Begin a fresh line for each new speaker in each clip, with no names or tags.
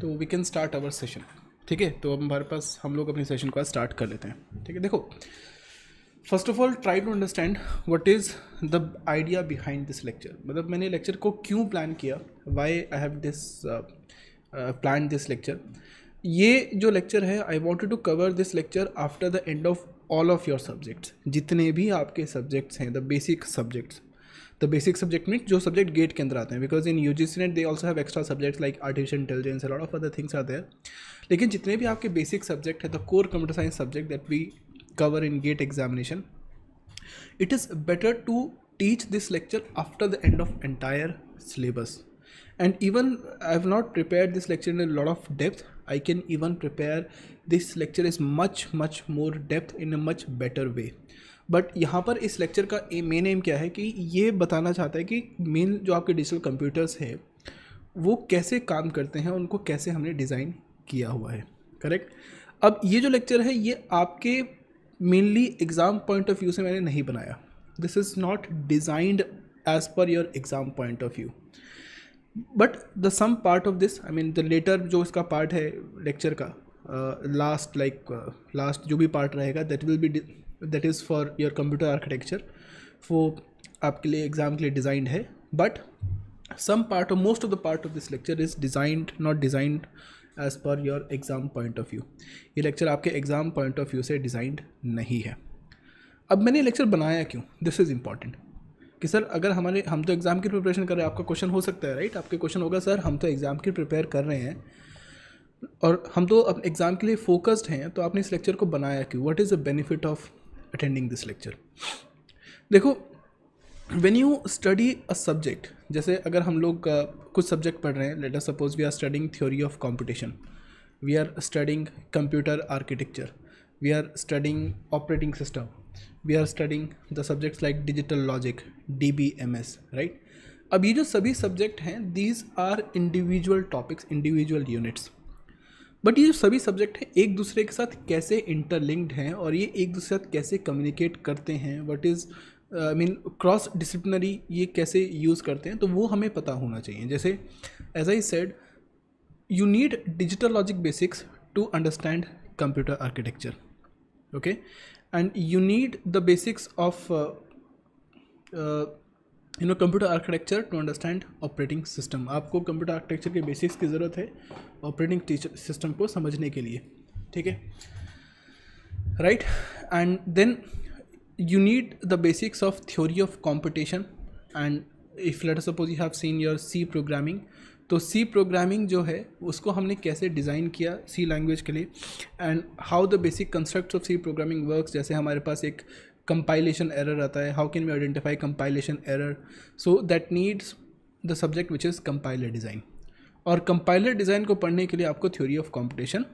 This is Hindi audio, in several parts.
तो we can start our session ठीक है तो अब हमारे पास हम लोग अपने सेशन को स्टार्ट कर लेते हैं ठीक है देखो first of all try to understand what is the idea behind this lecture मतलब मैंने लेक्चर को क्यों प्लान किया why I have this plan this lecture ये जो लेक्चर है I wanted to cover this lecture after the end of all of your subjects जितने भी आपके सब्जेक्ट्स हैं the basic subjects the basic subject mean जो सब्जेक्ट गेट के अंदर आते हैं because in you G C NET they also have extra subjects like artificial intelligence lot of other things are there लेकिन जितने भी आपके बेसिक सब्जेक्ट है the core computer science subject that we cover in GATE examination it is better to teach this lecture after the end of entire syllabus and even I have not prepare this lecture in lot of depth I can even prepare this lecture is much much more depth in a much better way but यहाँ पर इस लेक्चर का मेन एम क्या है कि ये बताना चाहता है कि मेन जो आपके डिजिटल कंप्यूटर्स है वो कैसे काम करते हैं उनको कैसे हमने डिज़ाइन किया हुआ है करेक्ट अब ये जो लेक्चर है ये आपके mainly exam point of view से मैंने नहीं बनाया this is not designed as per your exam point of view but the some part of this I mean the latter जो इसका पार्ट है लेक्चर का लास्ट लाइक लास्ट जो भी पार्ट रहेगा that will be that is for your computer architecture वो आपके लिए एग्ज़ाम के लिए डिज़ाइंड है बट सम पार्ट और most of the part of this lecture is designed not designed as per your exam point of view ये लेक्चर आपके एग्ज़ाम पॉइंट ऑफ व्यू से डिज़ाइंड नहीं है अब मैंने लेक्चर बनाया क्यों दिस इज़ इंपॉर्टेंट कि सर अगर हमारे हम तो एग्ज़ाम की प्रिपरेशन कर रहे हैं आपका क्वेश्चन हो सकता है राइट आपके क्वेश्चन होगा सर हम तो एग्ज़ाम की प्रिपेयर कर रहे हैं और हम तो अब एग्ज़ाम के लिए फोकस्ड हैं तो आपने इस लेक्चर को बनाया क्यों what is the benefit of attending this lecture देखो when you study a subject जैसे अगर हम लोग कुछ सब्जेक्ट पढ़ रहे हैं later suppose we are studying theory of computation we are studying computer architecture we are studying operating system we are studying the subjects like digital logic D B M S right अब ये जो सभी सब्जेक्ट हैं these are individual topics individual units but ये जो सभी सब्जेक्ट हैं एक दूसरे के साथ कैसे इंटरलिंक्ड हैं और ये एक दूसरे के साथ कैसे कम्युनिकेट करते हैं what is I mean cross disciplinary ये कैसे यूज़ करते हैं तो वो हमें पता होना चाहिए जैसे as I said you need digital logic basics to understand computer architecture okay and you need the basics of you know computer architecture to understand operating system आपको कंप्यूटर आर्किटेक्चर के बेसिक्स की ज़रूरत है ऑपरेटिंग सिस्टम को समझने के लिए ठीक है right and then you need the basics of theory of computation and if let suppose you have seen your C programming तो सी प्रोग्रामिंग जो है उसको हमने कैसे डिज़ाइन किया सी लैंग्वेज के लिए and how the basic construct of C programming works जैसे हमारे पास एक कंपाइलेशन एरर आता है how can we identify compilation error so that needs the subject which is compiler design और कंपाइलर डिज़ाइन को पढ़ने के लिए आपको थ्योरी ऑफ कॉम्पिटिशन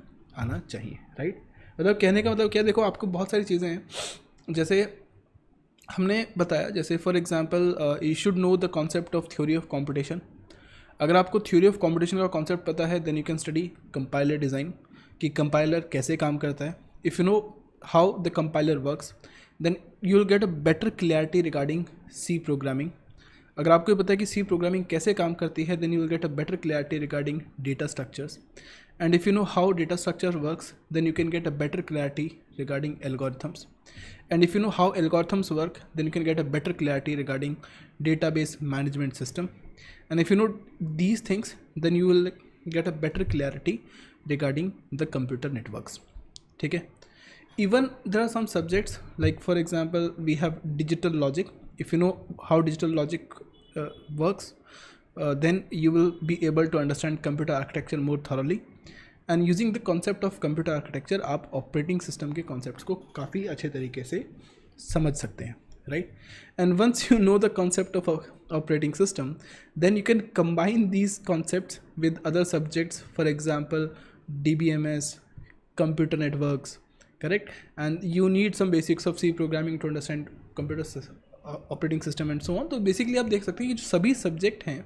आना चाहिए राइट मतलब कहने का मतलब क्या देखो आपको बहुत सारी चीज़ें हैं जैसे हमने बताया जैसे for example you should know the concept of theory of computation अगर आपको थ्योरी ऑफ कंपटीशन का कॉन्सेप्ट पता है then you can study compiler design कि कंपाइलर कैसे काम करता है if you know how the compiler works then you will get a better clarity regarding C programming अगर आपको पता है कि सी प्रोग्रामिंग कैसे काम करती है then you will get a better clarity regarding data structures and if you know how data structure works then you can get a better clarity regarding algorithms and if you know how algorithms work then you can get a better clarity regarding database management system and if you know these things then you will get a better clarity regarding the computer networks ठीक है even there are some subjects like for example we have digital logic if you know how digital logic uh, works uh, then you will be able to understand computer architecture more thoroughly and using the concept of computer architecture up operating system concepts ko kafi ache tarike se samajh sakte hai, right and once you know the concept of operating system then you can combine these concepts with other subjects for example dbms computer networks correct and you need some basics of c programming to understand computer operating system and so on तो बेसिकली आप देख सकते हैं कि जो सभी सब्जेक्ट हैं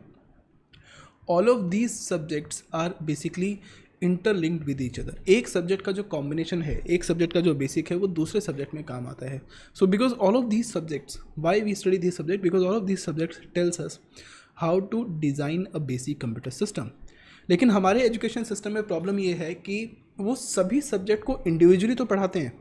all of these subjects are basically interlinked with each other एक सब्जेक्ट का जो कॉम्बिनेशन है एक सब्जेक्ट का जो बेसिक है वो दूसरे सब्जेक्ट में काम आता है so because all of these subjects why we study this subject because all of these subjects tells us how to design a basic computer system लेकिन हमारे एजुकेशन सिस्टम में प्रॉब्लम ये है कि वो सभी सब्जेक्ट को इंडिविजुअली तो पढ़ाते हैं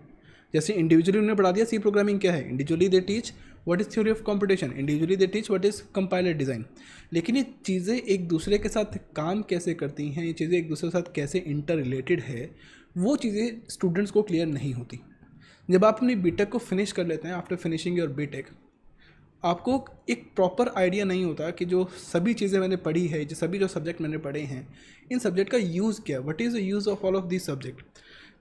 जैसे इंडिविजुअली उन्होंने पढ़ा दिया सी प्रोग्रामिंग क्या है individually they teach what is theory of computation individually they teach what is compiler design लेकिन ये चीज़ें एक दूसरे के साथ काम कैसे करती हैं ये चीज़ें एक दूसरे के साथ कैसे इंटर रिलेटेड है वो चीज़ें स्टूडेंट्स को क्लियर नहीं होती जब आप अपनी बी को फिनिश कर लेते हैं आफ्टर फिनिशिंग योर बी आपको एक प्रॉपर आइडिया नहीं होता कि जो सभी चीज़ें मैंने पढ़ी है जो सभी जो सब्जेक्ट मैंने पढ़े हैं इन सब्जेक्ट का यूज़ क्या what is the use of all of this subject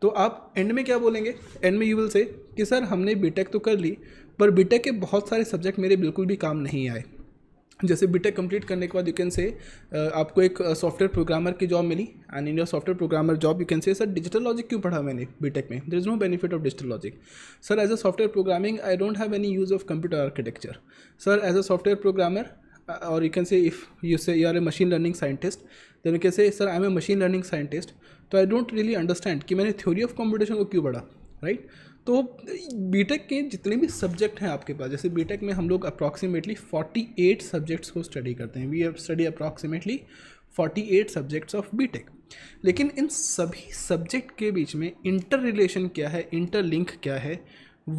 तो आप एंड में क्या बोलेंगे एंड में यू विल से कि सर हमने बीटेक तो कर ली पर बीटेक के बहुत सारे सब्जेक्ट मेरे बिल्कुल भी काम नहीं आए जैसे बीटेक कंप्लीट करने के बाद यू कैन से आपको एक सॉफ्टवेयर प्रोग्रामर की जॉब मिली and India software programmer job you can say sir digital logic क्यों पढ़ा मैंने बीटेक में there is no benefit of digital logic sir as a software programming I don't have any use of computer architecture sir as a software programmer और you can say if you say you are a machine learning scientist तो उन्होंने कैसे sir I am A machine learning scientist तो आई डोंट रियली अंडरस्टैंड कि मैंने थ्योरी ऑफ कॉम्पिटिशन को क्यों पढ़ा राइट तो बीटेक के जितने भी सब्जेक्ट हैं आपके पास जैसे बीटेक में हम लोग अप्रॉक्सीमेटली 48 सब्जेक्ट्स को स्टडी करते हैं we study approximately 48 subjects of BTech लेकिन इन सभी सब्जेक्ट के बीच में इंटर रिलेशन क्या है इंटर लिंक क्या है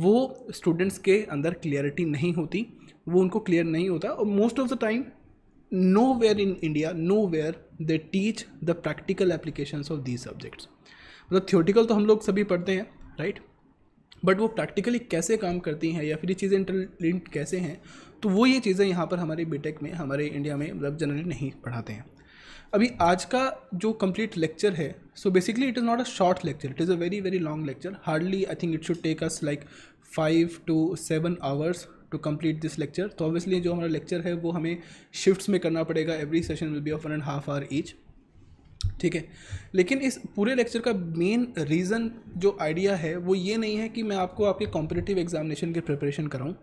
वो स्टूडेंट्स के अंदर क्लियरिटी नहीं होती वो उनको क्लियर नहीं होता और most of the time no where in India no where they teach the practical application of these subjects मतलब थियोटिकल तो हम लोग सभी पढ़ते हैं राइट बट वो प्रैक्टिकली कैसे काम करती हैं या फिर ये चीज़ें इंटरलिंक कैसे हैं तो वो ये चीज़ें यहाँ पर हमारे बीटेक में हमारे इंडिया में मतलब जनरली नहीं पढ़ाते हैं अभी आज का जो कंप्लीट लेक्चर है so basically it is not a short lecture it is a very very long lecture hardly I think it should take us like five to seven hours to complete this lecture तो ऑब्वियसली जो हमारा लेक्चर है वो हमें शिफ्ट्स में करना पड़ेगा every session will be of one and half hour each ठीक है लेकिन इस पूरे लेक्चर का मेन रीज़न जो आइडिया है वो ये नहीं है कि मैं आपको आपके कॉम्पिटेटिव एग्जामिनेशन के प्रिपरेशन कराऊं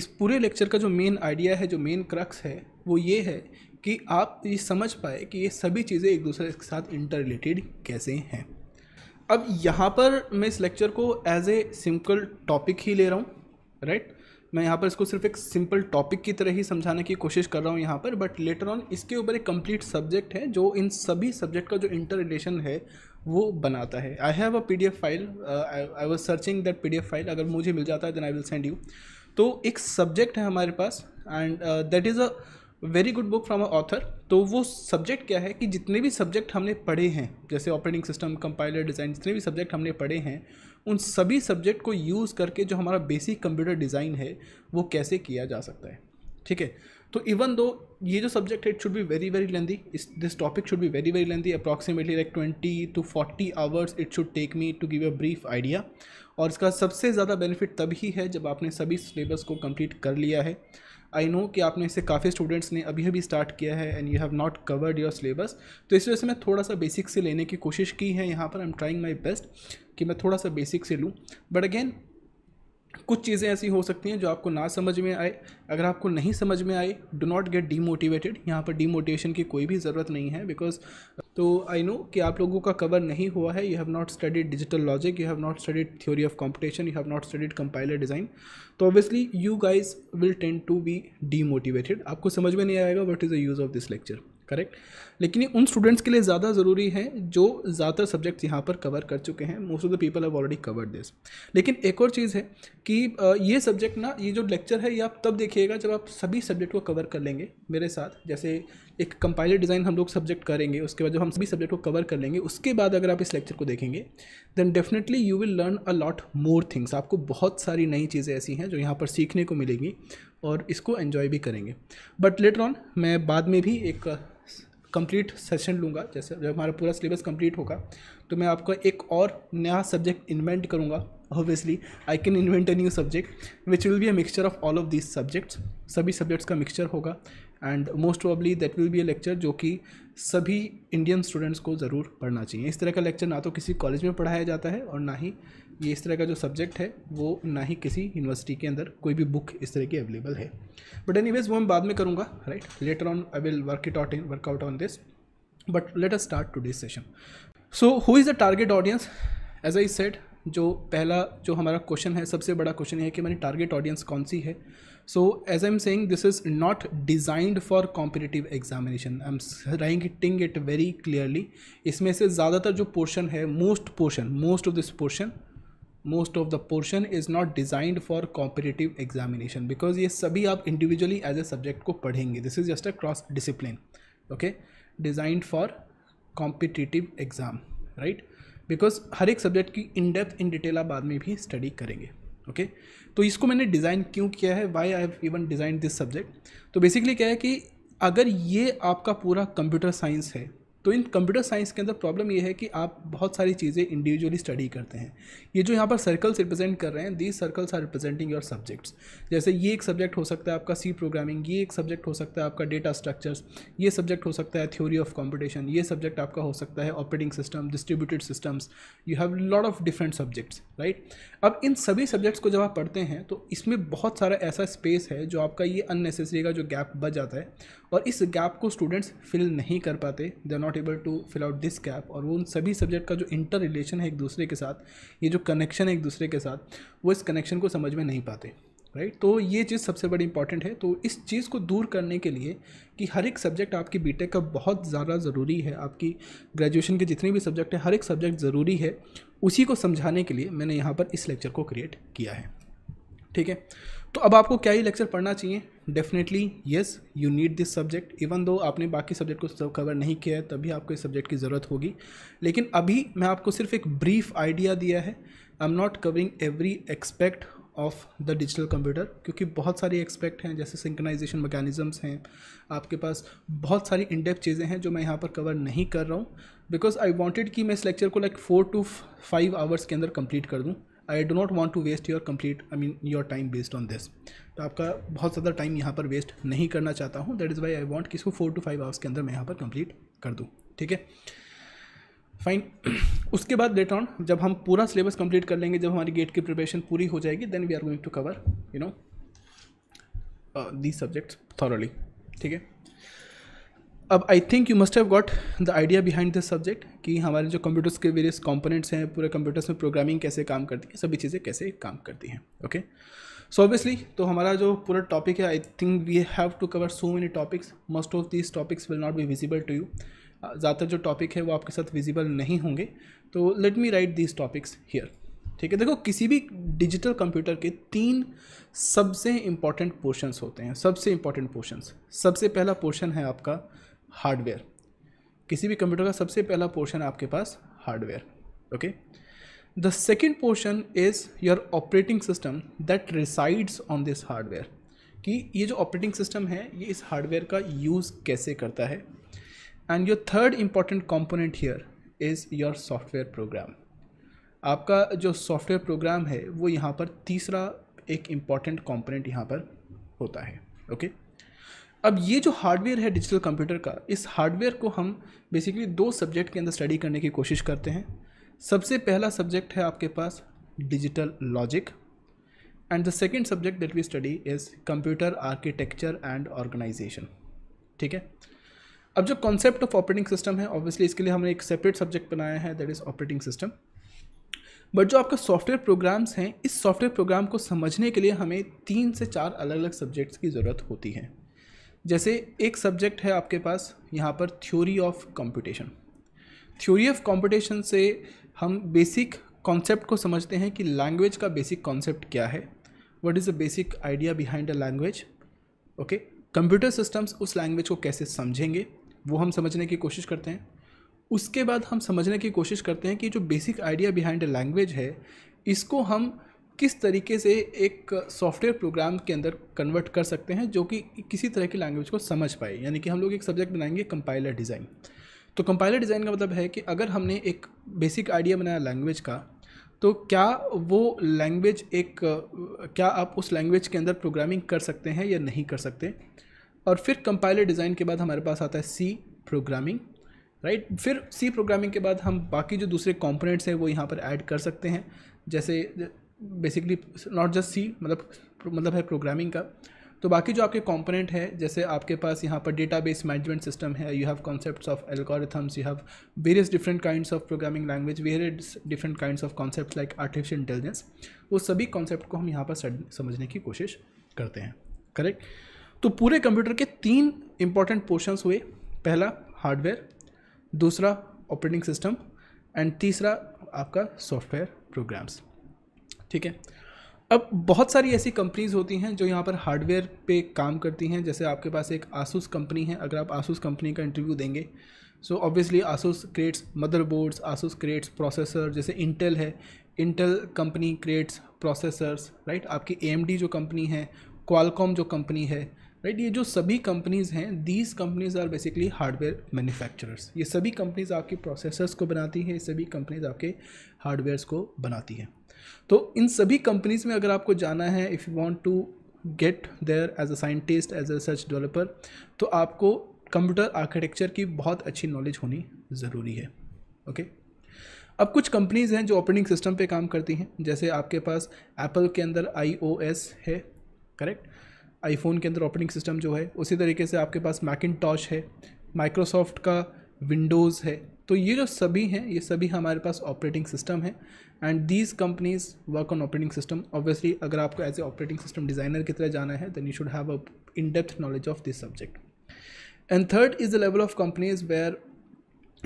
इस पूरे लेक्चर का जो मेन आइडिया है जो मेन क्रक्स है वो ये है कि आप ये समझ पाए कि ये सभी चीज़ें एक दूसरे के साथ इंटर रिलेटेड कैसे हैं अब यहाँ पर मैं इस लेक्चर को एज ए सिंपल टॉपिक ही ले रहा हूँ राइट right? मैं यहाँ पर इसको सिर्फ एक सिंपल टॉपिक की तरह ही समझाने की कोशिश कर रहा हूँ यहाँ पर बट लेटर ऑन इसके ऊपर एक कंप्लीट सब्जेक्ट है जो इन सभी सब्जेक्ट का जो इंटर रिलेशन है वो बनाता है I have a P D F file I was searching that P D F file अगर मुझे मिल जाता है then I will send you तो एक सब्जेक्ट है हमारे पास and that is a very good book from a author तो वो सब्जेक्ट क्या है कि जितने भी सब्जेक्ट हमने पढ़े हैं जैसे ऑपरेटिंग सिस्टम कंपाइलर डिज़ाइन जितने भी सब्जेक्ट हमने पढ़े हैं उन सभी सब्जेक्ट को यूज़ करके जो हमारा बेसिक कंप्यूटर डिज़ाइन है वो कैसे किया जा सकता है ठीक है तो इवन दो ये जो सब्जेक्ट है it should be very very lengthy is this topic should be very very lengthy approximately like twenty to forty hours it should take me to give a brief idea और इसका सबसे ज़्यादा बेनिफिट तभी है जब आपने सभी सिलेबस को कंप्लीट कर लिया है आई नो कि आपने इससे काफ़ी स्टूडेंट्स ने अभी अभी स्टार्ट किया है and you have not covered your syllabus तो इस वजह से मैं थोड़ा सा बेसिक से लेने की कोशिश की है यहाँ पर I am trying my best कि मैं थोड़ा सा बेसिक से लूँ बट अगेन कुछ चीज़ें ऐसी हो सकती हैं जो आपको ना समझ में आए अगर आपको नहीं समझ में आए डो नॉट गेट डीमोटिवेटेड यहाँ पर डीमोटिवेशन की कोई भी ज़रूरत नहीं है बिकॉज तो आई नो कि आप लोगों का कवर नहीं हुआ है you have not studied digital logic you have not studied theory of competition you have not studied compiler design तो obviously you guys will tend to be demotivated आपको समझ में नहीं आएगा what is the use of this lecture correct लेकिन ये उन स्टूडेंट्स के लिए ज़्यादा ज़रूरी है जो ज़्यादातर सब्जेक्ट्स यहाँ पर कवर कर चुके हैं most of the people have already covered this लेकिन एक और चीज़ है कि ये सब्जेक्ट ना ये जो लेक्चर है ये आप तब देखिएगा जब आप सभी सब्जेक्ट को कवर कर लेंगे मेरे साथ जैसे एक कंपाइलर डिज़ाइन हम लोग सब्जेक्ट करेंगे उसके बाद जब हम सभी सब्जेक्ट को कवर कर लेंगे उसके बाद अगर आप इस लेक्चर को देखेंगे then definitely you will learn a lot more things आपको बहुत सारी नई चीज़ें ऐसी हैं जो यहाँ पर सीखने को मिलेंगी और इसको एन्जॉय भी करेंगे बट लेटर ऑन मैं बाद में भी एक कंप्लीट सेशन लूँगा जैसे जब हमारा पूरा सिलेबस कंप्लीट होगा तो मैं आपका एक और नया सब्जेक्ट इन्वेंट करूँगा obviously I can invent a new subject which will be a mixture of all of this subjects सभी सब्जेक्ट्स का मिक्सचर होगा and most probably that will be a lecture जो कि सभी इंडियन स्टूडेंट्स को ज़रूर पढ़ना चाहिए इस तरह का लेक्चर ना तो किसी कॉलेज में पढ़ाया जाता है और ना ही ये इस तरह का जो सब्जेक्ट है वो ना ही किसी यूनिवर्सिटी के अंदर कोई भी बुक इस तरह की अवेलेबल है बट एनी वो मैं बाद में करूँगा right later on I will work it out in workout on this but let us start to session so who is the target audience as I said जो पहला जो हमारा क्वेश्चन है सबसे बड़ा क्वेश्चन ये है कि मेरी टारगेट ऑडियंस कौन सी है so as I am saying this is not designed for competitive examination I am writing it very clearly इसमें से ज़्यादातर जो पोर्शन है most portion most of this portion most of the portion is not designed for competitive examination because ये सभी आप इंडिविजुअली एज ए सब्जेक्ट को पढ़ेंगे this is just a cross discipline okay designed for competitive exam right because हर एक सब्जेक्ट की इन डेप्थ इन डिटेल आप बाद में भी स्टडी करेंगे ओके okay? तो इसको मैंने डिज़ाइन क्यों किया है why I have even design this subject तो बेसिकली क्या है कि अगर ये आपका पूरा कंप्यूटर साइंस है तो इन कंप्यूटर साइंस के अंदर प्रॉब्लम ये है कि आप बहुत सारी चीज़ें इंडिविजुअली स्टडी करते हैं ये जो यहाँ पर सर्कल्स रिप्रेजेंट कर रहे हैं these circles are representing your subjects जैसे ये एक सब्जेक्ट हो सकता है आपका सी प्रोग्रामिंग ये एक सब्जेक्ट हो सकता है आपका डेटा स्ट्रक्चर्स ये सब्जेक्ट हो सकता है थ्योरी ऑफ कॉम्पिटिशन ये सब्जेक्ट आपका हो सकता है operating system distributed systems you have lot of different subjects right अब इन सभी सब्जेक्ट्स को जब आप पढ़ते हैं तो इसमें बहुत सारा ऐसा स्पेस है जो आपका ये अननेसेसरी का जो गैप बच जाता है और इस गैप को स्टूडेंट्स फिल नहीं कर पाते they are not able to fill out this gap और वो उन सभी सब्जेक्ट का जो इंटर रिलेशन है एक दूसरे के साथ ये जो कनेक्शन है एक दूसरे के साथ वो इस कनेक्शन को समझ में नहीं पाते राइट right? तो ये चीज़ सबसे बड़ी इंपॉर्टेंट है तो इस चीज़ को दूर करने के लिए कि हर एक सब्जेक्ट आपकी बीटेक का बहुत ज़्यादा ज़रूरी है आपकी ग्रेजुएशन के जितने भी सब्जेक्ट हैं हर एक सब्जेक्ट ज़रूरी है उसी को समझाने के लिए मैंने यहाँ पर इस लेक्चर को क्रिएट किया है ठीक है तो अब आपको क्या ही लेक्चर पढ़ना चाहिए definitely yes you need this subject even though आपने बाकी सब्जेक्ट को कवर नहीं किया है तभी आपको इस सब्जेक्ट की ज़रूरत होगी लेकिन अभी मैं आपको सिर्फ एक ब्रीफ आइडिया दिया है I am not covering every aspect of the digital computer क्योंकि बहुत सारे एक्सपेक्ट हैं जैसे सिंकनाइजेशन मैकेनिज़म्स हैं आपके पास बहुत सारी इनडेप्थ चीज़ें हैं जो मैं यहाँ पर कवर नहीं कर रहा हूँ बिकॉज आई वॉन्टेड कि मैं इस लेक्चर को like four to five hours के अंदर कंप्लीट कर दूँ I do not want to waste your complete I mean your time based on this तो आपका बहुत ज़्यादा टाइम यहाँ पर वेस्ट नहीं करना चाहता हूँ that is why I want कि इसको फोर टू फाइव आवर्स के अंदर मैं यहाँ पर कंप्लीट कर दूँ ठीक है फाइन उसके बाद लेट ऑन जब हम पूरा सिलेबस कंप्लीट कर लेंगे जब हमारी गेट की प्रिपरेशन पूरी हो जाएगी then we are going to cover you know the subjects thoroughly ठीक है अब I think you must have got the idea behind this subject कि हमारे जो कंप्यूटर्स के वेरियस कंपोनेंट्स हैं पूरे कंप्यूटर्स में प्रोग्रामिंग कैसे काम करती है सभी चीज़ें कैसे काम करती हैं ओके okay? सो ऑब्वियसली तो हमारा जो पूरा टॉपिक है I think we have to cover so many topics most of these topics will not be visible to you ज़्यादातर जो टॉपिक है वो आपके साथ विजिबल नहीं होंगे तो let me write these topics here ठीक है देखो किसी भी डिजिटल कंप्यूटर के तीन सबसे इम्पॉर्टेंट पोर्शंस होते हैं सबसे इम्पॉर्टेंट पोर्शंस सबसे पहला पोर्शन है आपका हार्डवेयर किसी भी कंप्यूटर का सबसे पहला पोर्शन आपके पास hardware okay okay? The second portion is your operating system that resides on this hardware कि ये जो ऑपरेटिंग सिस्टम है ये इस हार्डवेयर का यूज़ कैसे करता है and your third important component here is your software program आपका जो सॉफ्टवेयर प्रोग्राम है वो यहाँ पर तीसरा एक इम्पॉर्टेंट कॉम्पोनेंट यहाँ पर होता है ओके अब ये जो हार्डवेयर है डिजिटल कंप्यूटर का इस हार्डवेयर को हम बेसिकली दो सब्जेक्ट के अंदर स्टडी करने की कोशिश करते हैं सबसे पहला सब्जेक्ट है आपके पास digital logic and the second subject that we study is computer architecture and organisation ठीक है अब जो कॉन्सेप्ट ऑफ ऑपरेटिंग सिस्टम है ऑब्वियसली इसके लिए हमने एक सेपरेट सब्जेक्ट बनाया है that is operating system but जो आपका सॉफ्टवेयर प्रोग्राम्स हैं इस सॉफ्टवेयर प्रोग्राम को समझने के लिए हमें तीन से चार अलग अलग सब्जेक्ट्स की ज़रूरत होती है जैसे एक सब्जेक्ट है आपके पास यहाँ पर theory of computation theory of computation से हम बेसिक कॉन्सेप्ट को समझते हैं कि लैंग्वेज का बेसिक कॉन्सेप्ट क्या है what is the basic idea behind a language okay computer systems उस लैंग्वेज को कैसे समझेंगे वो हम समझने की कोशिश करते हैं उसके बाद हम समझने की कोशिश करते हैं कि जो basic idea behind a language है इसको हम किस तरीके से एक सॉफ्टवेयर प्रोग्राम के अंदर कन्वर्ट कर सकते हैं जो कि किसी तरह की लैंग्वेज को समझ पाए यानी कि हम लोग एक सब्जेक्ट बनाएंगे कंपाइलर डिज़ाइन तो कंपाइलर डिज़ाइन का मतलब है कि अगर हमने एक बेसिक आइडिया बनाया लैंग्वेज का तो क्या वो लैंग्वेज एक क्या आप उस लैंग्वेज के अंदर प्रोग्रामिंग कर सकते हैं या नहीं कर सकते और फिर कंपाइलर डिज़ाइन के बाद हमारे पास आता है सी प्रोग्रामिंग राइट फिर सी प्रोग्रामिंग के बाद हम बाकी जो दूसरे कॉम्पोनेंट्स हैं वो यहाँ पर ऐड कर सकते हैं जैसे बेसिकली नॉट जस्ट सी मतलब मतलब है प्रोग्रामिंग का तो बाकी जो आपके कंपोनेंट है जैसे आपके पास यहाँ पर डेटाबेस मैनेजमेंट सिस्टम है you have concepts of algorithms you have various different kinds of programming language various different kinds of concept like artificial intelligence वो सभी कॉन्सेप्ट को हम यहाँ पर समझने की कोशिश करते हैं करेक्ट तो पूरे कंप्यूटर के तीन इंपॉर्टेंट पोर्शंस हुए पहला हार्डवेयर दूसरा ऑपरेटिंग सिस्टम एंड तीसरा आपका सॉफ्टवेयर प्रोग्राम्स ठीक है अब बहुत सारी ऐसी कंपनीज़ होती हैं जो यहाँ पर हार्डवेयर पे काम करती हैं जैसे आपके पास एक आसूस कंपनी है अगर आप आसूस कंपनी का इंटरव्यू देंगे so obviously Asus creates motherboards Asus creates processor जैसे इंटेल है Intel company creates processors right आपकी ए जो कंपनी है क्वालकॉम जो कंपनी है राइट right, ये जो सभी कंपनीज़ हैं these companies are basically hardware manufacturers ये सभी कंपनीज़ आपके प्रोसेसर्स को बनाती हैं सभी कंपनीज़ आपके हार्डवेयर्स को बनाती हैं तो इन सभी कंपनीज़ में अगर आपको जाना है if you want to get there as a scientist as a research developer तो आपको कंप्यूटर आर्किटेक्चर की बहुत अच्छी नॉलेज होनी ज़रूरी है ओके अब कुछ कंपनीज़ हैं जो ऑपरेटिंग सिस्टम पे काम करती हैं जैसे आपके पास एप्पल के अंदर आई है करेक्ट आईफोन के अंदर ऑपरेटिंग सिस्टम जो है उसी तरीके से आपके पास मैकिन है माइक्रोसॉफ्ट का विंडोज़ है तो ये जो सभी हैं ये सभी हमारे पास ऑपरेटिंग सिस्टम है and these companies work on operating system obviously अगर आपको as a operating system designer की तरह जाना है then you should have a in depth knowledge of this subject and third is the level of companies where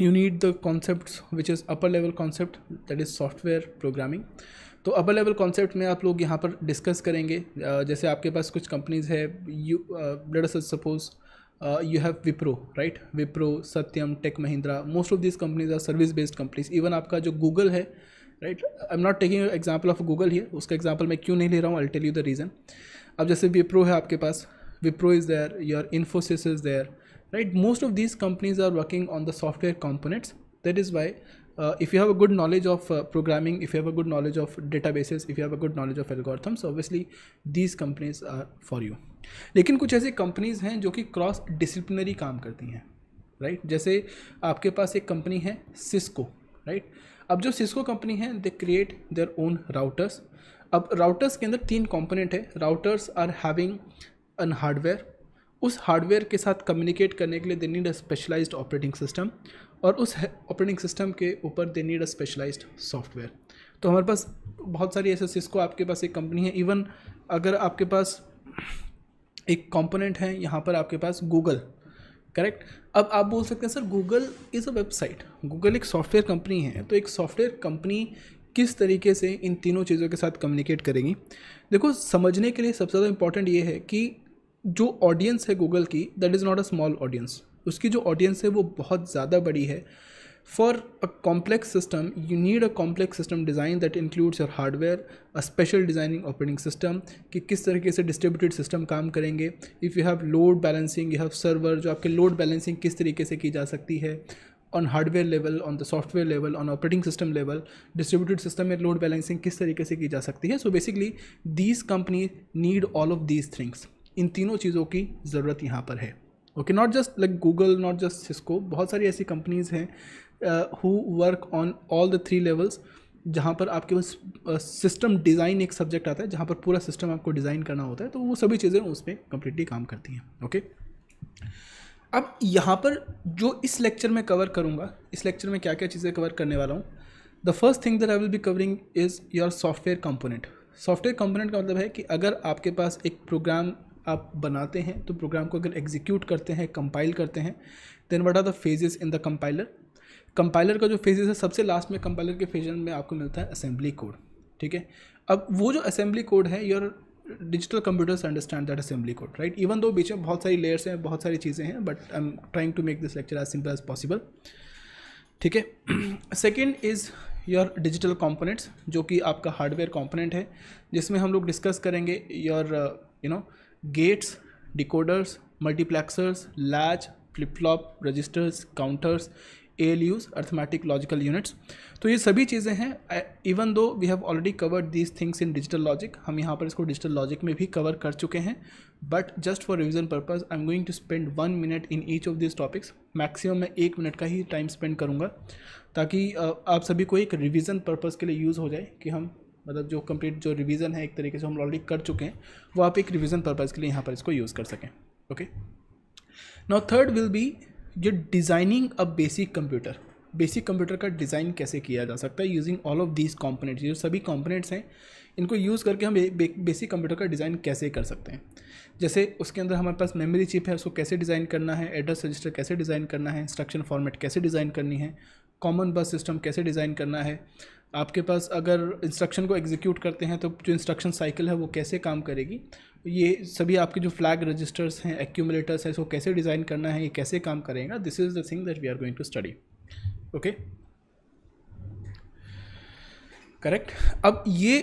you need the concept which is upper level concept that is software programming तो अपर लेवल कॉन्सेप्ट में आप लोग यहाँ पर डिस्कस करेंगे जैसे आपके पास कुछ कंपनीज़ है you let us suppose you have Wipro right Wipro Satyam Tech Mahindra most of this companies are service based companies even आपका जो गूगल है right I am not taking example of Google ही उसका एग्जाम्पल मैं क्यों नहीं ले रहा हूँ I tell you the reason अब जैसे विप्रो है आपके पास Wipro is there your Infosys is there right most of these companies are working on the software components that is why if you have a good knowledge of programming if you have a good knowledge of databases if you have a good knowledge of of obviously these companies are for you लेकिन कुछ ऐसी कंपनीज हैं जो कि क्रॉस डिसिप्लिनरी काम करती हैं राइट right? जैसे आपके पास एक कंपनी है सिस्को राइट right? अब जो सिस्को कंपनी है they create their own routers अब राउटर्स के अंदर तीन कंपोनेंट है routers are having an hardware उस हार्डवेयर के साथ कम्युनिकेट करने के लिए they need a specialise operating system और उस ऑपरेटिंग सिस्टम के ऊपर they need a specialise software तो हमारे पास बहुत सारी ऐसे सिस्को आपके पास एक कंपनी है इवन अगर आपके पास एक कंपोनेंट है यहाँ पर आपके पास गूगल करेक्ट अब आप बोल सकते हैं sir Google is a website Google एक सॉफ्टवेयर कंपनी है तो एक सॉफ्टवेयर कंपनी किस तरीके से इन तीनों चीज़ों के साथ कम्युनिकेट करेगी देखो समझने के लिए सबसे ज़्यादा इंपॉर्टेंट ये है कि जो ऑडियंस है गूगल की that is not a small audience उसकी जो ऑडियंस है वो बहुत ज़्यादा बड़ी है For a complex system, you need a complex system design that includes your hardware, a special designing operating system कि किस तरीके से distributed system काम करेंगे If you have load balancing, you have server जो आपके load balancing किस तरीके से की जा सकती है on hardware level on the software level on operating system level distributed system में लोड बैलेंसिंग किस तरीके से की जा सकती है so basically these company need all of these things इन तीनों चीज़ों की ज़रूरत यहाँ पर है okay not just like Google not just Cisco बहुत सारी ऐसी कंपनीज़ हैं who work on all the three levels जहाँ पर आपके पास सिस्टम uh, डिज़ाइन एक सब्जेक्ट आता है जहाँ पर पूरा सिस्टम आपको डिज़ाइन करना होता है तो वो सभी चीज़ें उस पर कम्प्लीटली काम करती हैं ओके अब यहाँ पर जो इस लेक्चर में कवर करूँगा इस लेक्चर में क्या क्या चीज़ें कवर करने वाला हूँ the first thing that I will be covering is your software component software component का मतलब है कि अगर आपके पास एक प्रोग्राम आप बनाते हैं तो प्रोग्राम को अगर एग्जीक्यूट करते हैं कंपाइल करते हैं then what are the phases in the compiler compiler का जो फेजेस है सबसे लास्ट में कंपाइलर के फेजन में आपको मिलता है असेंबली कोड ठीक है अब वो जो असेंबली कोड है your digital computers understand that assembly code right even though बीच में बहुत सारी लेयर्स हैं बहुत सारी चीज़ें हैं but I am trying to make this lecture as simple as possible ठीक है second is your digital components जो कि आपका हार्डवेयर कॉम्पोनेंट है जिसमें हम लोग डिस्कस करेंगे your you know gates decoders multiplexers latch flip flop registers counters A L Us arithmetic logical units तो ये सभी चीज़ें हैं even though we have already covered these things in digital logic हम यहाँ पर इसको डिजिटल लॉजिक में भी कवर कर चुके हैं but just for revision purpose I am going to spend one minute in each of this topics maximum मैं एक मिनट का ही टाइम स्पेंड करूँगा ताकि आप सभी को एक रिविज़न पर्पज़ के लिए यूज़ हो जाए कि हम मतलब जो कंप्लीट जो रिवीजन है एक तरीके से हम ऑलरेडी कर चुके हैं वो आप एक रिवीजन पर्पज़ के लिए यहाँ पर इसको यूज़ कर सकें okay now third will be जो designing a basic computer basic computer का डिज़ाइन कैसे किया जा सकता है using all of these components जो सभी कॉम्पोनेंट्स हैं इनको यूज़ करके हम बेसिक कंप्यूटर का डिज़ाइन कैसे कर सकते हैं जैसे उसके अंदर हमारे पास मेमोरी चिप है उसको कैसे डिज़ाइन करना है एड्रेस रजिस्टर कैसे डिज़ाइन करना है इंस्ट्रक्शन फॉर्मेट कैसे डिज़ाइन करनी है कॉमन बस सिस्टम कैसे डिज़ाइन करना है आपके पास अगर इंस्ट्रक्शन को एग्जीक्यूट करते हैं तो जो इंस्ट्रक्शन साइकिल है वो कैसे काम करेगी ये सभी आपके जो फ्लैग रजिस्टर्स हैं एक्यूमलेटर्स हैं इसको कैसे डिज़ाइन करना है ये कैसे काम करेगा this is the thing that we are going to study okay correct अब ये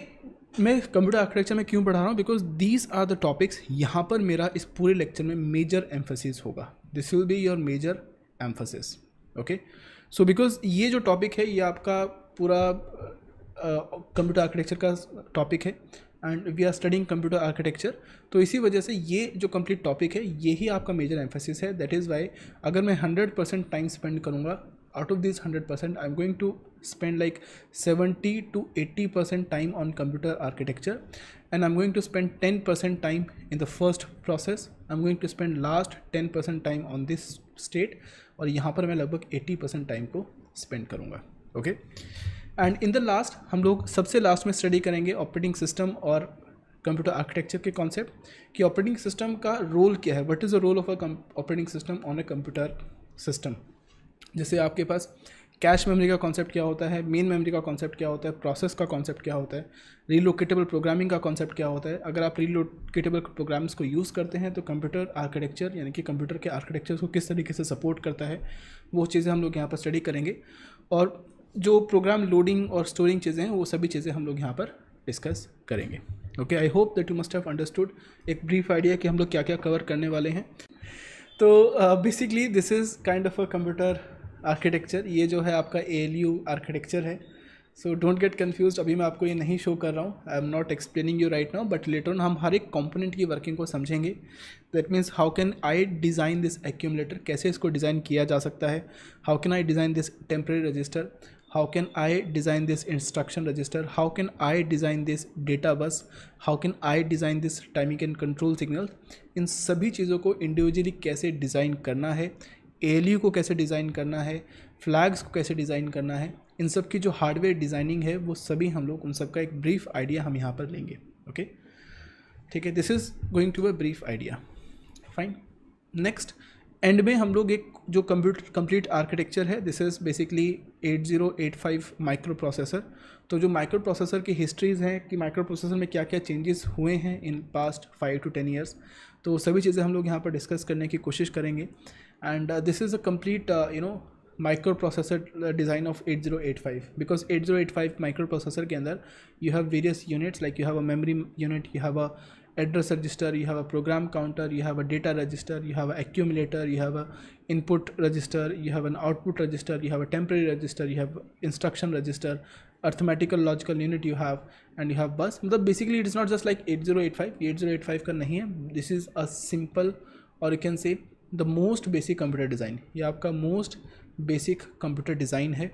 मैं कंप्यूटर आर्किटेक्चर में क्यों पढ़ा रहा हूँ because these are the topics यहाँ पर मेरा इस पूरे लेक्चर में मेजर एम्फोसिस होगा this will be your major emphasis okay so because ये जो टॉपिक है ये आपका पूरा कंप्यूटर आर्किटेक्चर का टॉपिक है and we are studying computer architecture तो इसी वजह से ये जो कंप्लीट टॉपिक है ये ही आपका मेजर एम्फेसिस है दैट इज़ वाई अगर मैं हंड्रेड परसेंट टाइम स्पेंड करूँगा out of this hundred percent I am going to spend like seventy to eighty percent time on computer architecture and I am going to spend ten percent time in the first process I am going to spend last ten percent time on this state और यहाँ पर मैं लगभग एट्टी परसेंट टाइम को स्पेंड करूँगा okay okay? And in the last हम लोग सबसे लास्ट में स्टडी करेंगे ऑपरेटिंग सिस्टम और कंप्यूटर आर्किटेक्चर के कॉन्सेप्ट कि ऑपरेटिंग सिस्टम का रोल क्या है what is the role of a operating system on a computer system जैसे आपके पास कैश मेमोरी का कॉन्सेप्ट क्या होता है मेन मेमोरी का कॉन्सेप्ट क्या होता है प्रोसेस का कॉन्सेप्ट क्या होता है रीलोकेटेबल प्रोग्रामिंग का कॉन्सेप्ट क्या होता है अगर आप रीलोकेटेबल प्रोग्राम्स को यूज़ करते हैं तो कंप्यूटर आर्किटेक्चर यानी कि कंप्यूटर के आर्किटेक्चर को किस तरीके से सपोर्ट करता है वो चीज़ें हम लोग यहाँ पर स्टडी करेंगे और जो प्रोग्राम लोडिंग और स्टोरिंग चीज़ें हैं वो सभी चीज़ें हम लोग यहाँ पर डिस्कस करेंगे okay I hope that you must have understood एक ब्रीफ आइडिया कि हम लोग क्या क्या कवर करने वाले हैं तो basically this is kind of a computer architecture ये जो है आपका ए एल यू आर्किटेक्चर है सो डोंट गेट कन्फ्यूज अभी मैं आपको ये नहीं शो कर रहा हूँ I am not explaining you right now but later on हम हर एक कॉम्पोनेंट की वर्किंग को समझेंगे that means how can I design this accumulator कैसे इसको डिज़ाइन किया जा सकता है how can I design this temporary register how can i design this instruction register how can i design this data bus how can i design this timing and control signal इन सभी चीज़ों को इंडिविजुअली कैसे डिज़ाइन करना है ए को कैसे डिज़ाइन करना है फ्लैग्स को कैसे डिज़ाइन करना है इन सब की जो हार्डवेयर डिज़ाइनिंग है वो सभी हम लोग उन सब का एक ब्रीफ आइडिया हम यहाँ पर लेंगे ओके ठीक है this is going to a brief idea fine next end में हम लोग एक जो कंप्यूटर कंप्लीट आर्किटेक्चर है this is basically 8085 microprocessor तो जो माइक्रो प्रोसेसर की हिस्ट्रीज़ हैं कि माइक्रो प्रोसेसर में क्या क्या चेंजेस हुए हैं in past five to ten years तो सभी चीज़ें हम लोग यहाँ पर डिस्कस करने की कोशिश करेंगे and this is a complete you know microprocessor design of 8085 because 8085 microprocessor के अंदर you have various units like you have a memory unit you have a address register you have a program counter you have a data register you have a accumulator you have a input register you have an output register you have a temporary register you have instruction register arithmetical logical unit you have and you have bus मतलब basically it is not just like 8085 8085 eight five eight zero eight five का नहीं है दिस इज़ अ सिंपल और you can say the most basic computer design ये आपका मोस्ट बेसिक कंप्यूटर डिज़ाइन है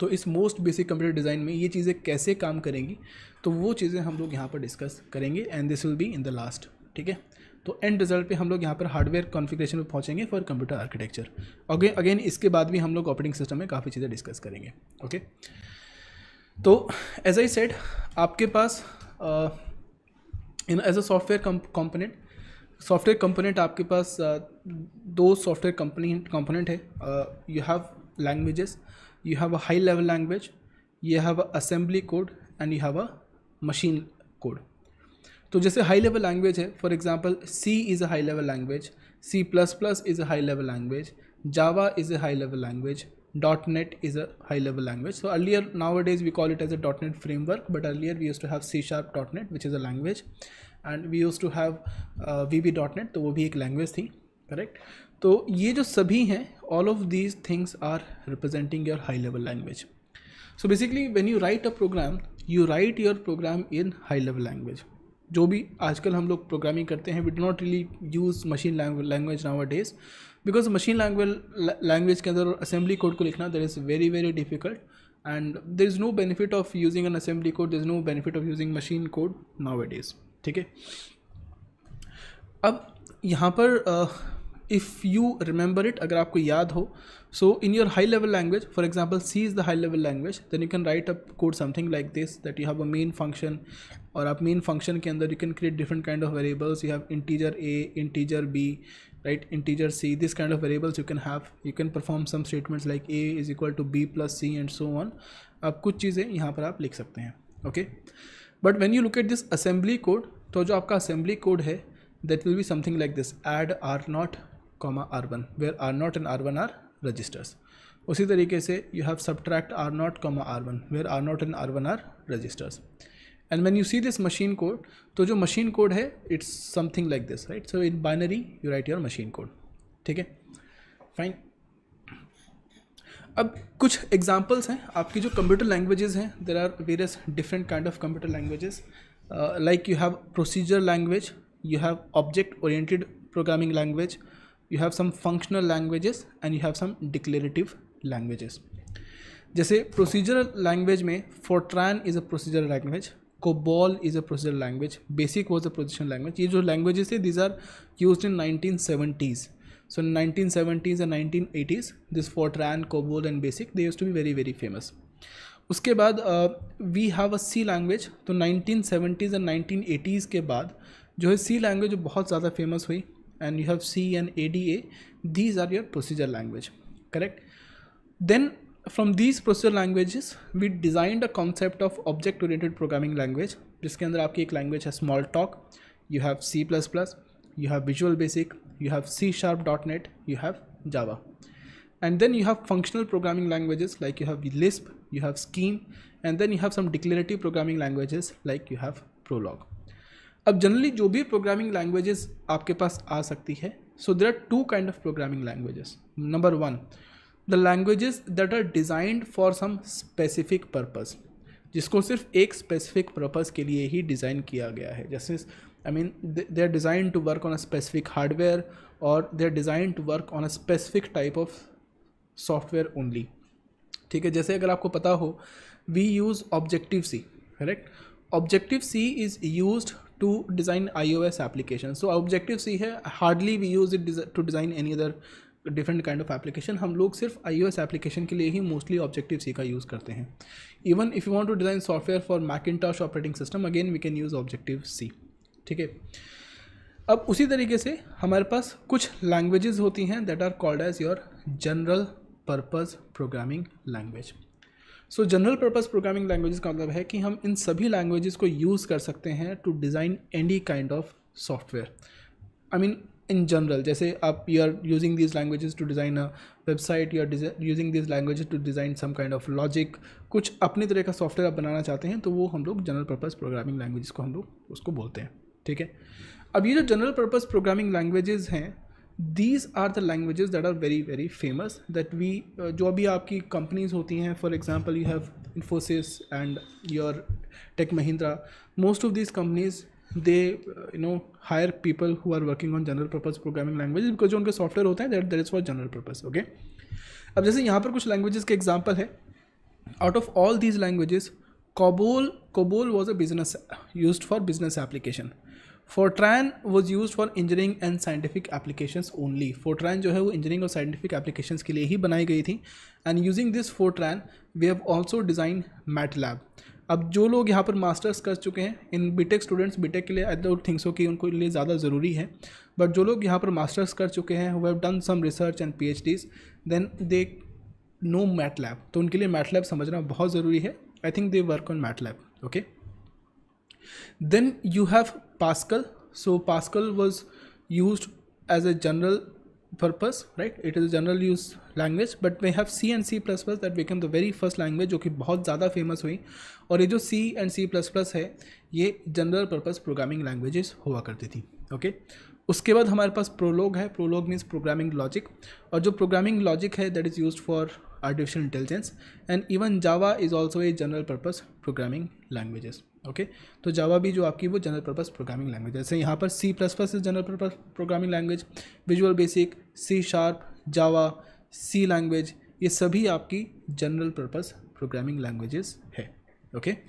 तो इस मोस्ट बेसिक कंप्यूटर डिज़ाइन में ये चीज़ें कैसे काम करेंगी तो वो चीज़ें हम लोग यहाँ पर डिस्कस करेंगे and this will be in the last ठीक है तो एंड रिजल्ट पे हम लोग यहाँ पर हार्डवेयर कॉन्फ़िगरेशन में पहुँचेंगे for computer architecture okay again इसके बाद भी हम लोग ऑपरेटिंग सिस्टम में काफ़ी चीज़ें डिस्कस करेंगे ओके तो एज आई सेड आपके पास in as a software component software component आपके पास uh, दो सॉफ्टवेयर कंपनी कंपोनेंट है you have languages you have a high level language you have assembly code and you have a machine code तो जैसे हाई लेवल लैंग्वेज है for example C is a high level language C plus plus is a high level language Java is a high level language dot net is a high level language so earlier nowadays we call it as a dot net framework but earlier we use to have C sharp dot net which is a language and we use to have V B dot net तो वो भी एक लैंग्वेज थी करेक्ट तो ये जो सभी हैं all of these things are representing your high level language so basically when you write a program you write your program in high level language जो भी आजकल हम लोग प्रोग्रामिंग करते हैं we do not really use machine language a days because machine language के अंदर असेंबली कोड को लिखना that is very very difficult and there is no benefit of using an assembly code there is no benefit of using machine code a days ठीक है अब यहाँ पर uh, if you remember it अगर आपको याद हो so in your high level language for example C is the high level language then you can write up code something like this that you have a main function और आप मेन फंक्शन के अंदर you can create different kind of variables you have integer A integer B right integer C this kind of variables you can have you can perform some statements like a is equal to b plus c and so on आप कुछ चीज़ें यहाँ पर आप लिख सकते हैं okay but when you look at this assembly code तो जो आपका असेंबली कोड है that will be something like this add R naught comma where R naught and R one are registers उसी तरीके से you have subtract R naught comma R one where R naught and R one are registers and when you see this machine code तो जो मशीन कोड है it's something like this right so in binary you write your machine code ठीक है फाइन अब कुछ एग्जाम्पल्स हैं आपकी जो कंप्यूटर लैंग्वेजेस हैं there are various different kind of computer languages like you have procedure language you have object oriented programming language you have some functional languages and you have some declarative languages जैसे प्रोसीजरल लैंग्वेज में Fortran is a procedural language COBOL is a procedural language BASIC was a procedural language ये जो लैंग्वेजेस है these are use in nineteen seventies nineteen seventies and nineteen eighties this fortran COBOL and BASIC they use to be very very famous उसके बाद we have a C language तो nineteen seventies and nineteen eighties के बाद जो है सी लैंग्वेज बहुत ज़्यादा फेमस हुई and you have C and ADA these are your procedure language correct then from these procedure languages we designed a concept of object oriented programming language जिसके अंदर आपकी एक लैंग्वेज है Smalltalk you have C plus plus you have Visual Basic you have C sharp dot net and then you have functional programming languages like you have lisp you have scheme and then you have some declarative programming languages like you have prolog अब जनरली जो भी प्रोग्रामिंग लैंग्वेजेस आपके पास आ सकती है so there are two kind of programming languages number one the languages that are designed for some specific purpose जिसको सिर्फ एक स्पेसिफिक पर्पज़ के लिए ही डिज़ाइन किया गया है जैसे I mean they are design to work on a specific hardware और they are design to work on a specific type of software only ठीक है जैसे अगर आपको पता हो we use objective C correct objective C is use to design I O S application so objective C है hardly we use it to design any other different kind of application हम लोग सिर्फ आई ओ एस एप्लीकेशन के लिए ही मोस्टली ऑब्जेक्टिव सी का यूज़ करते हैं even if you want to design software for Macintosh operating system again we can use objective C ठीक है अब उसी तरीके से हमारे पास कुछ लैंग्वेजेस होती हैं that are called as your general purpose programming language so general purpose programming language का मतलब है कि हम इन सभी लैंग्वेजेस को यूज़ कर सकते हैं to design any kind of software I mean in general जैसे आप you are using these languages to design a website you are using these languages to design some kind of logic कुछ अपने तरह का सॉफ्टवेयर आप बनाना चाहते हैं तो वो हम लोग जनरल पर्पज़ प्रोग्रामिंग लैंग्वेज को हम लोग उसको बोलते हैं ठीक है अब ये जो जनरल पर्पज़ प्रोग्रामिंग लैंग्वेजेस हैं these are the languages that are very very famous that we जो अभी आपकी कंपनीज होती हैं for example you have Infosys and your Tech Mahindra most of these companies they you know hire people who are working on general purpose programming language because जो उनके सॉफ्टवेयर होते हैं that that is for general purpose okay अब जैसे यहाँ पर कुछ लैंग्वेजेस के एग्जाम्पल है out of all these languages COBOL COBOL was a business use for business application Fortran was use for engineering and scientific application only Fortran जो है वो इंजीनियरिंग और साइंटिफिक एप्लीकेशन के लिए ही बनाई गई थी and using this Fortran we have also design MATLAB अब जो लोग यहाँ पर मास्टर्स कर चुके हैं इन बीटेक स्टूडेंट्स बीटेक के लिए आई डोंट थिंक सो कि उनको लिए ज़्यादा ज़रूरी है बट जो लोग यहाँ पर मास्टर्स कर चुके हैं वो have done some research and P H Ds then they know MATLAB तो उनके लिए मैट लैब समझना बहुत ज़रूरी है I think they work on MATLAB okay then you have pascal so pascal was used as a general purpose right it is a general use language but we have c and c++ that became the very first language जो कि बहुत ज़्यादा फेमस हुई और ये जो c and c++ hai ye general purpose programming languages hua karti thi okay? उसके बाद हमारे पास प्रोलॉग है प्रोलॉग मीन्स प्रोग्रामिंग लॉजिक और जो प्रोग्रामिंग लॉजिक है that is use for artificial intelligence and even Java is also a general purpose programming languages okay तो जावा भी जो आपकी वो जनरल पर्पस प्रोग्रामिंग लैंग्वेज जैसे यहाँ पर C plus plus general purpose programming language Visual Basic C sharp Java C language ये सभी आपकी जनरल पर्पस प्रोग्रामिंग लैंग्वेजेस है okay okay?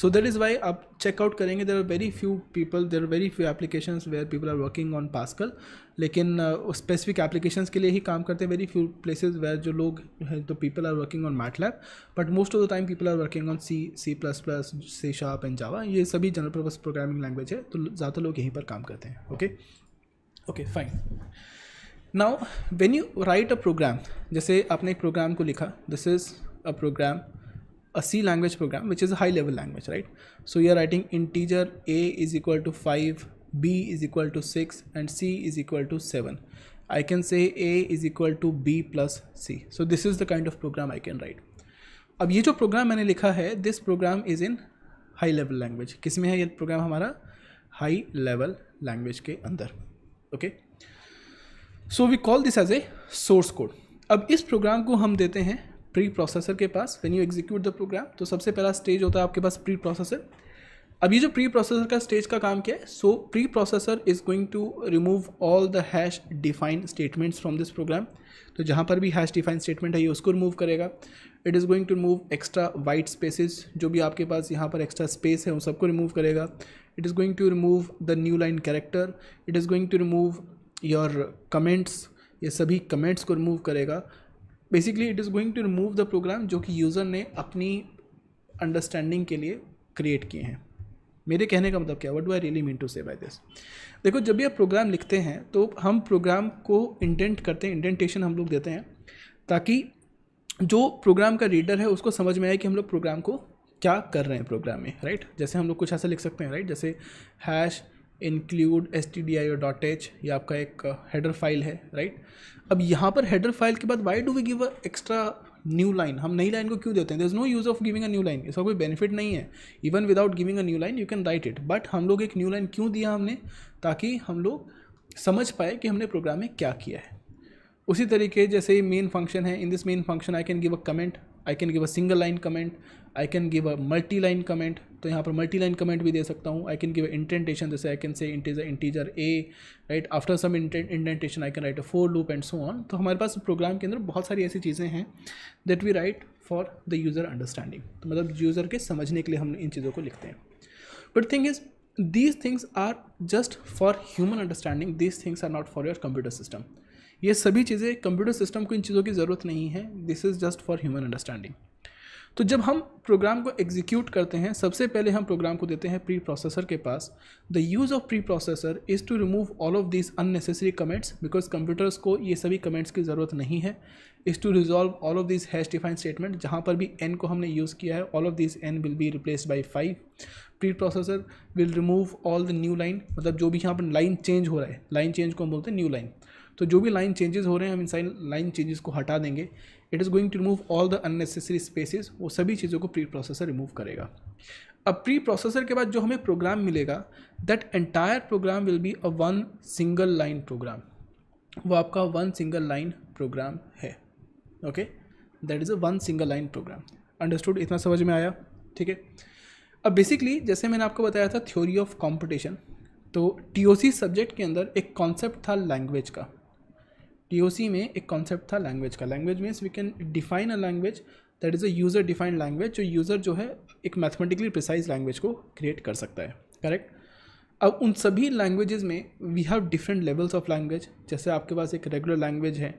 So that is why आप चेकआउट करेंगे there are very few people there are very few application where people are working on Pascal लेकिन स्पेसिफिक एप्लीकेशन के लिए ही काम करते हैं वेरी फ्यू प्लेसेज वेयर जो लोग हैं तो people are working on lab but most of the time people are working on C C plus plus C sharp and Java ये सभी जनरल पर्पज प्रोग्रामिंग लैंग्वेज है तो ज़्यादा लोग यहीं पर काम करते हैं okay okay fine now when you write a program जैसे आपने एक प्रोग्राम को लिखा this is a program a C language program, which is a high level language, right? So you are writing integer a is equal to 5, b is equal to 6 and c is equal to 7. I can say a is equal to b plus c. So this is the kind of program I can write. अब ये जो प्रोग्राम मैंने लिखा है this program is in high level language किस में है ये प्रोग्राम हमारा हाई लेवल लैंग्वेज के अंदर okay so we call this as a source code अब इस प्रोग्राम को हम देते हैं प्री प्रोसेसर के पास when you execute the program तो सबसे पहला स्टेज होता है आपके पास प्री प्रोसेसर अभी जो प्री प्रोसेसर का स्टेज का काम किया है so preprocessor is going to remove all the hash defined statements from this program तो जहाँ पर भी हैश डिफाइन स्टेटमेंट है ये उसको रिमूव करेगा it is going to remove extra white spaces जो भी आपके पास यहाँ पर एक्स्ट्रा स्पेस है उन सबको रिमूव करेगा it is going to remove the new line character it is going to remove your comments ये सभी कमेंट्स को रिमूव करेगा basically it is going to remove the program जो कि यूज़र ने अपनी अंडरस्टैंडिंग के लिए क्रिएट किए हैं मेरे कहने का मतलब क्या what do I really mean to say by this देखो जब भी आप प्रोग्राम लिखते हैं तो हम प्रोग्राम को इंटेंट करते हैं इंटेंटेशन हम लोग देते हैं ताकि जो प्रोग्राम का रीडर है उसको समझ में आए कि हम लोग प्रोग्राम को क्या कर रहे हैं प्रोग्राम में राइट जैसे हम लोग कुछ ऐसा लिख सकते हैं राइट जैसे hash include s t d i o dot h ये आपका एक हेडर uh, फाइल है राइट अब यहाँ पर हेडर फाइल के बाद why do we give a extra new line हम नई लाइन को क्यों देते हैं there is no use of giving a new line इसका कोई बेनिफिट नहीं है even without giving a new line you can write it but हम लोग एक न्यू लाइन क्यों दिया हमने ताकि हम लोग समझ पाए कि हमने प्रोग्राम में क्या किया है उसी तरीके जैसे मेन फंक्शन है in this main function I can give a comment I can give a single line comment I can give a multi line comment तो यहाँ पर मल्टी लाइन कमेंट भी दे सकता हूँ आई कैन गिव इंटेंटेशन जैसे I can say integer integer a right after some indentation I can write a for loop and so on तो हमारे पास प्रोग्राम के अंदर बहुत सारी ऐसी चीज़ें हैं that we write for the user understanding तो मतलब यूज़र के समझने के लिए हम इन चीज़ों को लिखते हैं but thing is these things are just for human understanding these things are not for your computer system ये सभी चीज़ें कंप्यूटर सिस्टम को इन चीज़ों की ज़रूरत नहीं है this is just for human understanding तो जब हम प्रोग्राम को एग्जीक्यूट करते हैं सबसे पहले हम प्रोग्राम को देते हैं प्री प्रोसेसर के पास the use of preprocessor is to remove all of this unnecessary comments because computers को ये सभी कमेंट्स की ज़रूरत नहीं है is to resolve all of this hash define statement जहाँ पर भी एन को हमने यूज़ किया है all of this n will be replace by five preprocessor will remove all the new line मतलब जो भी यहाँ पर लाइन चेंज हो रहा है लाइन चेंज को हम बोलते हैं न्यू लाइन तो जो भी लाइन चेंजेस हो रहे हैं हम इन साइन लाइन चेंजेस को हटा देंगे it is going to remove all the unnecessary spaces वो सभी चीज़ों को प्री प्रोसेसर रिमूव करेगा अब प्री प्रोसेसर के बाद जो हमें प्रोग्राम मिलेगा that entire program will be a one single line program वो आपका वन सिंगल लाइन प्रोग्राम है okay that is a one single line program understood इतना समझ में आया ठीक है अब बेसिकली जैसे मैंने आपको बताया था थ्योरी ऑफ कॉम्पिटिशन तो टी सब्जेक्ट के अंदर एक कॉन्सेप्ट था लैंग्वेज का टी में एक कॉन्सेप्ट था लैंग्वेज का language means we can define a language that is a user defined language जो यूज़र जो है एक मैथमेटिकली प्रिसाइज लैंग्वेज को क्रिएट कर सकता है करेक्ट अब उन सभी लैंग्वेजेस में we have different levels of language जैसे आपके पास एक रेगुलर लैंग्वेज है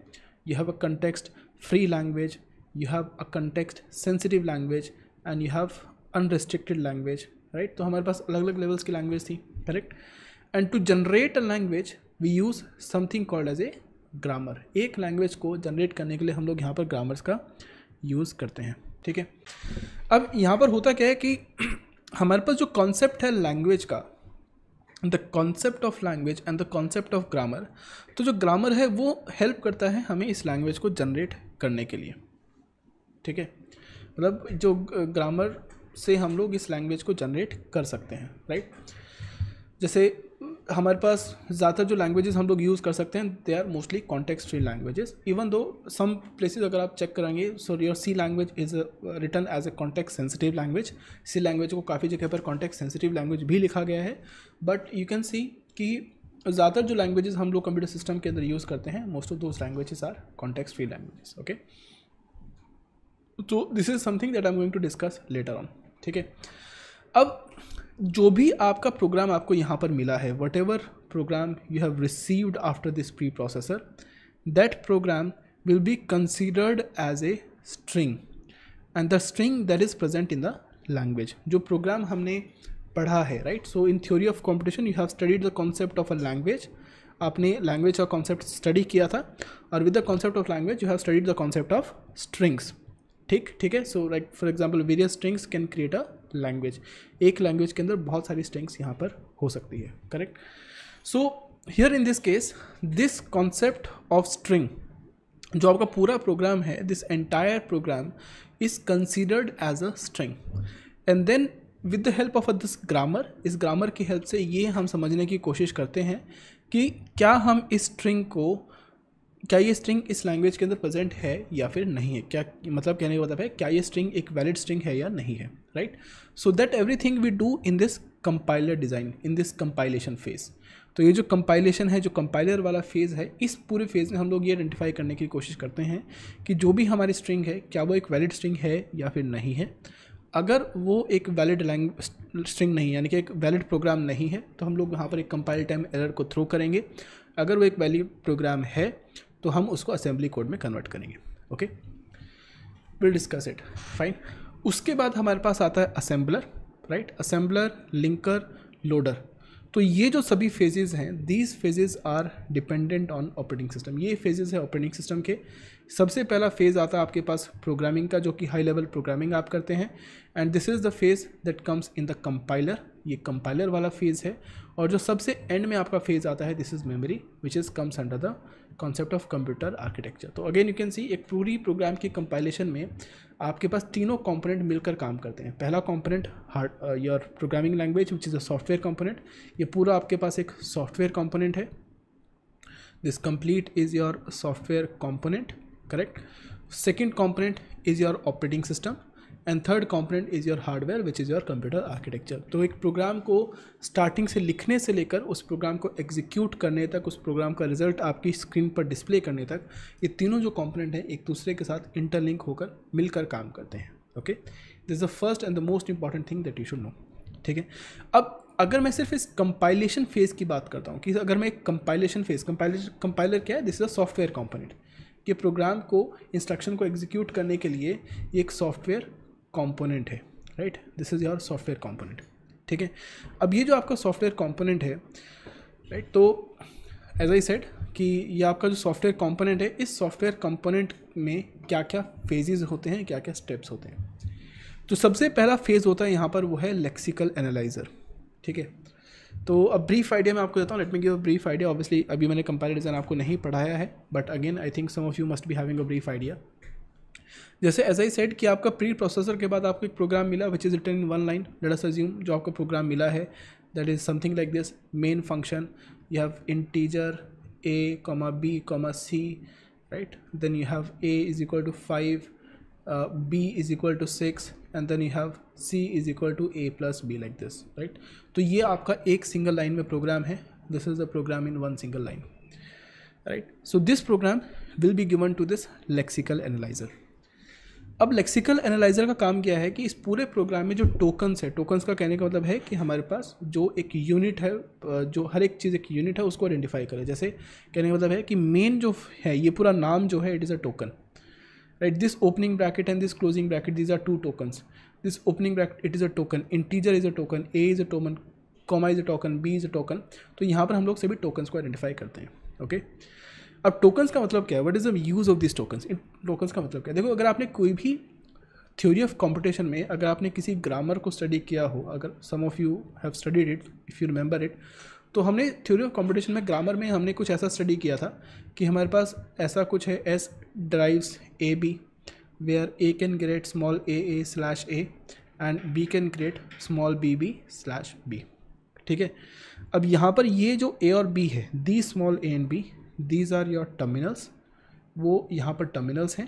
you have a context free language you have a context sensitive language and you have unrestricted language right तो हमारे पास अलग अलग लेवल्स की लैंग्वेज थी correct and to generate a language we use something called as a grammar एक लैंग्वेज को जनरेट करने के लिए हम लोग यहाँ पर ग्रामर्स का यूज़ करते हैं ठीक है अब यहाँ पर होता क्या है कि हमारे पास जो कॉन्सेप्ट है लैंग्वेज का the concept of language and the concept of grammar तो जो ग्रामर है वो हेल्प करता है हमें इस लैंग्वेज को जनरेट करने के लिए ठीक है मतलब जो ग्रामर से हम लोग इस लैंग्वेज को जनरेट कर सकते हैं राइट जैसे हमारे पास ज़्यादातर जो लैंग्वेजेस हम लोग यूज़ कर सकते हैं they are mostly context free languages even though some places अगर आप चेक करेंगे so your C language is written as a context sensitive language C language को काफ़ी जगह पर कॉन्टेक्ट सेंसिटिव लैंग्वेज भी लिखा गया है बट यू कैन सी कि ज़्यादातर जो लैंग्वेजेस हम लोग कंप्यूटर सिस्टम के अंदर यूज़ करते हैं most of those languages are context free languages okay तो this is something that I am going to discuss later on ठीक है अब जो भी आपका प्रोग्राम आपको यहाँ पर मिला है whatever program you have received after this preprocessor that program will be considered as a string and the string that is present in the language जो प्रोग्राम हमने पढ़ा है right so in theory of competition you have studied the concept of a language आपने लैंग्वेज का कॉन्सेप्ट स्टडी किया था और with the concept of language you have studied the concept of strings ठीक ठीक है so like for example various strings can create a language एक लैंग्वेज के अंदर बहुत सारी स्ट्रेंग्स यहाँ पर हो सकती है correct so here in this case this concept of string जो आपका पूरा प्रोग्राम है this entire program is considered as a string and then with the help of this grammar इस ग्रामर की हेल्प से ये हम समझने की कोशिश करते हैं कि क्या हम इस स्ट्रिंग को क्या ये स्ट्रिंग इस लैंग्वेज के अंदर प्रेजेंट है या फिर नहीं है क्या मतलब कहने का मतलब है क्या ये स्ट्रिंग एक वैलिड स्ट्रिंग है या नहीं है so that everything we do in this compiler design in this compilation phase तो ये जो कंपाइलेशन है जो कंपाइलर वाला फेज़ है इस पूरे फेज़ में हम लोग ये आइडेंटिफाई करने की कोशिश करते हैं कि जो भी हमारी स्ट्रिंग है क्या वो एक वैलिड स्ट्रिंग है या फिर नहीं है अगर वो एक वैलिड लैंग स्ट्रिंग नहीं यानी कि एक वैलिड प्रोग्राम नहीं है तो हम लोग वहाँ पर एक कंपाइल टाइम एरर को थ्रो करेंगे अगर वो एक वैलिड प्रोग्राम है तो हम उसको असेंबली कोड में कन्वर्ट करेंगे okay will discuss it fine उसके बाद हमारे पास आता है assembler right assembler linker loader तो ये जो सभी फेजेज़ हैं these phases are dependent on operating system ये फेजेज़ है ऑपरेटिंग सिस्टम के सबसे पहला फेज़ आता है आपके पास प्रोग्रामिंग का जो कि हाई लेवल प्रोग्रामिंग आप करते हैं and this is the phase that comes in the compiler ये कंपाइलर वाला फेज़ है और जो सबसे एंड में आपका फेज़ आता है this is memory which is comes under the concept of computer architecture तो अगेन यू कैन सी एक पूरी प्रोग्राम की कंपाइलेशन में आपके पास तीनों कंपोनेंट मिलकर काम करते हैं पहला component hard your programming language which is a software component ये पूरा आपके पास एक सॉफ्टवेयर कंपोनेंट है this complete is your software component correct second component is your operating system and third component is your hardware which is your computer architecture तो एक प्रोग्राम को स्टार्टिंग से लिखने से लेकर उस प्रोग्राम को एग्जीक्यूट करने तक उस प्रोग्राम का रिजल्ट आपकी स्क्रीन पर डिस्प्ले करने तक ये तीनों जो कॉम्पोनेंट हैं एक दूसरे के साथ इंटरलिंक होकर मिलकर काम करते हैं okay this is the first and the most important thing that you should know ठीक है अब अगर मैं सिर्फ इस कंपाइलेशन फेज़ की बात करता हूँ कि अगर मैं एक कंपाइलेशन फेज़ कंपाइलेशन कंपाइलर क्या है this is a software component ये प्रोग्राम को इंस्ट्रक्शन को एग्जीक्यूट करने के लिए एक सॉफ्टवेयर कॉम्पोनेंट है right this is your software component ठीक है अब ये जो आपका सॉफ्टवेयर कॉम्पोनेंट है राइट right, तो एज आई सेट कि ये आपका जो सॉफ्टवेयर कॉम्पोनेंट है इस सॉफ्टवेयर कॉम्पोनेंट में क्या क्या फेजेस होते हैं क्या क्या स्टेप्स होते हैं तो सबसे पहला फेज़ होता है यहाँ पर वो है लेक्सिकल एनालाइज़र ठीक है तो अब ब्रीफ आइडिया मैं आपको देता हूँ let me give a brief idea obviously अभी मैंने कंपैरिजन आपको नहीं पढ़ाया है but again I think some of you must be having a brief idea जैसे एज आई सेट कि आपका प्री प्रोसेसर के बाद आपको एक प्रोग्राम मिला which is written in one line let us assume जो आपको प्रोग्राम मिला है that is something like this main function you have integer a comma b comma c right then you have a is equal to five b is equal to six and then you have c is equal to A plus b like this right तो ये आपका एक सिंगल लाइन में प्रोग्राम है this is a program in one single line right so this program will be given to this lexical analyser अब लेक्सिकल एनालाइजर का काम क्या है कि इस पूरे प्रोग्राम में जो टोकन्स है टोकन्स का कहने का मतलब है कि हमारे पास जो एक यूनिट है जो हर एक चीज़ एक यूनिट है उसको आइडेंटिफाई करें जैसे कहने का मतलब है कि मेन जो है ये पूरा नाम जो है it is a token right this opening bracket and this closing bracket these are two tokens this opening bracket it is a token integer is a token a is a token comma is a token b is a token तो यहाँ पर हम लोग सभी टोकन्स को आइडेंटिफाई करते हैं ओके okay? अब टोकन्स का मतलब क्या है what is the use of this tokens इन टोकन्स का मतलब क्या है देखो अगर आपने कोई भी थ्योरी ऑफ कॉम्पिटिशन में अगर आपने किसी ग्रामर को स्टडी किया हो अगर some of you have studied it if you remember it तो हमने थ्योरी ऑफ कॉम्पिटिशन में ग्रामर में हमने कुछ ऐसा स्टडी किया था कि हमारे पास ऐसा कुछ है S derives A B AB A can can small a a slash a and B can create small b b slash b ठीक है अब यहाँ पर ये जो ए और बी है the small a and b these are your terminals वो यहाँ पर टर्मिनल्स हैं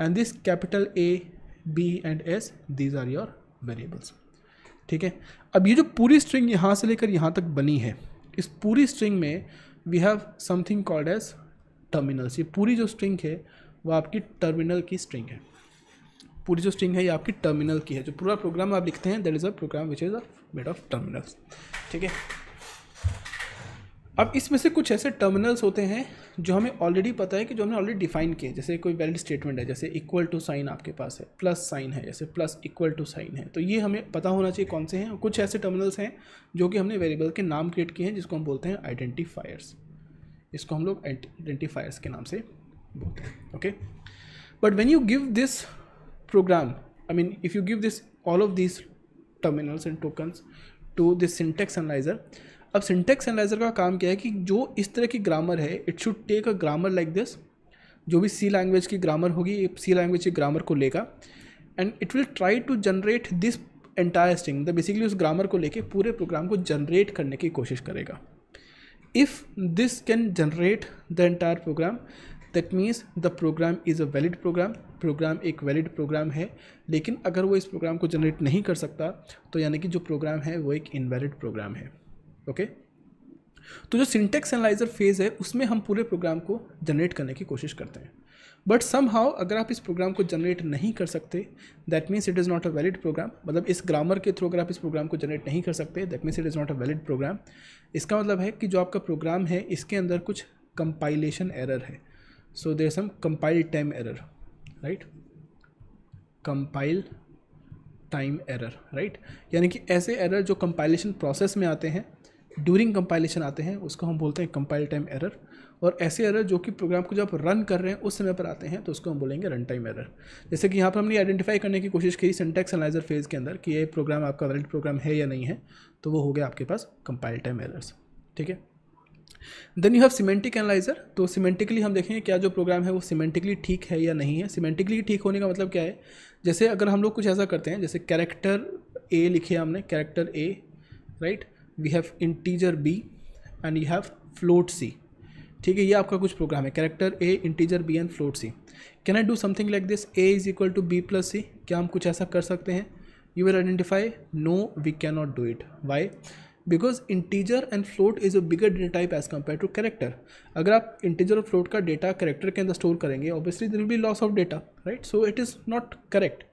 and this capital A B and S these are your variables ठीक है अब ये जो पूरी स्ट्रिंग यहाँ से लेकर यहाँ तक बनी है इस पूरी स्ट्रिंग में we have something called as terminals ये पूरी जो स्ट्रिंग है वो आपकी टर्मिनल की स्ट्रिंग है पूरी जो स्ट्रिंग है ये आपकी टर्मिनल की है जो पूरा प्रोग्राम आप लिखते हैं that is a program which is a made of terminals ठीक है अब इसमें से कुछ ऐसे टर्मिनल्स होते हैं जो हमें ऑलरेडी पता है कि जो हमने ऑलरेडी डिफाइन किए जैसे कोई वैलिड स्टेटमेंट है जैसे इक्वल टू साइन आपके पास है प्लस साइन है जैसे प्लस इक्वल टू साइन है तो ये हमें पता होना चाहिए कौन से हैं कुछ ऐसे टर्मिनल्स हैं जो कि हमने वेरिएबल के नाम क्रिएट किए हैं जिसको हम बोलते हैं आइडेंटिफायर्स इसको हम लोग आइडेंटिफायर्स के नाम से okay but when you give this program i mean if you give this all of these terminals and tokens to this syntax analyser अब सिंटेक्स एनालाइजर का काम क्या है कि जो इस तरह की ग्रामर है it should take a grammar like this जो भी सी लैंग्वेज की ग्रामर होगी सी लैंग्वेज की ग्रामर को लेगा and it will try to generate this entire string मतलब बेसिकली उस ग्रामर को लेके पूरे प्रोग्राम को जनरेट करने की कोशिश करेगा if this can generate the entire program that means the program is a valid program program एक वैलिड प्रोग्राम है लेकिन अगर वो इस प्रोग्राम को जनरेट नहीं कर सकता तो यानी कि जो प्रोग्राम है वो एक इनवैलिड प्रोग्राम है ओके okay? तो जो सिंटेक्स एनालाइजर फेज़ है उसमें हम पूरे प्रोग्राम को जनरेट करने की कोशिश करते हैं बट सम हाउ अगर आप इस प्रोग्राम को जनरेट नहीं कर सकते that means it is not a valid program मतलब इस ग्रामर के थ्रू अगर आप इस प्रोग्राम को जनरेट नहीं कर सकते that means it is not a valid program इसका मतलब है कि जो आपका प्रोग्राम है इसके अंदर कुछ कंपाइलेशन एरर है so is some compile time error right compile time error right यानी कि ऐसे एरर जो कंपाइलेशन प्रोसेस में आते हैं ड्यूरिंग कंपाइलेशन आते हैं उसको हम बोलते हैं कंपाइल टाइम एरर और ऐसे एरर जो कि प्रोग्राम को जब रन कर रहे हैं उस समय पर आते हैं तो उसको हम बोलेंगे रन टाइम एरर जैसे कि यहाँ पर हमने आइडेंटिफाई करने की कोशिश की सेंटेक्स एनाइजर फेज़ के अंदर कि ये प्रोग्राम आपका वैलिड प्रोग्राम है या नहीं है तो वो हो गया आपके पास कंपाइल टाइम एरर्स ठीक है then you have semantic analyser तो सीमेंटिकली हम देखेंगे क्या जो प्रोग्राम है वो सीमेंटिकली ठीक है या नहीं है सीमेंटिकली ठीक होने का मतलब क्या है जैसे अगर हम लोग कुछ ऐसा करते हैं जैसे कैरेक्टर ए लिखे हमने character A right we have integer B and you have float C ठीक है ये आपका कुछ प्रोग्राम है character A integer B and float C can I do something like this A is equal to B plus C क्या हम कुछ ऐसा कर सकते हैं you will identify no we can not do it why because integer and float is a bigger data type as compare to character अगर आप इंटीजर और फ्लोट का डेटा करेक्टर के अंदर स्टोर करेंगे obviously there'll be loss of data right so it is not correct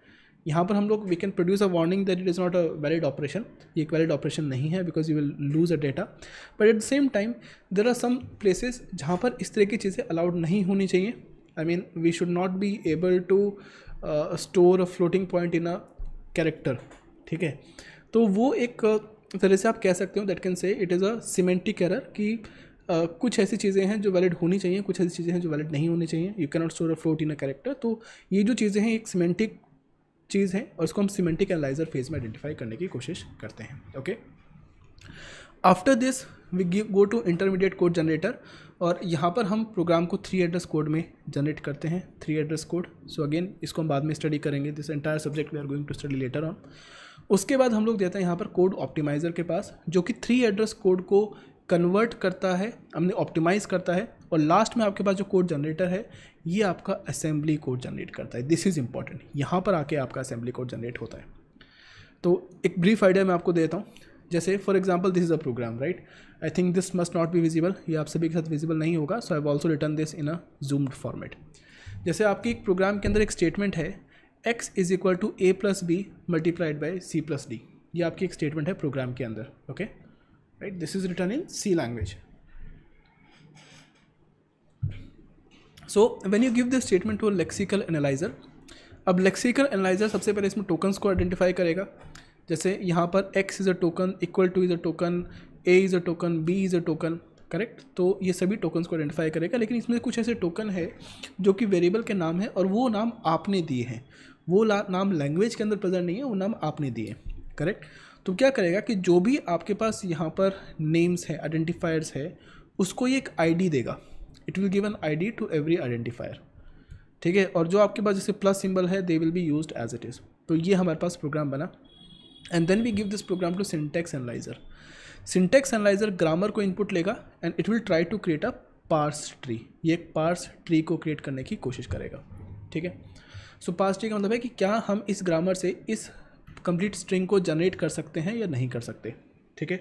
यहाँ पर हम लोग we can produce a warning that it is not a valid operation ये एक वैलिड ऑपरेशन नहीं है because you will lose a data but at the same time there are some places जहाँ पर इस तरह की चीज़ें अलाउड नहीं होनी चाहिए I mean we should not be able to store a floating point in a character ठीक है तो वो एक uh, तरह से आप कह सकते हो that can say it is a semantic error कि Uh, कुछ ऐसी चीज़ें हैं जो वैलिड होनी चाहिए कुछ ऐसी चीज़ें हैं जो वैलिड नहीं होनी चाहिए you cannot store a float in a character तो ये जो चीज़ें हैं एक सीमेंटिक चीज़ है और इसको हम सीमेंटिक एनालाइजर फेज में आइडेंटिफाई करने की कोशिश करते हैं okay after this we go to intermediate code generator और यहाँ पर हम प्रोग्राम को थ्री एड्रेस कोड में जनरेट करते हैं three address code so again इसको हम बाद में स्टडी करेंगे this entire subject we are going to study later on उसके बाद हम लोग देते हैं यहाँ पर कोड ऑप्टिमाइज़र के पास जो कि थ्री एड्रेस कोड को कन्वर्ट करता है हमने ऑप्टिमाइज़ करता है और लास्ट में आपके पास जो कोड जनरेटर है ये आपका असेंबली कोड जनरेट करता है दिस इज़ इंपॉर्टेंट यहाँ पर आके आपका असेंबली कोड जनरेट होता है तो एक ब्रीफ आइडिया मैं आपको देता हूँ जैसे for example this is a program right I think this must not be visible ये आप सभी के साथ विजिबल नहीं होगा so I also written this in a zoomed format जैसे आपके एक प्रोग्राम के अंदर एक स्टेटमेंट है X is equal to A plus B multiplied by C plus D ये आपकी एक स्टेटमेंट है प्रोग्राम के अंदर okay right this is written in C language so when you give the statement to lexical analyser अब लेक्सिकल एनालाइजर सबसे पहले इसमें टोकन्स को आइडेंटिफाई करेगा जैसे यहाँ पर X is a token equal to is a token A is a token B is a token correct तो ये सभी टोकन्स को आइडेंटिफाई करेगा लेकिन इसमें कुछ ऐसे टोकन है जो कि वेरिएबल के नाम है और वो नाम आपने दिए हैं वो नाम लैंग्वेज के अंदर प्रेजेंट नहीं है वो नाम आपने दिए करेक्ट तो क्या करेगा कि जो भी आपके पास यहाँ पर नेम्स है आइडेंटिफायर्स है उसको ये एक आईडी देगा it will give an ID to every identifier ठीक है और जो आपके पास जैसे प्लस सिंबल है they will be use as it is तो ये हमारे पास प्रोग्राम बना and then we give this program to syntax analyser syntax analyser grammar को इनपुट लेगा and it will try to create a parse tree ये एक पार्स ट्री को क्रिएट करने की कोशिश करेगा ठीक है सो पास्ट का मतलब है कि क्या हम इस ग्रामर से इस कंप्लीट स्ट्रिंग को जनरेट कर सकते हैं या नहीं कर सकते ठीक है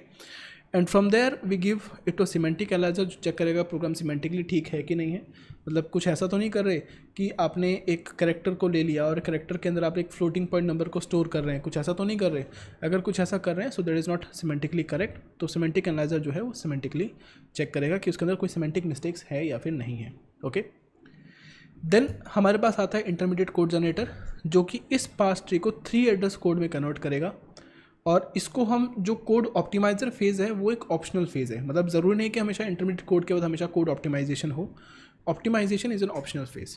and from there we give it to semantic analyser जो चेक करेगा प्रोग्राम सीमेंटिकली ठीक है कि नहीं है मतलब कुछ ऐसा तो नहीं कर रहे कि आपने एक करेक्टर को ले लिया और करेक्टर के अंदर आप एक फ्लोटिंग पॉइंट नंबर को स्टोर कर रहे हैं कुछ ऐसा तो नहीं कर रहे अगर कुछ ऐसा कर रहे हैं so that is not semantically correct तो सीमेंटिक एनालाइजर जो है वो सीमेंटिकली चेक करेगा कि उसके अंदर कोई सीमेंटिक मिस्टेक्स है या फिर नहीं है ओके okay? देन हमारे पास आता है इंटरमीडिएट कोड जनरेटर जो कि इस पास ट्री को थ्री एड्रेस कोड में कन्वर्ट करेगा और इसको हम जो कोड ऑप्टिमाइजर फेज़ है वो एक ऑप्शनल फेज़ है मतलब ज़रूरी नहीं कि हमेशा इंटरमीडिएट कोड के बाद हमेशा कोड ऑप्टिमाइजेशन हो optimisation is an optional phase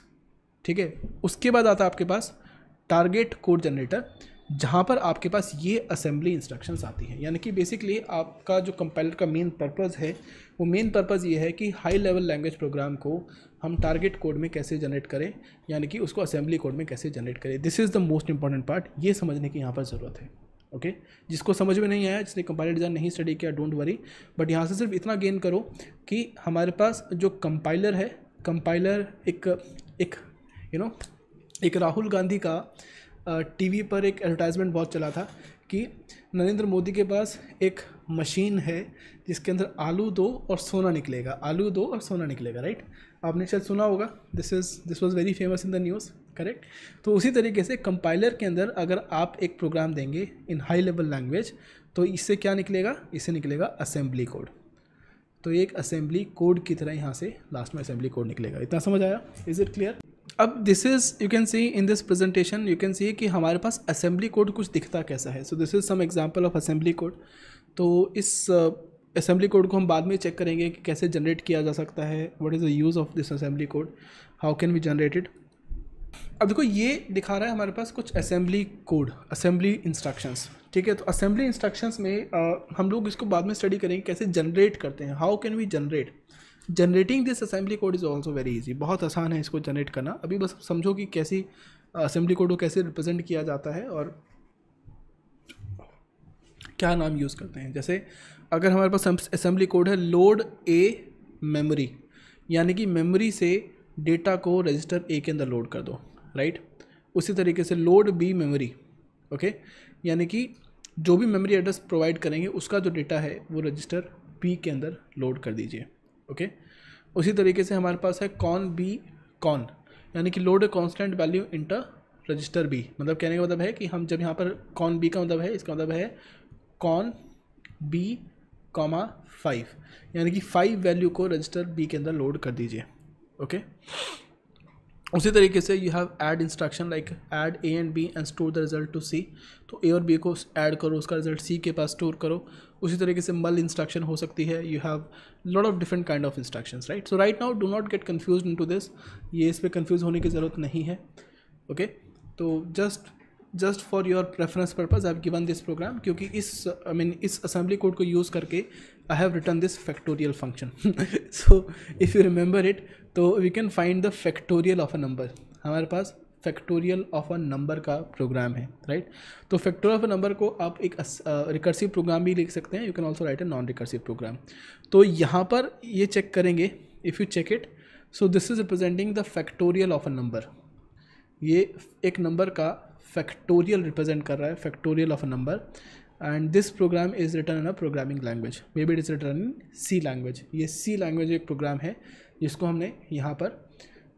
ठीक है उसके बाद आता है आपके पास टारगेट कोड जनरेटर जहाँ पर आपके पास ये असेंबली इंस्ट्रक्शंस आती हैं यानी कि बेसिकली आपका जो कंपाइलर का मेन पर्पज़ है वो मेन पर्पज़ ये है कि हाई लेवल लैंग्वेज प्रोग्राम को हम टारगेट कोड में कैसे जनरेट करें यानी कि उसको असेंबली कोड में कैसे जनरेट करें this is the most important part ये समझने की यहाँ पर ज़रूरत है ओके okay? जिसको समझ में नहीं आया जिसने कंपाइलर डिज़ाइन नहीं स्टडी किया डोंट वरी बट यहाँ से सिर्फ इतना गेन करो कि हमारे पास जो कंपाइलर है कंपाइलर एक एक यू you नो know, एक राहुल गांधी का टीवी पर एक एडवर्टाइजमेंट बहुत चला था कि नरेंद्र मोदी के पास एक मशीन है जिसके अंदर आलू दो और सोना निकलेगा आलू दो और सोना निकलेगा राइट आपने शायद सुना होगा this is this was very famous in the news correct तो उसी तरीके से कंपाइलर के अंदर अगर आप एक प्रोग्राम देंगे इन हाई लेवल लैंग्वेज तो इससे क्या निकलेगा इससे निकलेगा असेंबली कोड तो एक असेंबली कोड की तरह यहाँ से लास्ट में असेंबली कोड निकलेगा इतना समझ आया इज़ इट क्लियर अब this is you can see in this presentation you can see कि हमारे पास असेंबली कोड कुछ दिखता कैसा है so this is some example of assembly code तो इस असेंबली uh, कोड को हम बाद में चेक करेंगे कि कैसे जनरेट किया जा सकता है what is the use of this assembly code how can we generated अब देखो ये दिखा रहा है हमारे पास कुछ असेंबली कोड असेंबली इंस्ट्रक्शंस ठीक है तो असेंबली इंस्ट्रक्शंस में आ, uh, हम लोग इसको बाद में स्टडी करेंगे कैसे जनरेट करते हैं how can we generate generating this assembly code is also very easy बहुत आसान है इसको जनरेट करना अभी बस समझो कि कैसी असेंबली कोड को कैसे रिप्रेजेंट किया जाता है और क्या नाम यूज़ करते हैं जैसे अगर हमारे पास असेंबली कोड है लोड ए मेमोरी यानी कि मेमोरी से डेटा को रजिस्टर ए के अंदर लोड कर दो राइट उसी तरीके से लोड बी मेमोरी ओके यानी कि जो भी मेमोरी एड्रेस प्रोवाइड करेंगे उसका जो डेटा है वो रजिस्टर बी के अंदर लोड कर दीजिए ओके उसी तरीके से हमारे पास है कॉन बी कॉन यानी कि load constant value into register B मतलब कहने का मतलब है कि हम जब यहाँ पर कॉन बी का मतलब है इसका मतलब है कॉन बी कॉमा फाइव यानी कि फाइव वैल्यू को रजिस्टर बी के अंदर लोड कर दीजिए ओके उसी तरीके से you have add instruction like add A and B and store the result to C तो ए और बी को ऐड करो उसका रिजल्ट सी के पास स्टोर करो उसी तरीके से मल इंस्ट्रक्शन हो सकती है you have lot of different kind of instruction right so right now do not get confuse into this ये इस पर कन्फ्यूज़ होने की ज़रूरत नहीं है ओके okay? तो just just for your preference purpose I given this program क्योंकि इस आई I मीन mean, इस असेंबली कोड को यूज़ करके I have written this factorial function so if you remember it तो we can find the factorial of a number हमारे पास फैक्टोरियल ऑफ अ नंबर का प्रोग्राम है राइट तो फैक्टोरियल ऑफ अ नंबर को आप एक रिकर्सिव प्रोग्राम भी लिख सकते हैं you can also write a non recursive program तो यहाँ पर ये चेक करेंगे if you check it so this is representing the factorial of a number ये एक नंबर का फैक्टोरियल रिप्रेजेंट कर रहा है factorial of a number and this program is written in a programming language maybe it is written in C language ये सी लैंग्वेज एक प्रोग्राम है जिसको हमने यहाँ पर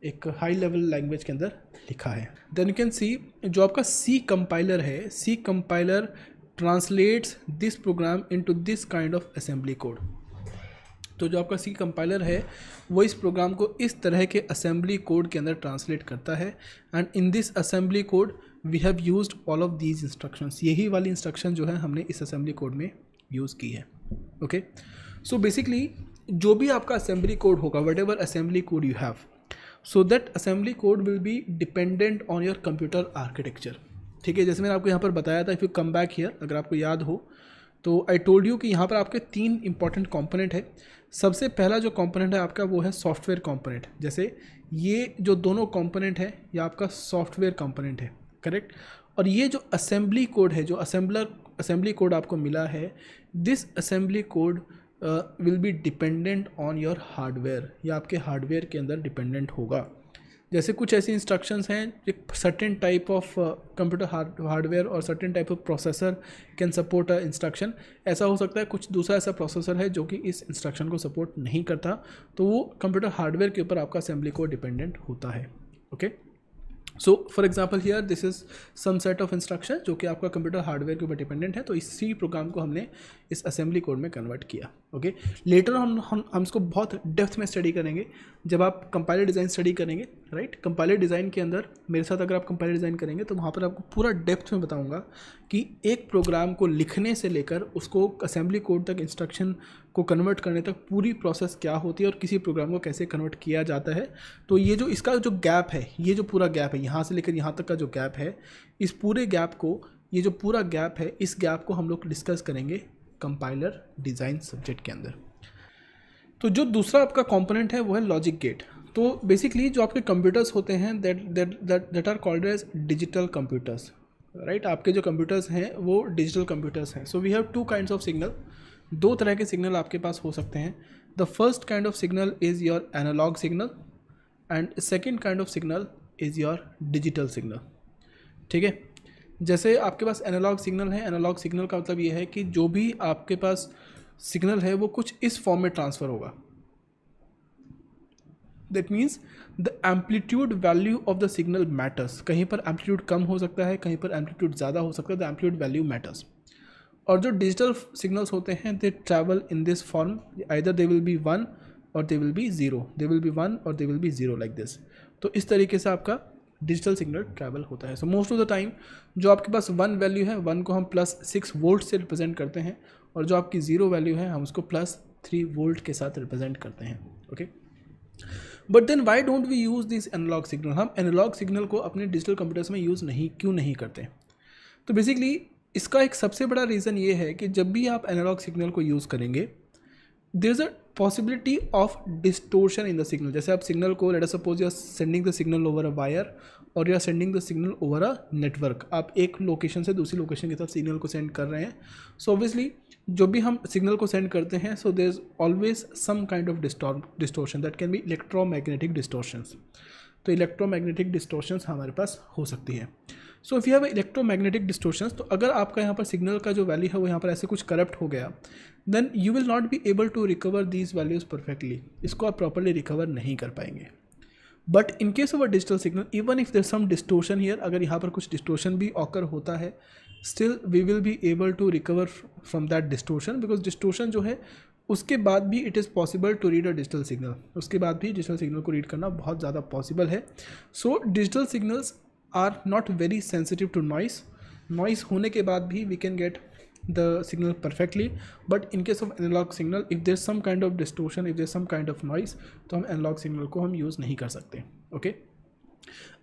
एक हाई लेवल लैंग्वेज के अंदर लिखा है देन यू कैन सी जो आपका सी कंपाइलर है C compiler translates this program into this kind of assembly code तो जो आपका सी कंपाइलर है वो इस प्रोग्राम को इस तरह के असेंबली कोड के अंदर ट्रांसलेट करता है and in this assembly code we have use all of these instruction यही वाली इंस्ट्रक्शन जो है हमने इस असेंबली कोड में यूज़ की है ओके सो बेसिकली जो भी आपका असेंबली कोड होगा whatever assembly code you have so that assembly code will be dependent on your computer architecture ठीक है जैसे मैंने आपको यहाँ पर बताया था if you come back here अगर आपको याद हो तो आई टोल्ड यू कि यहाँ पर आपके तीन इंपॉर्टेंट कॉम्पोनेंट है सबसे पहला जो कॉम्पोनेंट है आपका वो है सॉफ्टवेयर कॉम्पोनेंट जैसे ये जो दोनों कॉम्पोनेंट है ये आपका सॉफ्टवेयर कॉम्पोनेंट है करेक्ट और ये जो असेंबली कोड है जो असेंबलर असेंबली कोड आपको मिला है this assembly code will be dependent on your hardware या आपके हार्डवेयर के अंदर डिपेंडेंट होगा जैसे कुछ ऐसी इंस्ट्रक्शंस हैं एक certain type of computer hardware और certain type of processor can support a instruction ऐसा हो सकता है कुछ दूसरा ऐसा प्रोसेसर है जो कि इस इंस्ट्रक्शन को सपोर्ट नहीं करता तो वो कंप्यूटर हार्डवेयर के ऊपर आपका असेंबली को डिपेंडेंट होता है okay okay? So for example here this is some set of instruction जो कि आपका कंप्यूटर हार्डवेयर के ऊपर डिपेंडेंट है तो इसी प्रोग्राम को हमने इस असेंबली कोड में कन्वर्ट किया ओके okay? लेटर हम हम हम इसको बहुत डेप्थ में स्टडी करेंगे जब आप कंपाइलर डिज़ाइन स्टडी करेंगे राइट कंपाइलर डिज़ाइन के अंदर मेरे साथ अगर आप कंपाइलर डिज़ाइन करेंगे तो वहाँ पर आपको पूरा डेप्थ में बताऊँगा कि एक प्रोग्राम को लिखने से लेकर उसको असेंबली कोड तक इंस्ट्रक्शन को कन्वर्ट करने तक पूरी प्रोसेस क्या होती है और किसी प्रोग्राम को कैसे कन्वर्ट किया जाता है तो ये जो इसका जो गैप है ये जो पूरा गैप है यहाँ से लेकर यहाँ तक का जो गैप है इस पूरे गैप को ये जो पूरा गैप है इस गैप को हम लोग डिस्कस करेंगे कंपाइलर डिज़ाइन सब्जेक्ट के अंदर तो जो दूसरा आपका कॉम्पोनेंट है वो है लॉजिक गेट तो बेसिकली जो आपके कंप्यूटर्स होते हैं that that that that are called as digital computers right आपके जो कंप्यूटर्स हैं वो डिजिटल कंप्यूटर्स हैं so we have two kind of signal दो तरह के सिग्नल आपके पास हो सकते हैं the first kind of signal is your analogue signal and second kind of signal is your digital signal ठीक है जैसे आपके पास एनालॉग सिग्नल है एनालॉग सिग्नल का मतलब ये है कि जो भी आपके पास सिग्नल है वो कुछ इस फॉर्म में ट्रांसफ़र होगा that means the amplitude value of the signal matters कहीं पर एम्पलीट्यूड कम हो सकता है कहीं पर एम्पलीट्यूड ज़्यादा हो सकता है द एम्पलीट्यूड वैल्यू मैटर्स और जो डिजिटल सिग्नल्स होते हैं they travel in this form either they will be one or they will be zero they will be one or they will be zero like this तो इस तरीके से आपका डिजिटल सिग्नल ट्रैवल होता है so most of the time जो आपके पास वन वैल्यू है वन को हम प्लस सिक्स वोल्ट से रिप्रेजेंट करते हैं और जो आपकी ज़ीरो वैल्यू है हम उसको प्लस थ्री वोल्ट के साथ रिप्रेजेंट करते हैं okay but then why don't we use this analog signal हम एनालॉग सिग्नल को अपने डिजिटल कंप्यूटर्स में यूज़ नहीं क्यों नहीं करते तो बेसिकली इसका एक सबसे बड़ा रीज़न ये है कि जब भी आप एनालॉग सिग्नल को यूज़ करेंगे there is a possibility of distortion in the signal जैसे आप सिग्नल को let suppose you are sending the signal over a wire और you are sending the signal over a network आप एक लोकेशन से दूसरी लोकेशन की तरफ सिग्नल को सेंड कर रहे हैं सो ऑब्वियसली जो भी हम सिग्नल को सेंड करते हैं so there is always some kind of distortion that can be electromagnetic distortions तो इलेक्ट्रोमैग्नेटिक डिस्टोर्शंस हमारे पास हो सकती है so if you have electromagnetic distortions तो अगर आपका यहाँ पर सिग्नल का जो वैल्यू है वो यहाँ पर ऐसे कुछ करप्ट हो गया then you will not be able to recover these values perfectly इसको आप प्रॉपरली रिकवर नहीं कर पाएंगे but in case of a digital signal even if there some distortion here अगर यहाँ पर कुछ डिस्टोशन भी ऑकर होता है still we will be able to recover from that distortion because distortion जो है उसके बाद भी it is possible to read a digital signal उसके बाद भी डिजिटल सिग्नल को रीड करना बहुत ज़्यादा पॉसिबल है so digital signals are not very sensitive to noise noise होने के बाद भी we can get the signal perfectly but in case of analog signal if there some kind of distortion if there some kind of noise तो हम एनालॉग सिग्नल को हम यूज़ नहीं कर सकते ओके okay?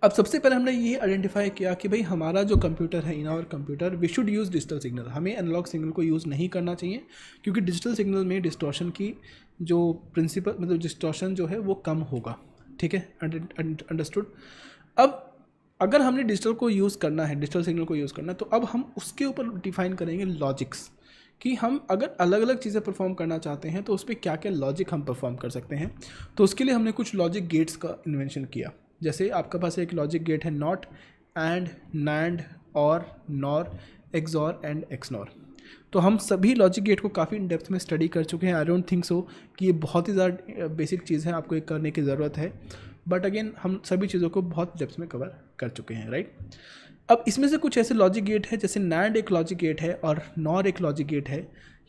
अब सबसे पहले हमने ये आइडेंटिफाई किया कि भाई हमारा जो कंप्यूटर है in our computer we should use digital signal हमें एनालॉग सिग्नल को यूज़ नहीं करना चाहिए क्योंकि डिजिटल सिग्नल में डिस्टॉर्शन की जो प्रिंसिपल मतलब डिस्टॉर्शन जो है वो कम होगा ठीक है अंडरस्टूड अब अगर हमने डिजिटल को यूज़ करना है डिजिटल सिग्नल को यूज़ करना है तो अब हम उसके ऊपर डिफाइन करेंगे लॉजिक्स कि हम अगर अलग अलग चीज़ें परफॉर्म करना चाहते हैं तो उस पर क्या क्या लॉजिक हम परफॉर्म कर सकते हैं तो उसके लिए हमने कुछ लॉजिक गेट्स का इन्वेंशन किया जैसे आपके पास एक लॉजिक गेट है not and nand or nor xor and xnor तो हम सभी लॉजिक गेट को काफ़ी इन डेप्थ में स्टडी कर चुके हैं आई डोंट थिंक सो कि ये बहुत ही ज़्यादा बेसिक चीज़ है आपको ये करने की ज़रूरत है बट अगेन हम सभी चीज़ों को बहुत डेप्थ में कवर कर चुके हैं राइट अब इसमें से कुछ ऐसे लॉजिक गेट है जैसे नैंड एक लॉजिक गेट है और नॉर एक लॉजिक गेट है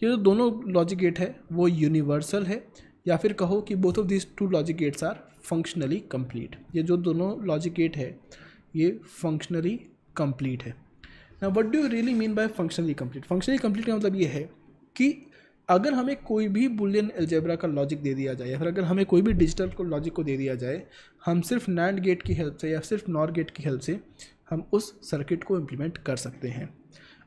ये जो दोनों लॉजिक गेट है वो यूनिवर्सल है या फिर कहो कि both of this two logic gates are functionally complete ये जो दोनों लॉजिक गेट है ये फंक्शनली कम्प्लीट है ना what do really mean by functionally complete functionally complete का मतलब ये है कि अगर हमें कोई भी बुलियन एल्जेब्रा का लॉजिक दे दिया जाए या फिर अगर हमें कोई भी डिजिटल को लॉजिक को दे दिया जाए हम सिर्फ नैंड गेट की हेल्प से या सिर्फ नॉर गेट की हेल्प से हम उस सर्किट को इम्प्लीमेंट कर सकते हैं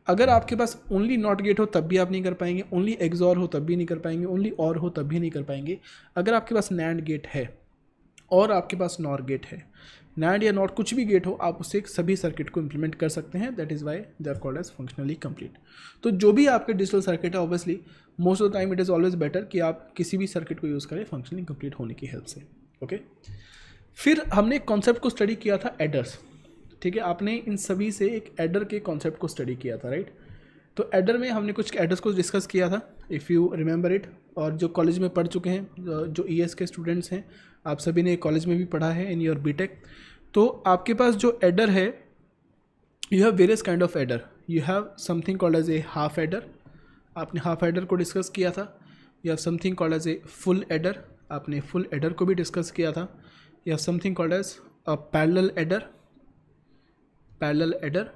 अगर आपके पास ओनली नॉट गेट हो तब भी आप नहीं कर पाएंगे ओनली एग्जॉर हो तब भी नहीं कर पाएंगे ओनली और हो तब भी नहीं कर पाएंगे अगर आपके पास नैंड गेट है और आपके पास नॉर गेट है नैंड या नॉट कुछ भी गेट हो आप उससे सभी सर्किट को इम्प्लीमेंट कर सकते हैं that is why they are called as functionally complete तो जो भी आपके डिजिटल सर्किट है obviously most of the time it is always better कि आप किसी भी सर्किट को यूज़ करें फंक्शनली कंप्लीट होने की हेल्प से ओके फिर हमने एक कॉन्सेप्ट को स्टडी किया था एडर्स ठीक है आपने इन सभी से एक एडर के कॉन्सेप्ट को स्टडी किया था राइट तो एडर में हमने कुछ एडर्स को डिस्कस किया था इफ़ यू रिमेंबर इट और जो कॉलेज में पढ़ चुके हैं जो ई के स्टूडेंट्स हैं आप सभी ने कॉलेज में भी पढ़ा है इन योर बीटेक तो आपके पास जो एडर है you have various kind of adder you have something called as a half adder आपने हाफ एडर को डिस्कस किया था you have something called as a full adder आपने फुल एडर को भी डिस्कस किया था you have something called as a parallel adder parallel adder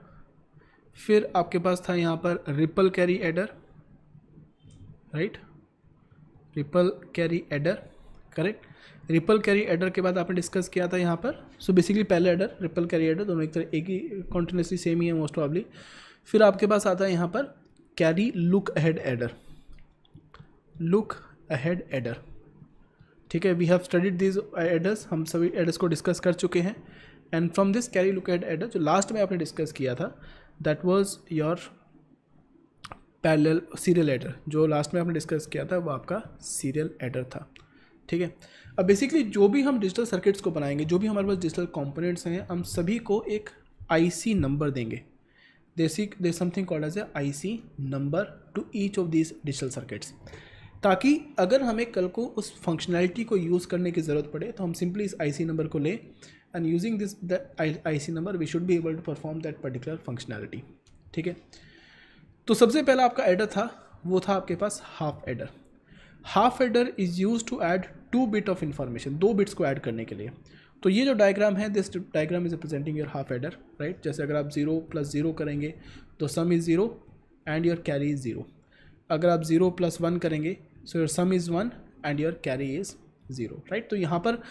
फिर आपके पास था यहाँ पर ripple carry adder right ripple carry adder correct ripple carry adder के बाद आपने डिस्कस किया था यहाँ पर सो बेसिकली पहले एडर रिपल कैरी एडर दोनों एक तरह एक ही कॉन्टिन्यूसली सेम ही है मोस्ट ऑबली फिर आपके पास आता है यहाँ पर carry look ahead adder look ahead adder ठीक है we have studied this adders हम सभी एडर्स को डिस्कस कर चुके हैं and from this carry look ahead adder जो लास्ट में आपने डिस्कस किया था that was your parallel serial adder जो लास्ट में आपने डिस्कस किया था वो आपका सीरियल एडर था ठीक है अब बेसिकली जो भी हम डिजिटल सर्किट्स को बनाएंगे जो भी हमारे पास डिजिटल कंपोनेंट्स हैं हम सभी को एक आईसी नंबर देंगे देसी they something called as a IC number to each of these digital circuits ताकि अगर हमें कल को उस फंक्शनैलिटी को यूज़ करने की ज़रूरत पड़े तो हम सिंपली इस आईसी नंबर को लें and using this I C number we should be able to perform that particular functionality ठीक है तो सबसे पहला आपका एडर था वो था आपके पास half adder half adder is use to add two bit of information दो बिट्स को ऐड करने के लिए तो ये जो डायग्राम है this diagram is representing your half adder right जैसे अगर आप ज़ीरो प्लस ज़ीरो करेंगे तो sum is zero and your carry is zero अगर आप ज़ीरो प्लस वन करेंगे so your sum is one and your carry is zero right तो यहाँ पर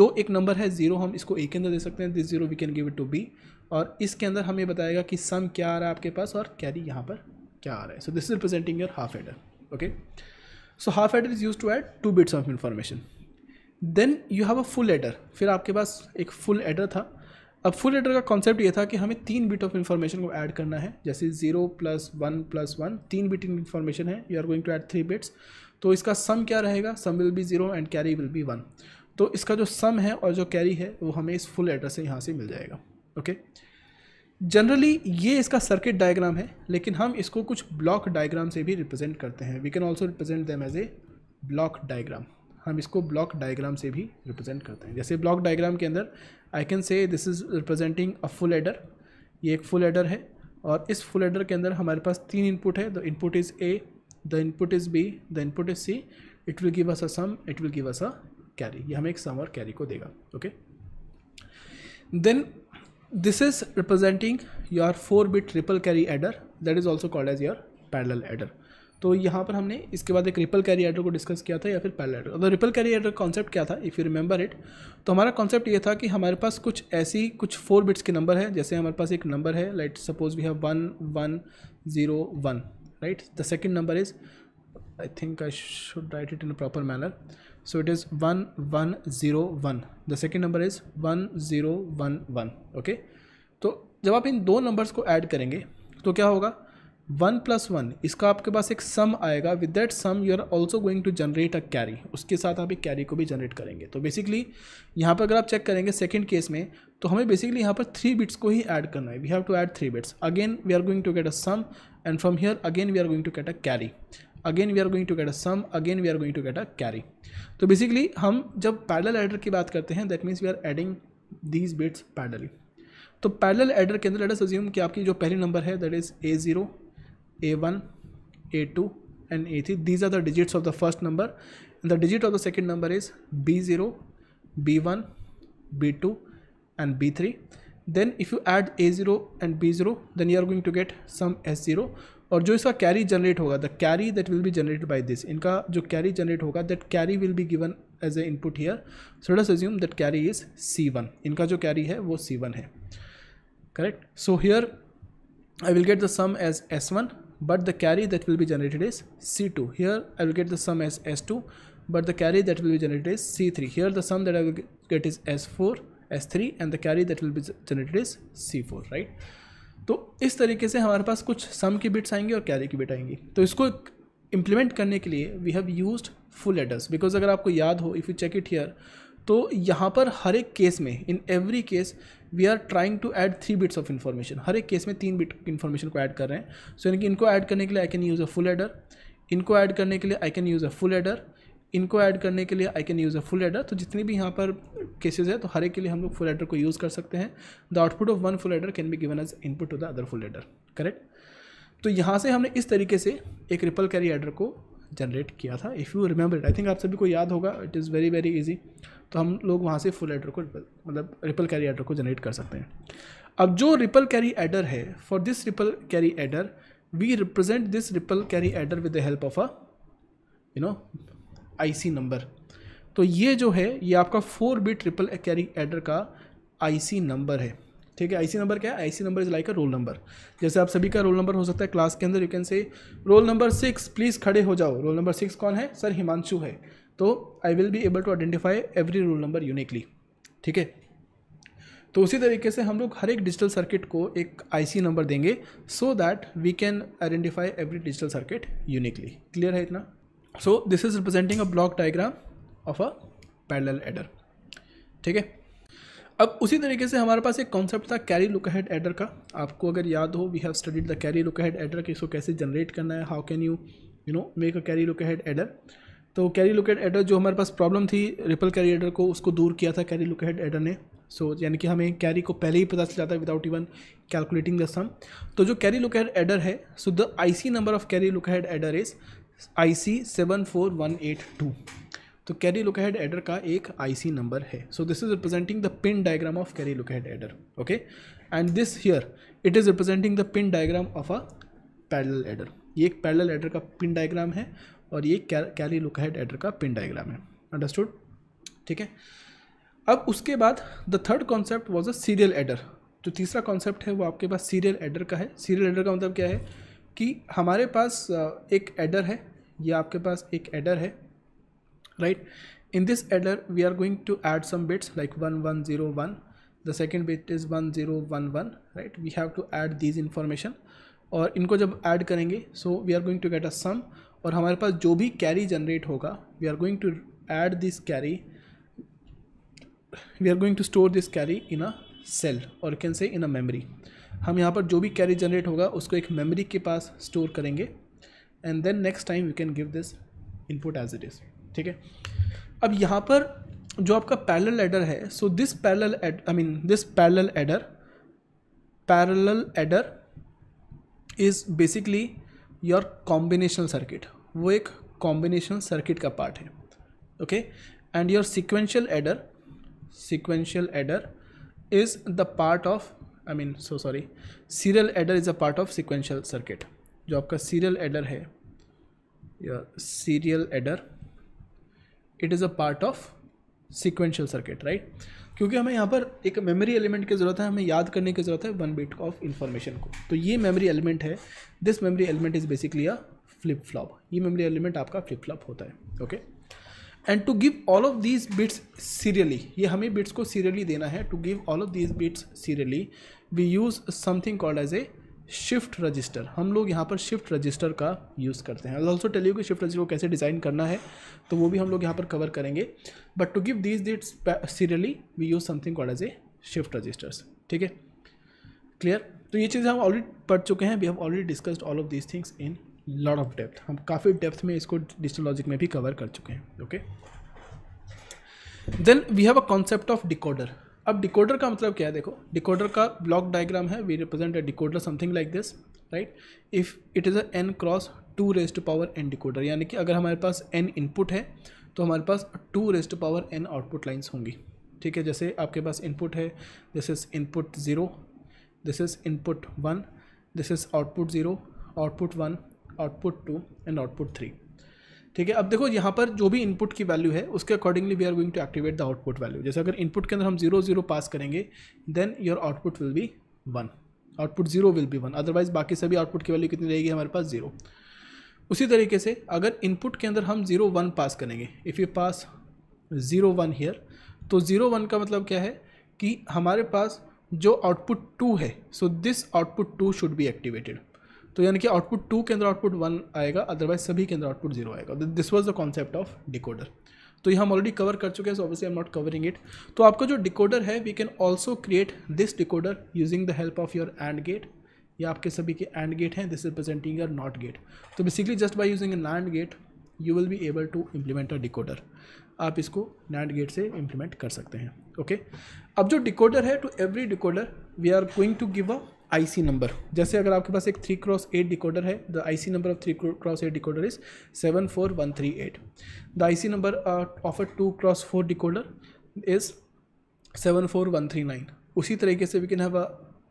जो एक नंबर है ज़ीरो हम इसको ए के अंदर दे सकते हैं this zero we can give it to be और इसके अंदर हमें बताएगा कि सम क्या आ रहा है आपके पास और कैरी यहाँ पर क्या आ रहा है so this is representing your half adder okay so half adder is use to add two bits of information then you have a full adder फिर आपके पास एक फुल एडर था अब फुल एडर का कॉन्सेप्ट ये था कि हमें तीन बिट ऑफ इन्फॉर्मेशन को ऐड करना है जैसे zero plus one plus one तीन बिट इन्फॉर्मेशन है you are going to add three bits तो इसका सम क्या रहेगा sum will be zero and carry will be one तो इसका जो सम है और जो कैरी है वो हमें इस फुल एडर से यहाँ से मिल जाएगा ओके okay? जनरली ये इसका सर्किट डायग्राम है लेकिन हम इसको कुछ ब्लॉक डायग्राम से भी रिप्रेजेंट करते हैं we can also represent them as a block diagram हम इसको ब्लॉक डायग्राम से भी रिप्रेजेंट करते हैं जैसे ब्लॉक डायग्राम के अंदर I can say this is representing a full adder ये एक फुल एडर है और इस फुल एडर के अंदर हमारे पास तीन इनपुट है the input is A the input is B the input is C it will give us a sum it will give us a carry ये हमें एक सम और कैरी को देगा okay then this is representing your 4 bit ripple carry adder that is also called as your parallel adder तो यहाँ पर हमने इसके बाद एक रिपल कैरी एडर को डिस्कस किया था या फिर पैरल एडर तो रिपल कैरी एडर कॉन्सेप्ट क्या था इफ़ यू रिमेंबर इट तो हमारा कॉन्सेप्ट ये था कि हमारे पास कुछ ऐसी कुछ फोर बिट्स के नंबर है जैसे हमारे पास एक नंबर है let suppose we have one one zero one right the second number is I think I should write it in a proper manner so it is number the second number is one okay तो जब आप इन दो नंबर्स को ऐड करेंगे तो क्या होगा वन प्लस वन इसका आपके पास एक सम आएगा with that sum you are also going to generate a carry उसके साथ आप एक कैरी को भी जनरेट करेंगे तो बेसिकली यहाँ पर अगर आप चेक करेंगे सेकेंड केस में तो हमें बेसिकली यहाँ पर थ्री बिट्स को ही ऐड करना है we have to add three bits again we are going to get a sum and from here again we are going to get a carry again we are going to get a sum again we are going to get a carry तो बेसिकली हम जब पैरल एडर की बात करते हैं that means we are adding these bits parallel तो पैरल एडर के अंदर लेट अस अज्यूम कि आपकी जो पहली नंबर है that is A zero A one A two and A three these are the digits of the first number and the digit of the second number is B zero B one B two and B three then if you add A zero and B zero then you are going to get sum S zero और जो इसका कैरी जनरेट होगा the carry that will be generate bye this इनका जो कैरी जनरेट होगा that carry will be given as a input here so thus assume that carry is C one इनका जो कैरी है वो सी वन है correct so here I will get the sum as S one but the carry that will be generated is C two here I will get the sum as S two but the carry that will be generated is C three here the sum that I will get is S four S three and the carry that will be generated is C four right तो इस तरीके से हमारे पास कुछ सम की बिट्स आएंगी और कैरी की बिट आएंगी तो इसको इम्प्लीमेंट करने के लिए we have use full adders because अगर आपको याद हो if you check it here तो यहाँ पर हर एक केस में in every case we are trying to add three bits of information हर एक केस में तीन बिट इन्फॉर्मेशन को ऐड कर रहे हैं सो so, यानी कि इनको ऐड करने के लिए I can use a full adder इनको ऐड करने के लिए I can use a full adder इनको ऐड करने के लिए I can use a full adder तो जितनी भी यहाँ पर केसेज है तो हर एक के लिए हम लोग फुल एडर को यूज़ कर सकते हैं the output of one full adder can be given as input to the other full adder correct तो यहाँ से हमने इस तरीके से एक रिपल कैरी एडर को जनरेट किया था if you remember it I think आप सभी को याद होगा it is very very easy तो हम लोग वहाँ से फुल एडर को मतलब रिपल कैरी एडर को जनरेट कर सकते हैं अब जो रिपल कैरी एडर है for this ripple carry adder we represent this ripple carry adder with the help of a you know IC number तो ये जो है ये आपका four bit ripple carry adder का आईसी नंबर है ठीक है आईसी नंबर क्या है IC number is like a roll number जैसे आप सभी का रोल नंबर हो सकता है क्लास के अंदर you can say roll number six please खड़े हो जाओ रोल नंबर सिक्स कौन है सर हिमांशु है तो I will be able to identify every roll number uniquely ठीक है तो उसी तरीके से हम लोग हर एक डिजिटल सर्किट को एक आईसी नंबर देंगे so that we can identify every digital circuit uniquely clear है इतना so this is representing a block diagram of a parallel adder ठीक है अब उसी तरीके से हमारे पास एक कॉन्सेप्ट था कैरी लुक हेड एडर का आपको अगर याद हो we have studied the carry look ahead adder कि इसको कैसे जनरेट करना है how can you you know make a carry look ahead adder तो कैरी लुक हेड एडर जो हमारे पास प्रॉब्लम थी रिपल कैरी एडर को उसको दूर किया था कैरी लुक हेड एडर ने सो so, यानी कि हमें कैरी को पहले ही पता चल जाता है without even calculating the sum तो जो कैरी लुक हेड एडर है so the IC number of carry look ahead adder is I C seven four one eight two तो कैरी हेड एडर का एक आई सी नंबर है so this is representing the pin diagram of carry ahead adder okay and this here it is representing the pin diagram of a parallel adder ये एक पैरल एडर का पिन डायग्राम है और ये कैरी हेड एडर का पिन डायग्राम है अंडरस्टूड ठीक है अब उसके बाद the third concept was a serial adder जो तीसरा कॉन्सेप्ट है वो आपके पास सीरियल एडर का है सीरियल एडर का मतलब क्या है कि हमारे पास एक एडर है ये आपके पास एक एडर है right in this adder we are going to add some bits like one one zero one the second bit is one zero one one right we have to add these information और इनको जब ऐड करेंगे so we are going to get a sum और हमारे पास जो भी कैरी जनरेट होगा we are going to add this carry we are going to store this carry in a cell और can say in a memory हम यहाँ पर जो भी कैरी जनरेट होगा उसको एक मेमरी के पास स्टोर करेंगे and then next time you can give this input as it is ठीक है अब यहाँ पर जो आपका पैरेलल एडर है so this parallel I mean this parallel adder parallel adder is basically your combination circuit वो एक कॉम्बिनेशन सर्किट का पार्ट है okay and your sequential adder sequential adder is the part of I mean so sorry serial adder is a part of sequential circuit जो आपका सीरियल एडर है या serial adder it is a part of sequential circuit right क्योंकि हमें यहाँ पर एक मेमोरी एलिमेंट की ज़रूरत है हमें याद करने की ज़रूरत है वन बिट ऑफ इन्फॉर्मेशन को तो ये मेमोरी एलिमेंट है this memory element is basically a flip flop ये मेमोरी एलिमेंट आपका फ्लिप फ्लॉप होता है okay and to give all of these bits serially ये हमें बिट्स को सीरियली देना है to give all of these bits serially we use something called as a shift register हम लोग यहाँ पर शिफ्ट रजिस्टर का यूज़ करते हैं ऑल्सो टेल यू कि शिफ्ट रजिस्टर को कैसे डिज़ाइन करना है तो वो भी हम लोग यहाँ पर कवर करेंगे but to give this bit serially we use something call as a shift registers ठीक है क्लियर तो ये चीज़ें हम ऑलरेडी पढ़ चुके हैं we have already discussed all of this things in lot of depth हम काफ़ी डेप्थ में इसको डिजिटल लॉजिक में भी कवर कर चुके हैं okay then we have a concept of decoder अब डिकोडर का मतलब क्या है देखो डिकोडर का ब्लॉक डायग्राम है we represent a decoder something like this right if it is a n cross two raised power n decoder यानी कि अगर हमारे पास एन इनपुट है तो हमारे पास two raised power n output lines होंगी ठीक है जैसे आपके पास इनपुट है this is input zero this is input one this is output zero output one output two and output three ठीक है अब देखो यहाँ पर जो भी इनपुट की वैल्यू है उसके accordingly we are going to activate the output value जैसे अगर इनपुट के अंदर हम जीरो जीरो पास करेंगे then your output will be one output zero will be one otherwise बाकी सभी आउटपुट की वैल्यू कितनी रहेगी हमारे पास जीरो उसी तरीके से अगर इनपुट के अंदर हम जीरो वन पास करेंगे if you pass zero one here तो ज़ीरो वन का मतलब क्या है कि हमारे पास जो आउटपुट टू है so this output two should be activated तो यानी कि आउटपुट टू के अंदर आउटपुट वन आएगा अदरवाइज सभी के अंदर आउटपुट जीरो आएगा this was the concept of decoder तो ये हम ऑलरेडी कवर कर चुके हैं so obviously I am not covering it तो आपका जो डिकोडर है we can also create this decoder using the help of your and gate या आपके सभी के एंड गेट हैं this representing your not gate तो basically just by using a nand gate you will be able to implement a decoder आप इसको नैंड गेट से इम्प्लीमेंट कर सकते हैं ओके okay? अब जो डिकोडर है to every decoder we are going to give a IC number जैसे अगर आपके पास एक थ्री क्रॉस एट डिकोडर है the C number of three cross eight decoder is seven four one three eight the C number of a two cross four decoder is seven four one three nine उसी तरीके से we can have a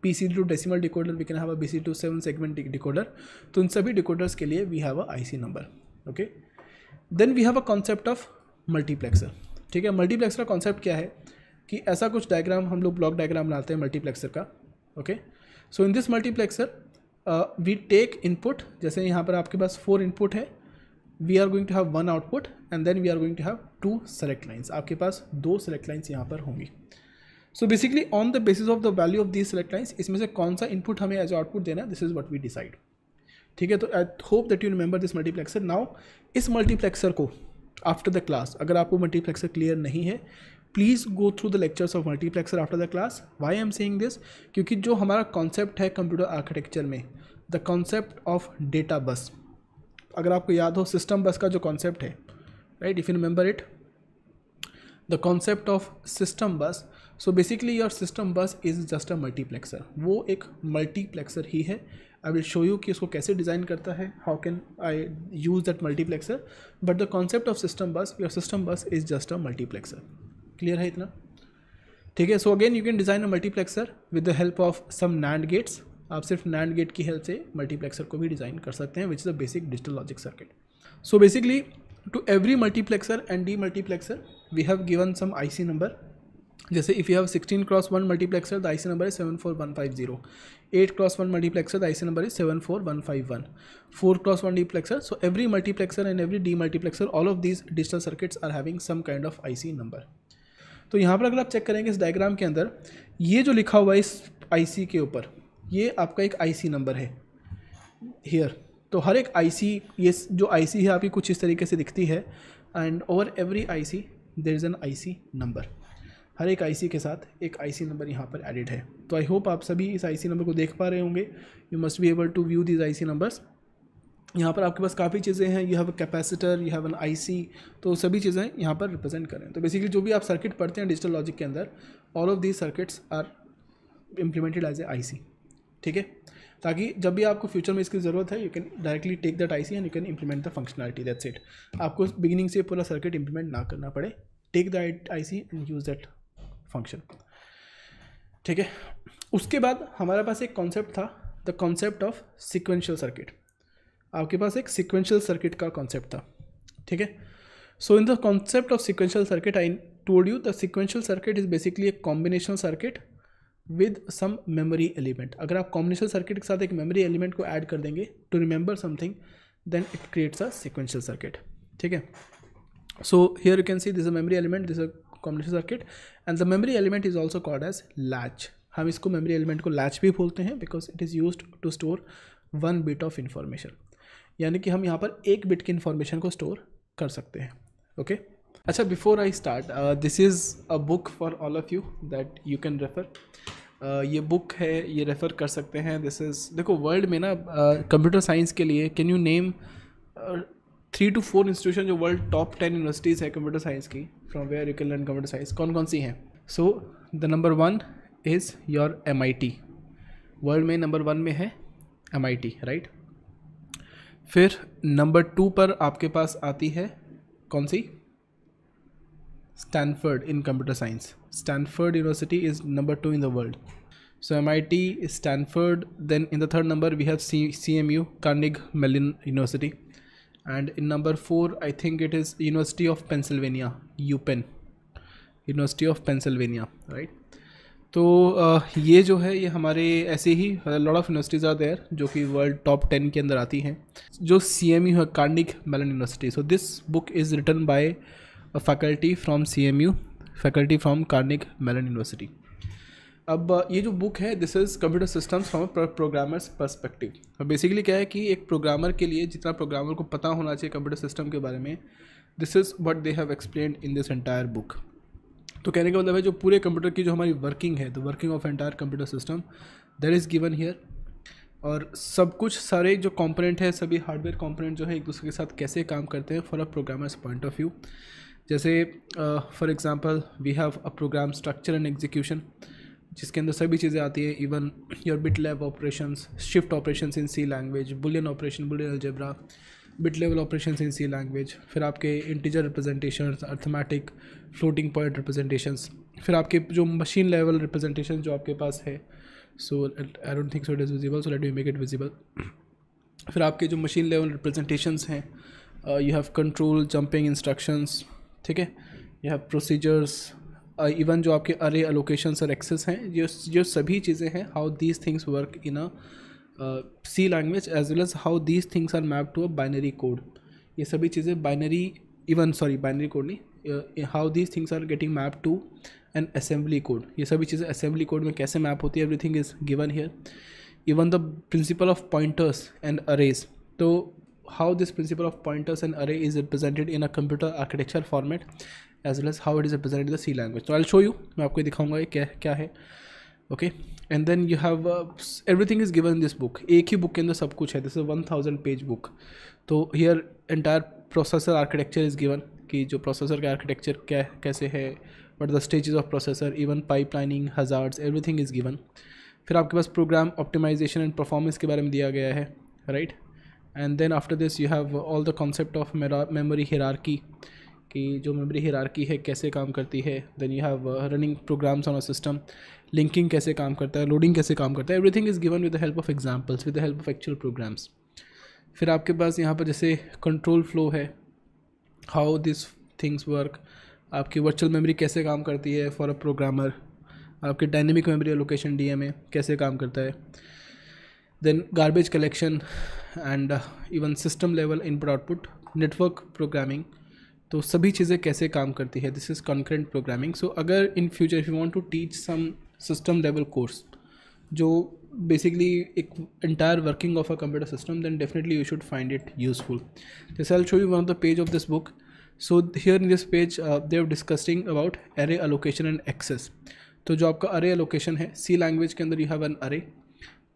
P C to decimal decoder we can have a B C to seven segment decoder तो उन सभी डिकोडर्स के लिए we have a I C number okay then we have a concept of multiplexer ठीक है मल्टीप्लेक्सर का कॉन्सेप्ट क्या है कि ऐसा कुछ डायग्राम हम लोग ब्लॉक डायग्राम बनाते हैं मल्टीप्लेक्सर का okay okay? So in this multiplexer we take input जैसे यहाँ पर आपके पास फोर इनपुट है we are going to have one output and then we are going to have two select lines आपके पास दो सेलेक्ट लाइन्स यहाँ पर होंगी so basically on the basis of the value of the select lines इसमें से कौन सा इनपुट हमें एज आउटपुट देना है this is what we decide ठीक है तो I hope that you remember this multiplexer now इस मल्टीप्लेक्सर को आफ्टर द क्लास अगर आपको मल्टीप्लेक्सर क्लियर नहीं है please go through the lectures of multiplexer after the class why am saying this क्योंकि जो हमारा कॉन्सेप्ट है कंप्यूटर आर्किटेक्चर में the concept of data bus अगर आपको याद हो सिस्टम बस का जो कॉन्सेप्ट है right if you remember it the concept of system bus so basically your system bus is just a multiplexer वो एक मल्टीप्लेक्सर ही है आई विल शो यू कि उसको कैसे डिज़ाइन करता है how can I use that multiplexer but the concept of system bus your system bus is just a multiplexer clear है इतना ठीक है so again you can design a multiplexer with the help of some nand gates आप सिर्फ नैंड गेट की हेल्प से मल्टीप्लेक्सर को भी डिज़ाइन कर सकते हैं which is a basic digital logic circuit so basically to every multiplexer and D multiplexer we have given some I C number जैसे if you have sixteen cross one multiplexer the C number है zero eight cross one multiplexer the C number is है 74151, 4 cross one diplexer so every multiplexer and every demultiplexer all of these digital circuits are having some kind of I C number तो यहाँ पर अगर आप चेक करेंगे इस डायग्राम के अंदर ये जो लिखा हुआ है इस आईसी के ऊपर ये आपका एक आईसी नंबर है हेयर तो हर एक आईसी ये जो आईसी है आपकी कुछ इस तरीके से दिखती है and over every IC there is an IC number हर एक आईसी के साथ एक आईसी नंबर यहाँ पर एडिड है तो आई होप आप सभी इस आईसी नंबर को देख पा रहे होंगे you must be able to view these IC numbers यहाँ पर आपके पास काफ़ी चीज़ें हैं you have a capacitor you have an IC तो सभी चीज़ें यहाँ पर रिप्रेजेंट करें तो बेसिकली जो भी आप सर्किट पढ़ते हैं डिजिटल लॉजिक के अंदर all of these circuits are implemented as a I ठीक है ताकि जब भी आपको फ्यूचर में इसकी ज़रूरत है you can directly take that C and you can implement the functionality that's it आपको बिगिनिंग से पूरा सर्किट इम्प्लीमेंट ना करना पड़े take that I C and use that function ठीक है उसके बाद हमारे पास एक कॉन्सेप्ट था the concept of sequential circuit आपके पास एक सिक्वेंशियल सर्किट का कॉन्सेप्ट था ठीक है so in the concept of sequential circuit I told you the sequential circuit is basically एक combination circuit with some memory element अगर आप कॉम्बिनेशन सर्किट के साथ एक मेमोरी एलिमेंट को ऐड कर देंगे to remember something then it creates a sequential circuit ठीक है so here you can see this a memory element this a combination circuit and the memory element is also called as latch हम इसको मेमोरी एलिमेंट को लैच भी बोलते हैं because it is use to store one bit of information यानी कि हम यहाँ पर एक बिट की इन्फॉर्मेशन को स्टोर कर सकते हैं ओके okay? अच्छा before I start this is a book for all of you that you can refer ये बुक है ये रेफ़र कर सकते हैं दिस इज़ देखो वर्ल्ड में ना कंप्यूटर uh, साइंस के लिए can you name three to four institution जो वर्ल्ड टॉप टेन यूनिवर्सिटीज़ है कंप्यूटर साइंस की from where you can learn computer science कौन कौन सी हैं so the number one is your M world में नंबर वन में है एम राइट फिर नंबर टू पर आपके पास आती है कौन सी Stanford in computer science Stanford university is number two in the world so M I T Stanford then in the third number we have C C M U Carnegie Mellon university and in number four I think it is university of Pennsylvania UPenn university of Pennsylvania right तो ये जो है ये हमारे ऐसे ही lot of universities are there जो कि वर्ल्ड टॉप टेन के अंदर आती हैं जो सी एम यू है Carnegie Mellon university so this book is written by faculty from C M U faculty from Carnegie Mellon university अब ये जो बुक है this is computer systems from programmers perspective और बेसिकली क्या है कि एक प्रोग्रामर के लिए जितना प्रोग्रामर को पता होना चाहिए कंप्यूटर सिस्टम के बारे में this is what they have explain in this entire book तो कहने का मतलब है जो पूरे कंप्यूटर की जो हमारी वर्किंग है the working of entire computer system that is given here और सब कुछ सारे जो कंपोनेंट है सभी हार्डवेयर कंपोनेंट जो है एक दूसरे के साथ कैसे काम करते हैं for a programmers point of view जैसे for example we have a program structure and execution जिसके अंदर सभी चीज़ें आती हैं even your bit lab operations shift operations in C language Boolean operation Boolean algebra bit level operation in C language फिर आपके integer representation arithmetic floating point representation फिर आपके जो मशीन लेवल रिप्रेजेंटेशन जो आपके पास है so I don't think so it is visible so let you make it visible फिर आपके जो मशीन लेवल रिप्रेजेंटेशन हैं you have control jumping instructions ठीक है यू हैव प्रोसीजर्स इवन जो आपके अरे अलोकेशन और एक्सेस हैं ये ये सभी चीज़ें हैं how these things work in a C language as well as how these things are map to a binary code ये सभी चीज़ें binary even sorry binary code नहीं how these things are getting map to an assembly code ये सभी चीज़ें असेंबली कोड में कैसे मैप होती है everything is given here even the principle of pointers and arrays तो how this principle of pointers and array is represented in a computer architecture format as well as how it is represented the C language तो आई शो यू मैं आपको दिखाऊंगा ये क्या क्या है okay okay. And then you have everything is given this book एक ही बुक के अंदर सब कुछ है this is one thousand page book तो here entire processor architecture is given कि जो प्रोसेसर का आर्किटेक्चर क्या कैसे है what the stages of processor even pipelining hazard everything is given फिर आपके पास प्रोग्राम ऑप्टिमाइजेशन एंड परफॉर्मेंस के बारे में दिया गया है right and then after this you have all the concept of memory hierarchy कि जो मेमोरी हिरारकी है कैसे काम करती है then you have running programs on a system linking कैसे काम करता है लोडिंग कैसे काम करता है everything is given with the help of examples with the help of actual programs फिर आपके पास यहाँ पर जैसे कंट्रोल फ्लो है हाउ दिस थिंग्स वर्क आपकी वर्चुअल मेमोरी कैसे काम करती है फॉर अ प्रोग्रामर आपके dynamic memory location D M कैसे काम करता है then garbage collection and even system level input output network programming तो सभी चीज़ें कैसे काम करती है this is concurrent programming so अगर in future you want to teach some system level course जो बेसिकली एक entire working of a computer system then definitely you should find it useful जैसे I show you one of the page of this book so here in this page they are discussing about array allocation and access तो जो आपका अरे अलोकेशन है सी लैंग्वेज के अंदर यू हैव एन अरे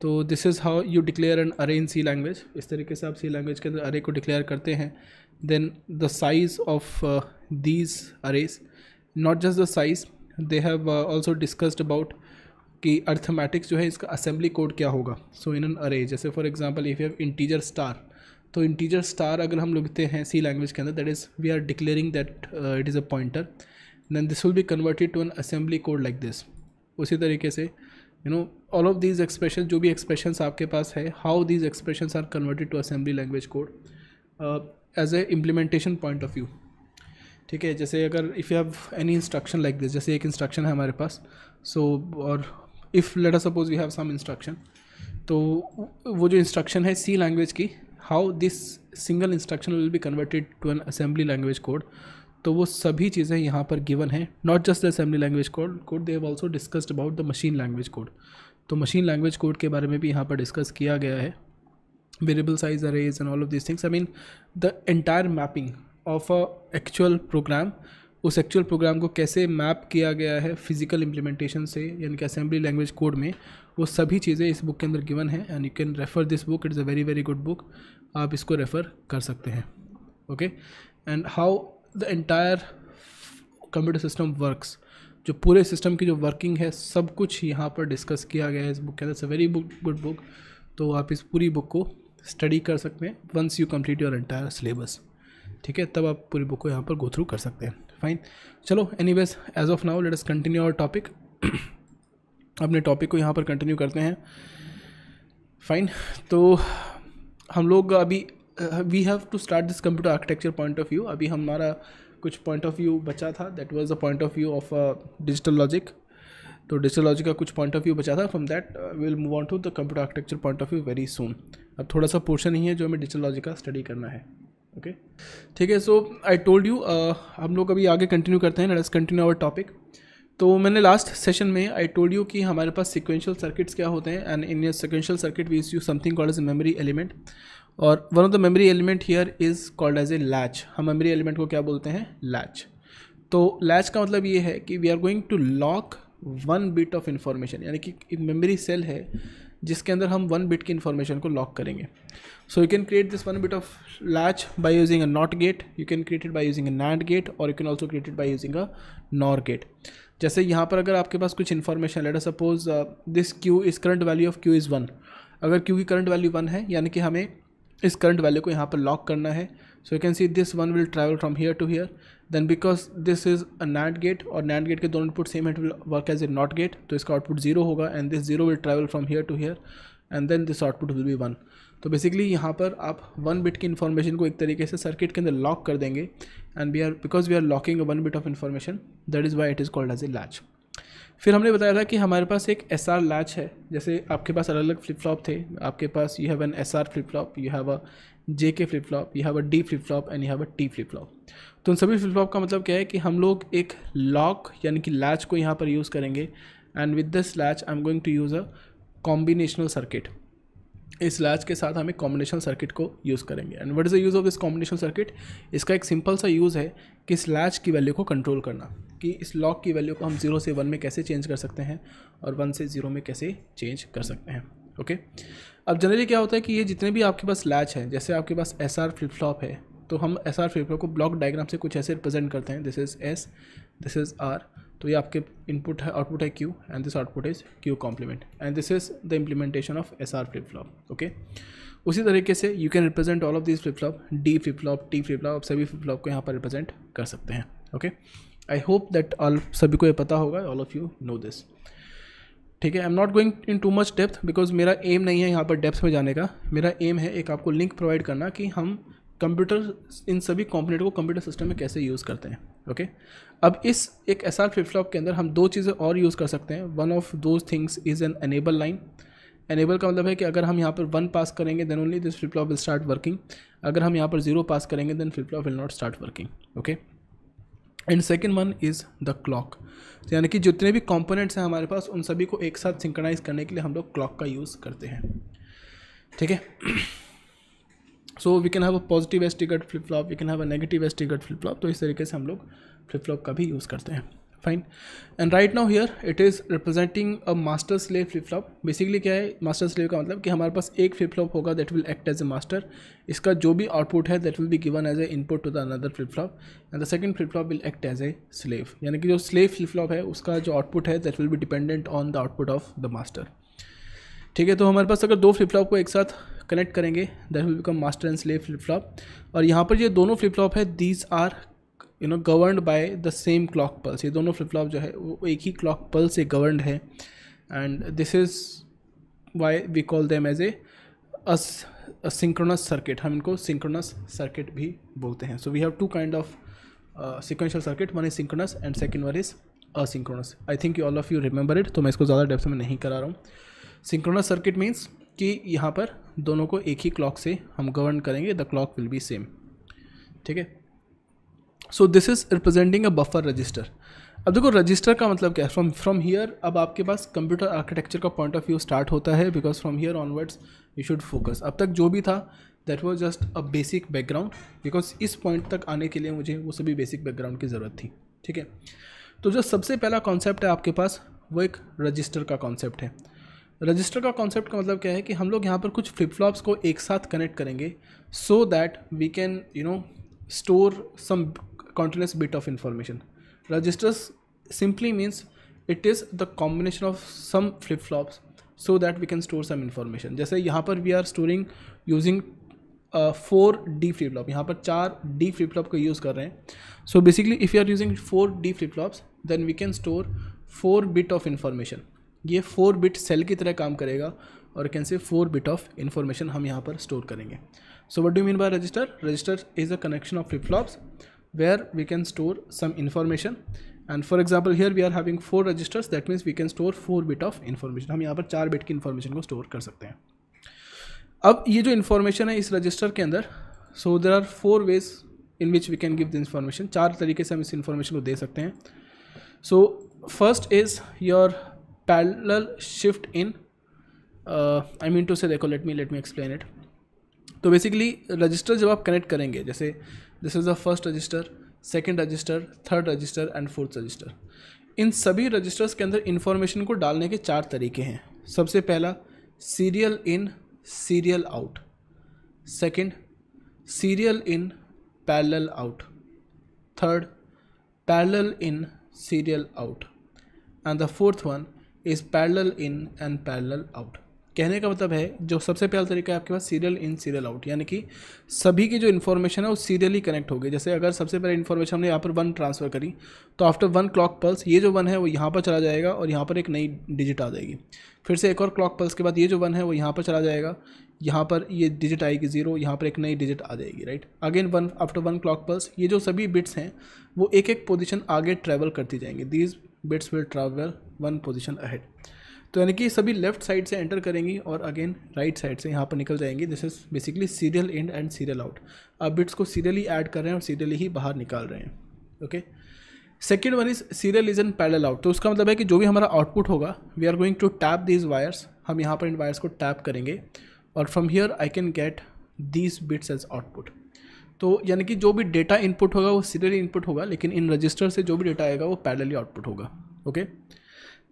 तो this is how you declare an array in C language इस तरीके से आप सी लैंग्वेज के अंदर अरे को डिक्लेयर करते हैं then the size of these arrays not just the size they have also discussed about कि अर्थमेटिक्स जो है इसका असेंबली कोड क्या होगा सो इन एन अरे जैसे for example if you have integer star तो इंटीजर स्टार अगर हम लिखते हैं सी लैंग्वेज के अंदर that is we are declaring that it is a pointer than this will be converted to an assembly code like this उसी तरीके से you you know know, all of these expression जो भी एक्सप्रेशन आपके पास है how these expression are converted to assembly language code as a implementation point of view ठीक है जैसे अगर if you have any instruction like this जैसे एक इंस्ट्रक्शन है हमारे पास सो और if let suppose we have some instruction तो वो जो इंस्ट्रक्शन है सी लैंग्वेज की how this single instruction will be converted to an assembly language code तो वो सभी चीज़ें यहाँ पर गिवन है not just the assembly language code code they have also discussed about the machine language code तो मशीन लैंग्वेज कोड के बारे में भी यहाँ पर डिस्कस किया गया है variable size arrays and all of this things I mean the entire mapping of a actual program उस एक्चुअल प्रोग्राम को कैसे मैप किया गया है फिजिकल इम्प्लीमेंटेशन से यानी कि असेंबली लैंग्वेज कोड में वो सभी चीज़ें इस बुक के अंदर गिवन है and you can refer this book it's a very very good book आप इसको रेफ़र कर सकते हैं okay and how the entire computer system works जो पूरे सिस्टम की जो वर्किंग है सब कुछ यहाँ पर डिस्कस किया गया है इस बुक के अंदर it's a very book good book तो आप इस पूरी बुक को स्टडी कर सकते हैं once you complete your entire syllabus ठीक है तब आप पूरी बुक को यहाँ पर गो थ्रू कर सकते हैं फाइन चलो anyways as of now let us continue our topic अपने टॉपिक को यहाँ पर कंटिन्यू करते हैं फाइन तो हम लोग अभी we have to start this computer architecture point of view अभी हमारा कुछ पॉइंट ऑफ व्यू बचा था that was the point of view of digital logic तो डिजिटल लॉजिक का कुछ पॉइंट ऑफ व्यू बचा था from that will move on to the computer architecture point of view very soon अब थोड़ा सा पोर्शन ही है जो हमें डिजिटल लॉजिक का स्टडी करना है ओके ठीक है सो आई टोल्ड यू हम लोग अभी आगे कंटिन्यू करते हैं लेट्स कंटिन्यू आवर टॉपिक तो मैंने लास्ट सेशन में आई टोल्ड यू कि हमारे पास सिक्वेंशियल सर्किट्स क्या होते हैं and in sequential circuit we is you something called as memory element और one of the memory element here is called as a latch हम मेमोरी एलिमेंट को क्या बोलते हैं लैच तो लैच का मतलब ये है कि we are going to lock one bit of information यानी कि एक मेमोरी सेल है जिसके अंदर हम वन बिट की इन्फॉर्मेशन को लॉक करेंगे so you can create this one bit of latch by using a NOT gate you can created by by using a NAND gate और you can also created by by using a NOR gate जैसे यहाँ पर अगर आपके पास कुछ information let suppose this Q is current value of Q is one अगर क्यू की करंट वैल्यू वन है यानी कि हमें इस करंट वैल्यू को यहाँ पर लॉक करना है so you can see this one will travel from here to here then because this is a NAND gate और नैट गेट के दोनों input same it will work as a NOT gate तो इसका आउटपुट जीरो होगा and this zero will travel from here to here and then this output will be one तो बेसिकली यहाँ पर आप वन बिट की इन्फॉर्मेशन को एक तरीके से सर्किट के अंदर लॉक कर देंगे and we are because we are locking one bit of information that is why it is called as a latch फिर हमने बताया था कि हमारे पास एक एस आर लैच है जैसे आपके पास अलग अलग फ्लिप फ्लॉप थे आपके पास you have an S R flip flop you have a J K flip flop you have a D flip flop and you have a T flip flop तो उन सभी फ्लिप फ्लॉप का मतलब क्या है कि हम लोग एक लॉक यानी कि लैच को यहाँ पर यूज़ करेंगे and with this latch I am going to use a combinational circuit इस लैच के साथ हमें कॉम्बिनेशन सर्किट को यूज़ करेंगे and what is the use of this combination circuit इसका एक सिंपल सा यूज़ है कि इस लैच की वैल्यू को कंट्रोल करना कि इस लॉक की वैल्यू को हम जीरो से वन में कैसे चेंज कर सकते हैं और वन से ज़ीरो में कैसे चेंज कर सकते हैं ओके okay? अब जनरली क्या होता है कि ये जितने भी आपके पास लैच हैं जैसे आपके पास एस आर फ्लिप फ्लॉप है तो हम एस आर फ्लिप फ्लॉप को ब्लॉक डायग्राम से कुछ ऐसे रिप्रेजेंट करते हैं this is S this is R तो ये आपके इनपुट है आउटपुट है Q and this output is Q complement and this is the implementation of S R flip flop okay उसी तरीके से you can represent all of this flip flop D flip flop T flip flop सभी फ्लिप फ्लॉप को यहाँ पर रिप्रेजेंट कर सकते हैं okay I hope that all सभी को ये पता होगा all of you know this ठीक है I am not going in too much depth because मेरा एम नहीं है यहाँ पर डेप्थ में जाने का मेरा एम है एक आपको लिंक प्रोवाइड करना कि हम कंप्यूटर इन सभी कॉम्पोनेंट को कंप्यूटर सिस्टम में कैसे यूज़ करते हैं ओके अब इस एक एस आर फ्लिप फ्लॉप के अंदर हम दो चीज़ें और यूज़ कर सकते हैं one of those things is an enable line enable का मतलब है कि अगर हम यहाँ पर वन पास करेंगे then only this flip flop will start working अगर हम यहाँ पर जीरो पास करेंगे then flip flop will not start working okay and second one is the clock यानी कि जितने भी कॉम्पोनेंट्स हैं हमारे पास उन सभी को एक साथ सिंकनाइज़ करने के लिए हम लोग क्लॉक का यूज़ करते हैं ठीक है so we can have a positive edge triggered flip flop we can have a negative edge triggered flip flop तो इस तरीके से हम लोग फ्लिप फ्लॉप का भी यूज़ करते हैं fine and right now here it is representing a master slave flip flop basically क्या है मास्टर स्लेव का मतलब कि हमारे पास एक फ्लिप फ्लॉप होगा that will act as a master इसका जो भी आउटपुट है that will be given as a input to the another flip flop and the second flip flop will act as a slave यानी कि जो स्लेव फ्लिप फ्लॉप है उसका जो आउटपुट है that will be dependent on the output of the master ठीक है तो हमारे पास अगर दो फ्लिप फ्लॉप को एक साथ कनेक्ट करेंगे that will become master and slave flip flop और यहाँ पर ये दोनों फ्लिप फ्लॉप है these are you know governed by the same clock pulse ये दोनों फ्लिप फ्लॉप जो है वो एक ही क्लॉक पल्स से गवर्नड है and this is why we call them as a synchronous circuit हम इनको सिंक्रोनस सर्किट भी बोलते हैं so we have two kind of sequential circuit one is synchronous and second one is asynchronous I think you all of you remember it तो मैं इसको ज़्यादा डेप्थ में नहीं करा रहा हूँ सिंक्रोनस सर्किट मीन्स कि यहाँ पर दोनों को एक ही क्लॉक से हम गवर्न करेंगे the clock will be same ठीक है so this is representing a buffer register अब देखो रजिस्टर का मतलब क्या है फ्रॉम फ्रॉम हियर अब आपके पास कंप्यूटर आर्किटेक्चर का पॉइंट ऑफ व्यू स्टार्ट होता है because from here onwards you should focus अब तक जो भी था that was just a basic background because इस पॉइंट तक आने के लिए मुझे वो सभी बेसिक बैकग्राउंड की ज़रूरत थी ठीक है तो जो सबसे पहला कॉन्सेप्ट है आपके पास वो एक रजिस्टर का कॉन्सेप्ट है रजिस्टर का कॉन्सेप्ट का मतलब क्या है कि हम लोग यहाँ पर कुछ फ्लिप फ्लॉप्स को एक साथ कनेक्ट करेंगे so that we can you know store some continuous bit of information registers simply means it is the combination of some flip flops so that we can store some information जैसे यहाँ पर we are storing using four D flip flop यहाँ पर चार डी फ्लिप फ्लॉप का यूज़ कर रहे हैं so basically if you are using four D flip flops then we can store four bit of information ये फोर बिट सेल की तरह काम करेगा और कैन से फोर बिट ऑफ इन्फॉर्मेशन हम यहाँ पर स्टोर करेंगे so what do mean by register register is a connection of flip flops where we can store some information and for example here we are having four registers that means we can store four bit of information हम यहाँ पर चार bit की information को store कर सकते हैं अब ये जो information है इस register के अंदर so there are four ways in which we can give the information चार तरीके से हम इस information को दे सकते हैं so first is your parallel shift in I mean to say देखो let me let me explain it तो बेसिकली रजिस्टर जब आप कनेक्ट करेंगे जैसे this is the first register second register third register and fourth register इन सभी रजिस्टर्स के अंदर इन्फॉर्मेशन को डालने के चार तरीके हैं सबसे पहला serial in serial out second serial in parallel out third parallel in serial out and the fourth one is parallel in and parallel out कहने का मतलब है जो सबसे पहला तरीका है आपके पास सीरियल इन सीरियल आउट यानी कि सभी की जो इन्फॉर्मेशन है वो सीरियली कनेक्ट होगी जैसे अगर सबसे पहले इन्फॉर्मेशन हमने यहाँ पर वन ट्रांसफ़र करी तो आफ्टर वन क्लॉक पल्स ये जो वन है वो यहाँ पर चला जाएगा और यहाँ पर एक नई डिजिट आ जाएगी फिर से एक और क्लॉक पल्स के बाद ये जो वन है वो यहाँ पर चला जाएगा यहाँ पर ये डिजिट आएगी ज़ीरो यहाँ पर एक नई डिजिट आ जाएगी right again one after one clock pulse ये जो सभी बिट्स हैं वो एक एक पोजिशन आगे ट्रैवल करती जाएंगी these bits will travel one position ahead तो यानी कि सभी लेफ्ट साइड से एंटर करेंगी और अगेन राइट साइड से यहाँ पर निकल जाएंगी this is basically serial in and serial out आप बिट्स को सीरियली ऐड कर रहे हैं और सीरियली ही बाहर निकाल रहे हैं okay second one is serial is in parallel out तो उसका मतलब है कि जो भी हमारा आउटपुट होगा we are going to tap these wires हम यहाँ पर इन वायर्स को टैप करेंगे और from here I can get these bits as output तो यानी कि जो भी डेटा इनपुट होगा वो सीरियली इनपुट होगा लेकिन इन रजिस्टर से जो भी डेटा आएगा वो पैरेलली आउटपुट होगा okay okay?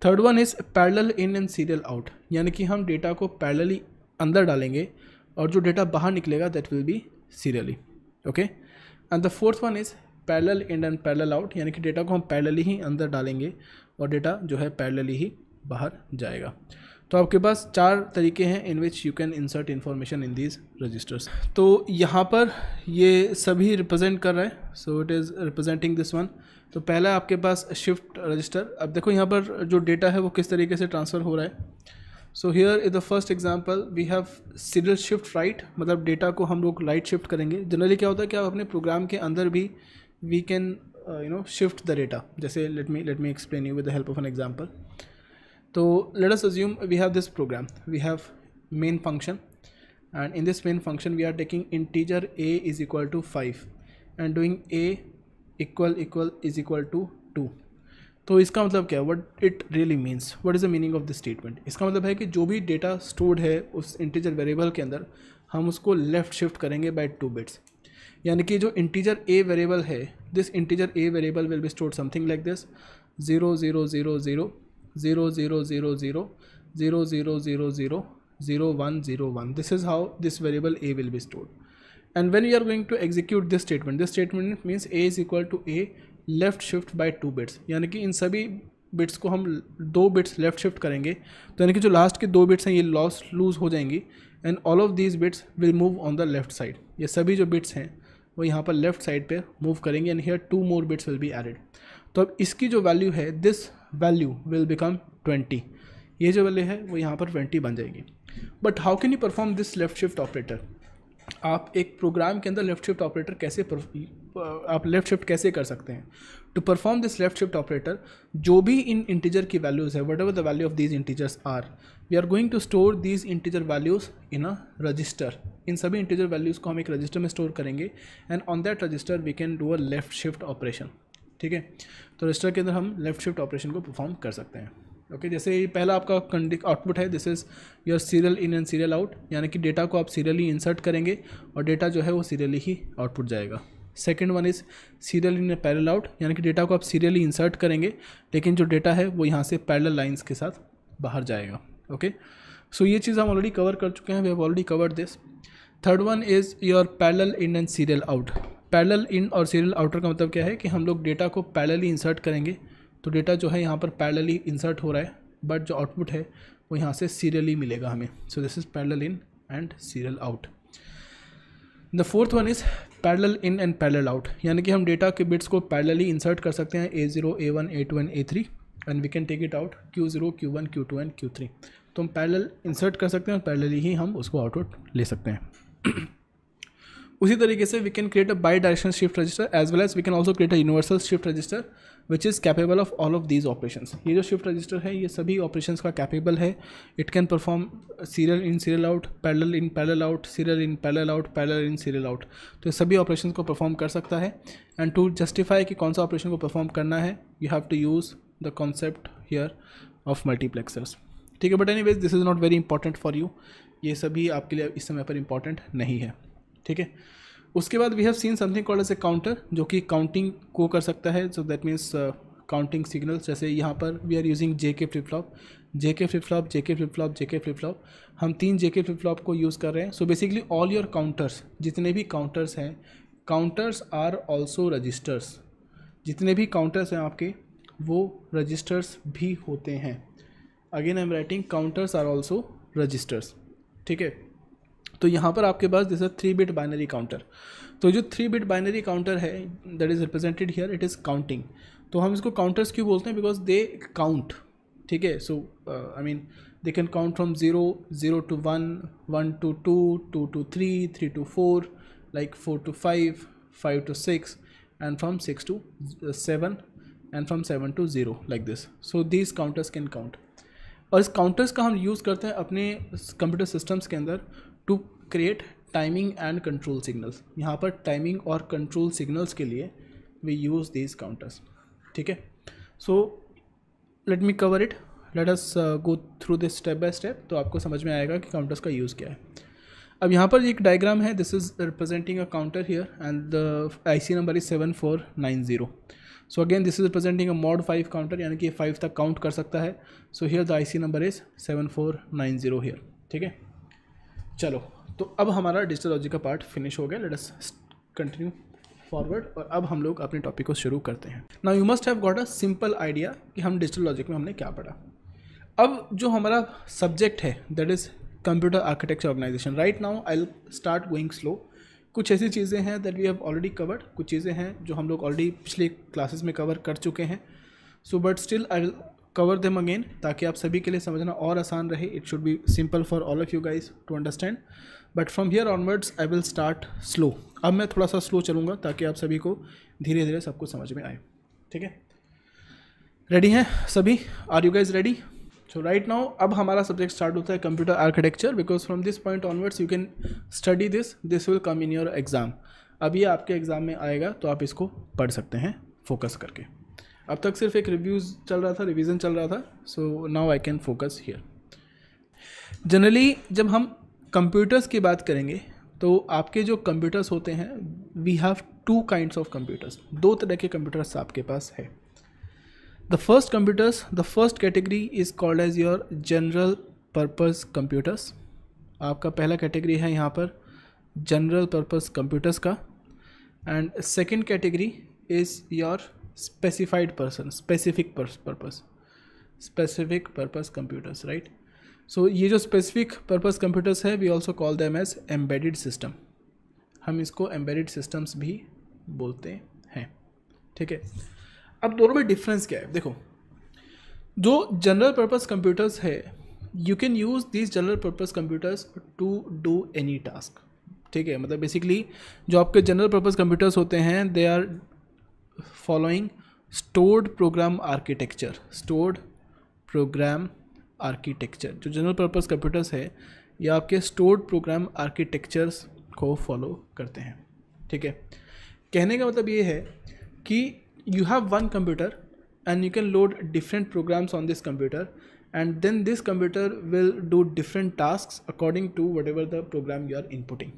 Third one is parallel in and serial out यानी कि हम डेटा को पैरलली अंदर डालेंगे और जो डेटा बाहर निकलेगा that will be serially okay and the fourth one is parallel in and parallel out यानी कि डेटा को हम पैरली ही अंदर डालेंगे और डेटा जो है पैरलली ही बाहर जाएगा तो आपके पास चार तरीके हैं in which you can insert information in these registers तो यहाँ पर ये सभी रिप्रेजेंट कर रहा है so it is representing this one तो पहला आपके पास शिफ्ट रजिस्टर अब देखो यहाँ पर जो डेटा है वो किस तरीके से ट्रांसफ़र हो रहा है so here is the first example we have serial shift right मतलब डेटा को हम लोग राइट शिफ्ट करेंगे जनरली क्या होता है कि आप अपने प्रोग्राम के अंदर भी we can you know shift the data जैसे let me let me explain you with the help of an example तो let us assume we have this program we have main function and in this main function we are taking in a is equal to five and doing a equal equal is equal to two तो इसका मतलब क्या है what it really means what is the meaning of the statement इसका मतलब है कि जो भी डेटा स्टोर्ड है उस इंटीजर वेरिएबल के अंदर हम उसको लेफ़्ट शिफ्ट करेंगे बाय टू बिट्स यानी कि जो इंटीजर ए वेरिएबल है this integer a variable will be stored something like this zero zero zero zero zero zero zero zero zero zero zero zero zero one zero one this is how this variable a will be stored and when we are going to execute this statement this statement means a is equal to a left shift by two bits यानी कि इन सभी बिट्स को हम दो बिट्स लेफ्ट शिफ्ट करेंगे तो यानी कि जो लास्ट के दो बिट्स हैं ये लॉस लूज हो जाएंगी and all of these bits will move on the left side ये सभी जो बिट्स हैं वो यहाँ पर लेफ्ट साइड पे मूव करेंगे and here two more bits will be added तो अब इसकी जो वैल्यू है this value will become twenty ये जो वैल्यू है वो यहाँ पर ट्वेंटी बन जाएगी but how can you perform this left shift operator आप एक प्रोग्राम के अंदर लेफ्ट शिफ्ट ऑपरेटर कैसे आप लेफ्ट शिफ्ट कैसे कर सकते हैं to perform this left shift operator जो भी इन इंटीजर की वैल्यूज़ है whatever the value of these integers are we are going to store these integer values in a register इन सभी इंटीजर वैल्यूज़ को हम एक रजिस्टर में स्टोर करेंगे and on that register we can do a left shift operation ठीक है तो रजिस्टर के अंदर हम लेफ्ट शिफ्ट ऑपरेशन को परफॉर्म कर सकते हैं ओके जैसे ये पहला आपका आउटपुट है this is your serial in and serial out यानी कि डेटा को आप सीरियली इंसर्ट करेंगे और डेटा जो है वो सीरियली ही आउटपुट जाएगा second one is serial in parallel out यानी कि डेटा को आप सीरियली इंसर्ट करेंगे लेकिन जो डेटा है वो यहाँ से पैरल लाइन्स के साथ बाहर जाएगा ओके सो ये चीज़ हम ऑलरेडी कवर कर चुके हैं we have already covered this third one is your parallel in and serial out parallel in और सीरियल आउटर का मतलब क्या है कि हम लोग डेटा को पैरली इंसर्ट करेंगे तो डेटा जो है यहाँ पर पैरेलली इंसर्ट हो रहा है बट जो आउटपुट है वो यहाँ से सीरियली मिलेगा हमें so this is parallel in and serial out the fourth one is parallel in and parallel out यानी कि हम डेटा के बिट्स को पैरेलली इंसर्ट कर सकते हैं A zero A one A two and A three and we can take it out Q zero Q one Q two and Q three तो हम पैरेलल इंसर्ट कर सकते हैं और पैरेलली ही हम उसको आउटपुट ले सकते हैं उसी तरीके से we can create a bi direction shift register as well as we can also create a universal shift register which is capable of all of these operation ये जो शिफ्ट रजिस्टर है ये सभी ऑपरेशन का कैपेबल है it can perform serial in serial out parallel in parallel out serial in parallel out parallel in serial out तो ये सभी ऑपरेशन को परफॉर्म कर सकता है एंड टू जस्टिफाई कि कौन सा ऑपरेशन को परफॉर्म करना है you have to use the concept here of multiplexers ठीक है but anyways this is not very important for you ये सभी आपके लिए इस समय पर इंपॉर्टेंट नहीं है ठीक है उसके बाद we have seen something called as a counter जो कि काउंटिंग को कर सकता है so that means counting signals जैसे यहाँ पर we are using J K flip flop J K flip flop J K flip flop J K flip flop हम तीन जे के फ्लिप फ्लॉप को यूज़ कर रहे हैं so basically all your counters जितने भी काउंटर्स हैं काउंटर्स आर ऑल्सो रजिस्टर्स जितने भी काउंटर्स हैं आपके वो रजिस्टर्स भी होते हैं again I am writing counters are also registers ठीक है तो यहाँ पर आपके पास this three bit binary counter तो जो थ्री बिट बाइनरी काउंटर है that is represented here it is counting तो हम इसको काउंटर्स क्यों बोलते हैं बिकॉज दे काउंट ठीक है so I mean they can count from zero zero to one one to two two to three three to four like four to five five to six and from six to seven and from seven to zero like this so this counters can count और इस काउंटर्स का हम यूज़ करते हैं अपने कंप्यूटर सिस्टम्स के अंदर to create timing and control signals यहाँ पर टाइमिंग और कंट्रोल सिग्नल्स के लिए वी यूज़ दीज काउंटर्स ठीक है so let me cover it let us go through this step by step तो आपको समझ में आएगा कि काउंटर्स का यूज़ क्या है अब यहाँ पर एक डायग्राम है this is representing a counter here and the I C number is seven four nine zero so again this is representing a mod five counter यानी कि फाइव तक काउंट कर सकता है so here the I C number is seven four nine zero here ठीक है चलो तो अब हमारा लॉजिक का पार्ट फिनिश हो गया लेट अस कंटिन्यू फॉरवर्ड और अब हम लोग अपने टॉपिक को शुरू करते हैं now you must have got a simple idea कि हम डिजिटल लॉजिक में हमने क्या पढ़ा अब जो हमारा सब्जेक्ट है that is computer architecture organisation right now I start going slow कुछ ऐसी चीज़ें हैं that we have already covered कुछ चीज़ें हैं जो हम लोग ऑलरेडी पिछले क्लासेस में कवर कर चुके हैं so but still I cover them again ताकि आप सभी के लिए समझना और आसान रहे it should be simple for all of you guys to understand but from here onwards I will start slow अब मैं थोड़ा सा स्लो चलूँगा ताकि आप सभी को धीरे धीरे सब कुछ समझ में आए ठीक है रेडी हैं सभी are you guys ready so right now अब हमारा सब्जेक्ट स्टार्ट होता है computer architecture because from this point onwards you can study this this will come in your exam अब ये आपके एग्ज़ाम में आएगा तो आप इसको पढ़ सकते हैं फोकस करके अब तक सिर्फ एक रिव्यूज़ चल रहा था रिविज़न चल रहा था so now I can focus here generally जब हम कंप्यूटर्स की बात करेंगे तो आपके जो कंप्यूटर्स होते हैं we have two kind of computers दो तरह के कंप्यूटर्स आपके पास है the first computers the first category is called as your general purpose computers आपका पहला कैटेगरी है यहाँ पर जनरल पर्पस कंप्यूटर्स का and second category is your specified person specific purpose specific purpose computers right so so, ये जो स्पेसिफिक पर्पस कंप्यूटर्स है we also call them as embedded system हम इसको एम्बेडिड सिस्टम्स भी बोलते हैं ठीक है अब दोनों में डिफरेंस क्या है देखो जो जनरल पर्पस कंप्यूटर्स है you can use this general purpose computers to do any task ठीक है मतलब बेसिकली जो आपके जनरल पर्पस कंप्यूटर्स होते हैं they are following stored program architecture stored program architecture जो जनरल पर्पज़ कंप्यूटर्स है ये आपके स्टोर्ड प्रोग्राम आर्किटेक्चर्स को फॉलो करते हैं ठीक है कहने का मतलब ये है कि you have one computer and you can load different programs on this computer then this computer will do different task according to whatever the program you are inputting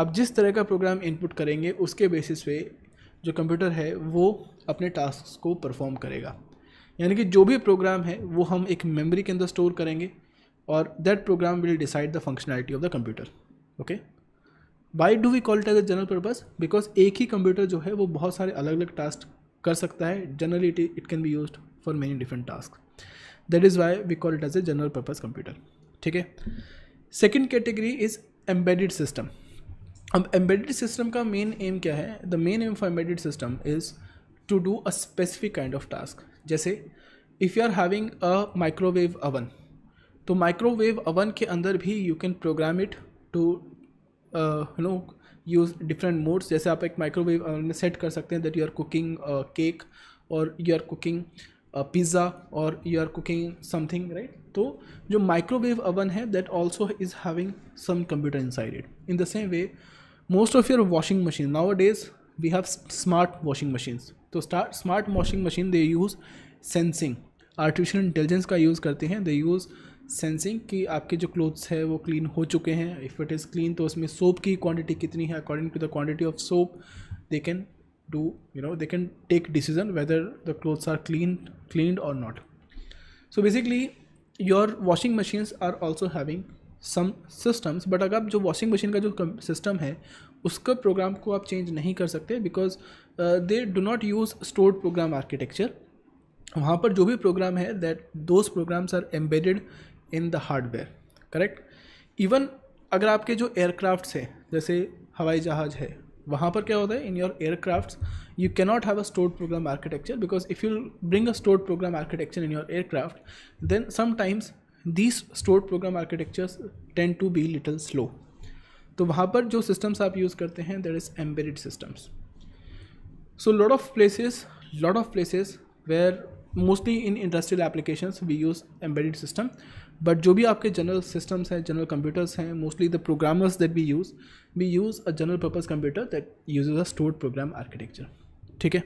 आप जिस तरह का प्रोग्राम इनपुट करेंगे उसके बेसिस पे जो कंप्यूटर है वो अपने टास्क को परफॉर्म करेगा यानी कि जो भी प्रोग्राम है वो हम एक मेमोरी के अंदर स्टोर करेंगे और that program will decide the functionality of the computer okay why do we call it as a general purpose because एक ही कंप्यूटर जो है वो बहुत सारे अलग अलग टास्क कर सकता है generally it it can be use for many different task that is why we call it as a general purpose computer ठीक है second category is embedded system अब एम्बेडेड सिस्टम का मेन एम क्या है the main aim for embedded system is to do a specific kind of task जैसे if you are having a microwave oven तो माइक्रोवेव अवन के अंदर भी you can programme it to you know use different modes जैसे आप एक माइक्रोवेव अवन में सेट कर सकते हैं that you are cooking cake और यू आर कुकिंग पिज़्ज़ा और you are cooking something right तो जो माइक्रोवेव अवन है that also is having some computer inside it in the same way most of your washing machine nowadays we have smart washing machines तो smart washing machine they use sensing artificial intelligence का यूज़ करते हैं दे यूज़ सेंसिंग कि आपके जो क्लोथ्स है वो क्लीन हो चुके हैं इफ़ इट इज़ क्लीन तो उसमें सोप की क्वांटिटी कितनी है according to the quantity of soap they can do you know they can take decision whether the clothes are clean clean or not so basically your washing machines are also having some systems but अगर आप जो वॉशिंग मशीन का जो सिस्टम है उसका प्रोग्राम को आप चेंज नहीं कर सकते because they do not use stored program architecture वहाँ पर जो भी प्रोग्राम है that those programs are embedded in the hardware correct even अगर आपके जो एयरक्राफ्ट्स हैं जैसे हवाई जहाज़ है वहाँ पर क्या होता है in your aircrafts you cannot have a stored program architecture because if you bring a stored program architecture in your aircraft then sometimes this stored program architectures tend to be little slow तो वहाँ पर जो सिस्टम्स आप यूज़ करते हैं that is embed systems so lot of places lot of places where mostly in industrial applications we use embed system but जो भी आपके जनरल सिस्टम्स हैं जनरल कंप्यूटर्स हैं mostly the programmers that we use we use a general purpose computer that use a stored program architecture ठीक है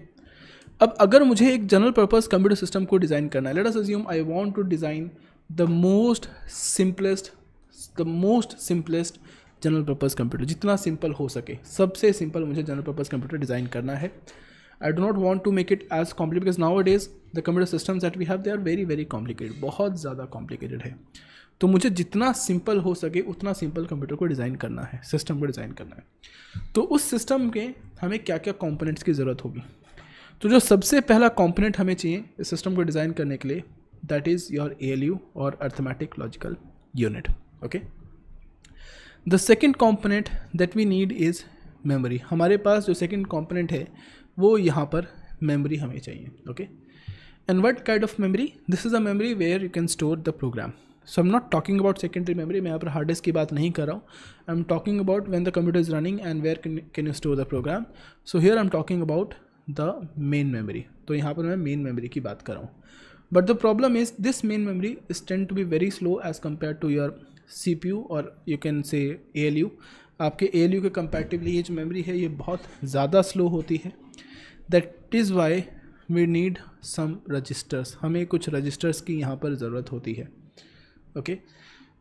अब अगर मुझे एक जनरल पर्पज कंप्यूटर सिस्टम को डिज़ाइन करना है let us assume I want to design the most simplest the most simplest general purpose computer जितना सिंपल हो सके सबसे सिंपल मुझे जनरल पर्पज़ कंप्यूटर डिज़ाइन करना है I do not want to make it as complete because now it is the computer system that we have they are very very complicated बहुत ज़्यादा कॉम्प्लिकेटेड है तो मुझे जितना सिंपल हो सके उतना सिंपल कंप्यूटर को डिज़ाइन करना है सिस्टम को डिज़ाइन करना है तो उस सिस्टम के हमें क्या क्या कॉम्पोनेंट्स की ज़रूरत होगी तो जो सबसे पहला कॉम्पोनेंट हमें चाहिए इस सिस्टम को डिज़ाइन करने के लिए that is your A or arithmetic logical unit okay the second component that we need is memory हमारे पास जो सेकेंड कॉम्पोनेंट है वो यहाँ पर मेमोरी हमें चाहिए okay and what kind of memory this is a memory where you can store the program so am not talking about secondary memory मैं यहाँ पर हार्ड डिस्क की बात नहीं कर रहा हूँ I am talking about when the computer is running and where can you store the program so here I am talking about the main memory तो यहाँ पर मैं मेन मेमोरी की बात कर रहा हूँ but the problem is this main memory is tend to be very slow as compare to your C or you can से ए आपके ए के कंपेटिवली ये जो मेमरी है ये बहुत ज़्यादा स्लो होती है that is why we need some registers हमें कुछ रजिस्टर्स की यहाँ पर ज़रूरत होती है ओके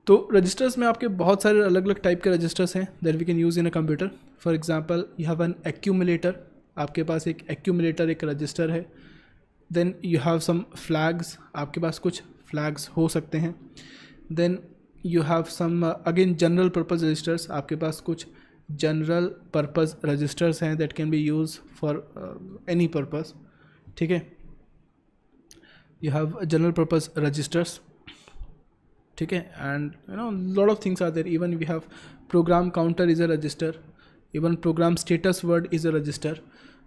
तो रजिस्टर्स में आपके बहुत सारे अलग अलग टाइप के रजिस्टर्स हैं that we can use in a computer for example you have an accumulator आपके पास एक एक्यूमलेटर एक रजिस्टर है then you have some flags आपके पास कुछ फ्लैग्स हो सकते हैं then you have some again general purpose registers आपके पास कुछ जनरल पर्पज़ रजिस्टर्स हैं that can be use for any purpose ठीक है you have general purpose registers ठीक है and you know lot of things are there even we have program counter is a register even program status word is a register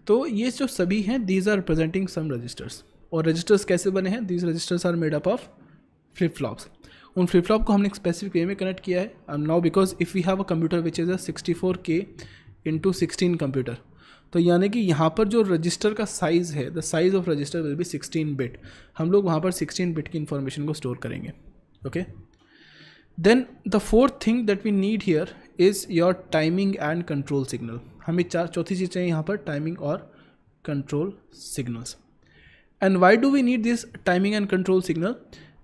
तो ये जो सभी हैं these are presenting some registers और रजिस्टर्स कैसे बने हैं these registers are made up of flip flops उन फ्लिप फ्लॉप को हमने एक स्पेसिफिक वे में कनेक्ट किया है now because if we have a computer which is a sixty four K into sixteen computer तो यानी कि यहाँ पर जो रजिस्टर का साइज़ है the size of register will be sixteen bit हम लोग वहाँ पर सिक्सटीन बिट की इन्फॉर्मेशन को स्टोर करेंगे okay then the fourth thing that we need here is your timing and control signal हमें चार चौथी चीज़ चाहिए यहाँ पर टाइमिंग और control signals and why do we need this timing and control signal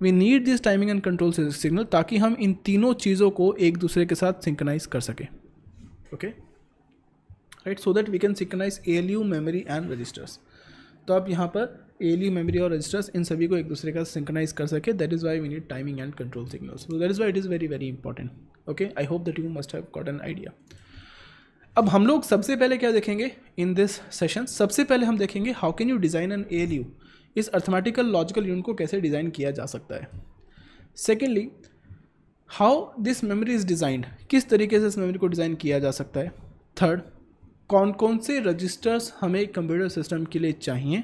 we need this timing and control signal ताकि हम इन तीनों चीज़ों को एक दूसरे के साथ सिंकनाइज कर सकें okay right so that we can synchronise L U memory and registers तो आप यहाँ पर एली मेमोरी और रजिस्टर्स इन सभी को एक दूसरे का सिंकनाइज कर सके that is why we need timing and control so that is why it is very very important okay I hope that you must have got an idea अब हम लोग सबसे पहले क्या देखेंगे इन दिस सेशन सबसे पहले हम देखेंगे how can you design an L U इस अर्थमेटिकल लॉजिकल यूनिट को कैसे डिज़ाइन किया जा सकता है secondly how this memory is designed किस तरीके से इस मेमोरी को डिज़ाइन किया जा सकता है थर्ड कौन कौन से रजिस्टर्स हमें कंप्यूटर सिस्टम के लिए चाहिए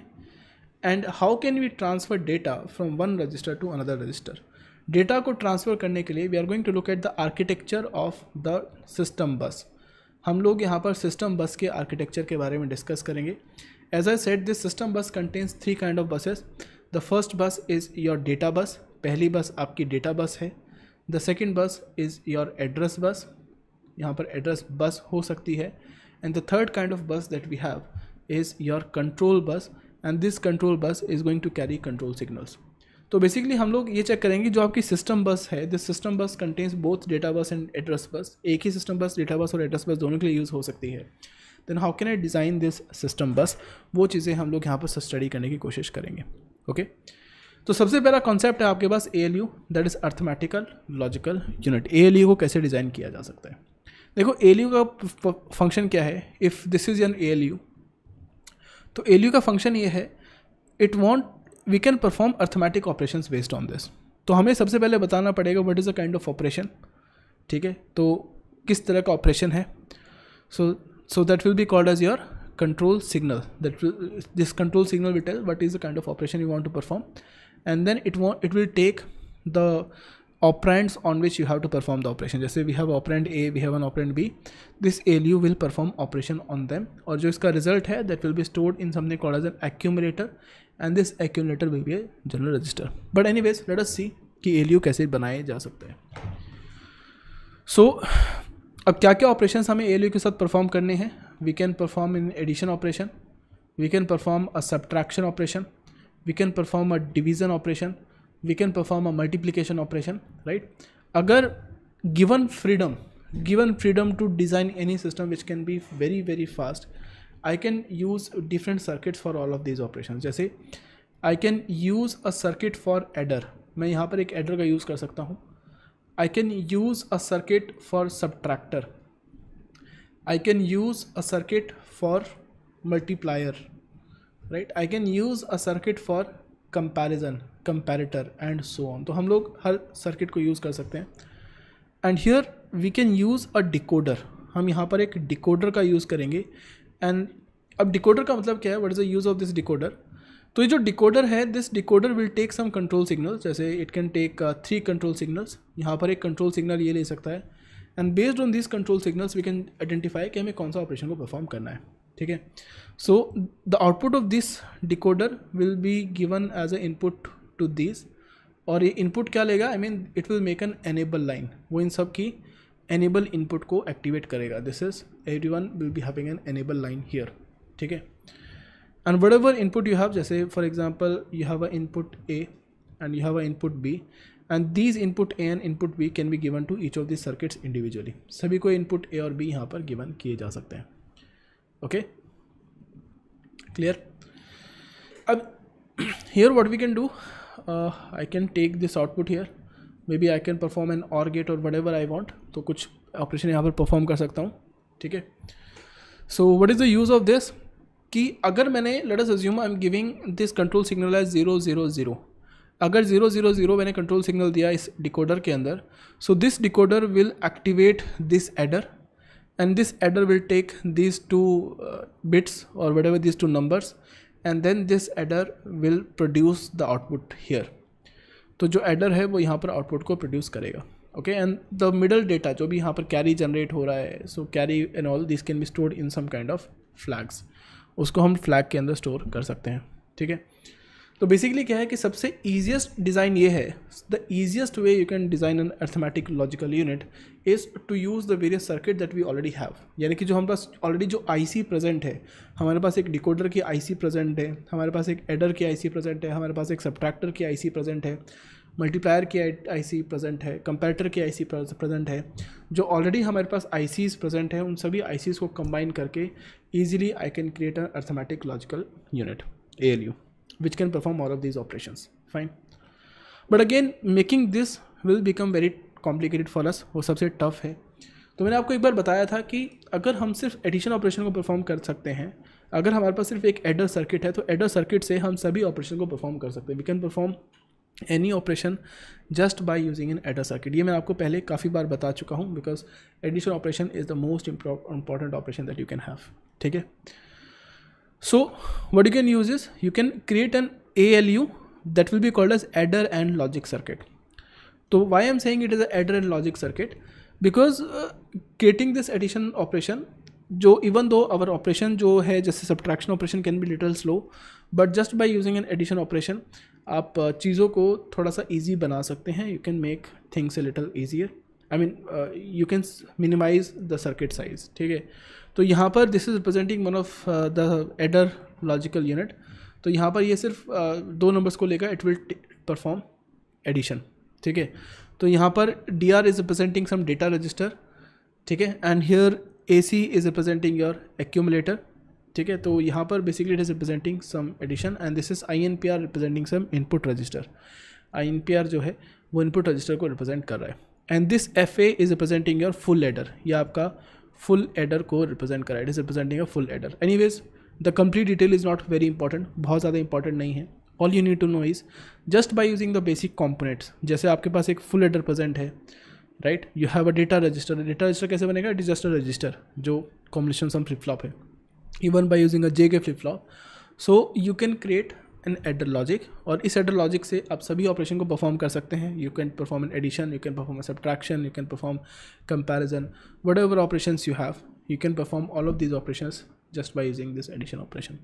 and how can we transfer data from one register to another register data को ट्रांसफ़र करने के लिए we are going to look at the architecture of the system bus हम लोग यहाँ पर सिस्टम बस के आर्किटेक्चर के बारे में डिस्कस करेंगे As I said, this system bus contains three kind of buses. The first bus is your data bus. पहली बस आपकी डेटा बस है the second bus is your address bus यहाँ पर एड्रेस बस हो सकती है and the third kind of bus that we have is your control bus and this control bus is going to carry control signals तो बेसिकली हम लोग ये चेक करेंगे जो आपकी सिस्टम बस है this system bus contains both data bus and address bus एक ही सिस्टम बस डेटा बस और एड्रेस बस दोनों के लिए यूज़ हो सकती है then how can I design this system bus वो चीज़ें हम लोग यहाँ पर स्टडी करने की कोशिश करेंगे ओके okay? तो सबसे पहला कॉन्सेप्ट है आपके पास A L U that is arithmetical logical unit A L U को कैसे डिज़ाइन किया जा सकता है देखो ए एल यू का फंक्शन क्या है if this is an A L U तो ए एल यू का फंक्शन ये है it want we can perform arithmetic operation based on this तो हमें सबसे पहले बताना पड़ेगा what is a kind of operation ठीक है तो किस तरह का ऑपरेशन है सो so that will be called as your control signal that will, this control signal will tell what is the kind of operation you want to perform and then it won't it will take the operands on which you have to perform the operation just say we have operand A we have an operand B this ALU will perform operation on them or जो इसका result hai, that will be stored in something called as an accumulator and this accumulator will be a general register but anyways let us see ki ALU kaise banaye ja sakte hai. so अब क्या क्या ऑपरेशन हमें ए के साथ परफॉर्म करने हैं we can perform in addition operation we can perform a subtraction operation we can perform a division operation we can perform a multiplication operation right अगर given freedom given freedom to design any system which can be very very fast I can use different circuits for all of these operation जैसे I can use a circuit for adder मैं यहाँ पर एक एडर का यूज़ कर सकता हूँ I can use a circuit for subtractor I can use a circuit for multiplier right I can use a circuit for comparison comparator and so on तो हम लोग हर सर्किट को यूज़ कर सकते हैं and here we can use a decoder हम यहाँ पर एक डिकोडर का यूज़ करेंगे एंड अब डिकोडर का मतलब क्या है what is the use of this decoder तो ये जो डिकोडर है this decoder will take some control signals जैसे it can take three control signals यहाँ पर एक कंट्रोल सिग्नल ये ले सकता है and based on this control signals we can identify कि हमें कौन सा ऑपरेशन को परफॉर्म करना है ठीक है so the output of this decoder will be given as a input to this और ये इनपुट क्या लेगा I mean it will make an enable line वो इन सब की एनेबल इनपुट को एक्टिवेट करेगा this is every one will be having an enable line here ठीक है and whatever input you have जैसे for example you have a input A and you have a input B and these input A and input B can be given to each of this circuits individually सभी को इनपुट ए और बी यहाँ पर गिवन किए जा सकते हैं ओके क्लियर अब here what we can do I can take this output here may be I can perform an OR gate or whatever I want तो कुछ ऑपरेशन यहाँ पर परफॉर्म कर सकता हूँ ठीक है so what is the use of this कि अगर मैंने let us assume I am giving this control signal as zero zero zero अगर ज़ीरो ज़ीरो ज़ीरो मैंने कंट्रोल सिग्नल दिया इस डिकोडर के अंदर so this decoder will activate this adder and this adder will take this two bits or whatever this two numbers and then this adder will produce the output here तो जो एडर है वो यहाँ पर आउटपुट को प्रोड्यूस करेगा okay and the middle data जो भी यहाँ पर कैरी जनरेट हो रहा है so carry and all this can be stored in some kind of flags उसको हम फ्लैग के अंदर स्टोर कर सकते हैं ठीक है तो बेसिकली क्या है कि सबसे ईजिएस्ट डिज़ाइन ये है the easiest way you can design an arithmetic logical unit is to use the various circuit that we already have यानी कि जो हमारे पास ऑलरेडी जो आईसी प्रेजेंट है हमारे पास एक डिकोडर की आईसी प्रेजेंट है हमारे पास एक एडर की आईसी प्रेजेंट है हमारे पास एक सब्ट्रैक्टर की आईसी प्रेजेंट है मल्टीप्लायर की आईसी प्रेजेंट है कंपैरेटर की आईसी प्रेजेंट है जो ऑलरेडी हमारे पास आईसीज प्रेजेंट है उन सभी आईसीज को कंबाइन करके easily I can create an arithmetic logical unit ALU which can perform all of these operations fine but again making this will become very complicated for us वो सबसे tough है तो मैंने आपको एक बार बताया था कि अगर हम सिर्फ एडिशन ऑपरेशन को परफॉर्म कर सकते हैं अगर हमारे पास सिर्फ एक एडर सर्किट है तो एडर सर्किट से हम सभी ऑपरेशन को परफॉर्म कर सकते हैं we can perform any operation just by using an adder circuit ये मैं आपको पहले काफ़ी बार बता चुका हूँ because additional operation is the most important operation that you can have ठीक है so what you can use is you can create an A L U that will be called as adder and logic circuit तो why am saying it is a adder and logic circuit because creating this addition operation जो इवन दो अवर ऑपरेशन जो है जैसे subtraction operation can be little slow but just by using an addition operation आप uh, चीज़ों को थोड़ा सा ईजी बना सकते हैं you can make things a little easier I mean you can minimize the circuit size ठीक है तो यहाँ पर this is representing one of the adder logical unit तो यहाँ पर ये सिर्फ uh, दो नंबर्स को लेकर इट विल परफॉर्म एडिशन ठीक है तो यहाँ पर D R is representing some data register ठीक है and here A C is representing your accumulator ठीक है तो यहाँ पर basically it is representing some addition and this is I N P R representing some input register I N P R जो है वो इनपुट रजिस्टर को रिप्रेजेंट कर रहा है and this F A is representing your full adder या आपका फुल एडर को रिप्रेजेंट कर रहा है it is representing your full adder anyways the complete detail is not very important बहुत ज़्यादा इंपॉर्टेंट नहीं है all you need to know is just by using the basic components जैसे आपके पास एक फुल एडर प्रेजेंट है right you have a data register data register कैसे बनेगा it is just a register जो कॉम्बिनेशन सम फ्लिप फ्लॉप है even by using a JK flip flop. So you can create an adder logic और इस एडर लॉजिक से आप सभी ऑपरेशन को परफॉर्म कर सकते हैं you can perform an addition you can perform subtraction you can perform comparison whatever operation you have you can perform all of these operation just by using this addition operation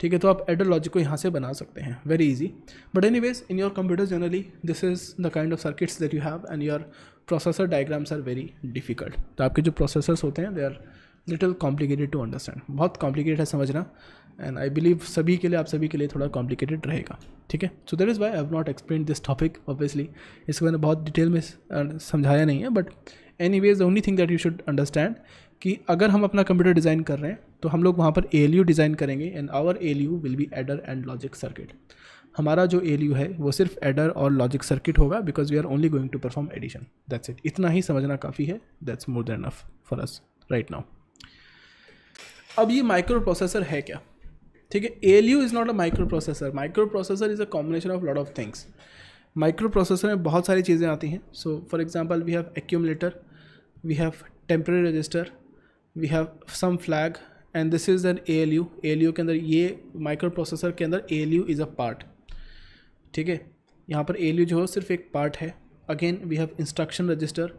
ठीक है तो आप एडर लॉजिक को यहाँ से बना सकते हैं very easy but anyways in your computer generally this is the kind of circuits that you have and your processor diagrams are very difficult तो आपके जो प्रोसेसर्स होते हैं they are little complicated to understand बहुत कॉम्प्लिकेटेड है समझना एंड आई बिलीव सभी के लिए आप सभी के लिए थोड़ा कॉम्प्लिकेटेड रहेगा ठीक है so that is why I have not explain this topic obviously इसको मैंने बहुत डिटेल में समझाया नहीं है but anyways the only thing that you should understand कि अगर हम अपना कंप्यूटर डिज़ाइन कर रहे हैं तो हम लोग वहाँ पर ए एल यू डिज़ाइन करेंगे and our A L U will be adder and logic circuit हमारा जो ए एल यू है वो सिर्फ एडर और लॉजिक सर्किट होगा because we are only going to perform addition that's it इतना ही समझना काफ़ी है that's more than enough for us right now अब ये माइक्रो प्रोसेसर है क्या ठीक है A L U is not a microprocessor microprocessor is a combination of lot of things microprocessor में बहुत सारी चीज़ें आती हैं so for example we have accumulator we have temporary register we have some flag and this is an A L U A L U के अंदर ये माइक्रो प्रोसेसर के अंदर A L U is a part ठीक है यहाँ पर ए एल यू जो है सिर्फ एक पार्ट है again we have instruction register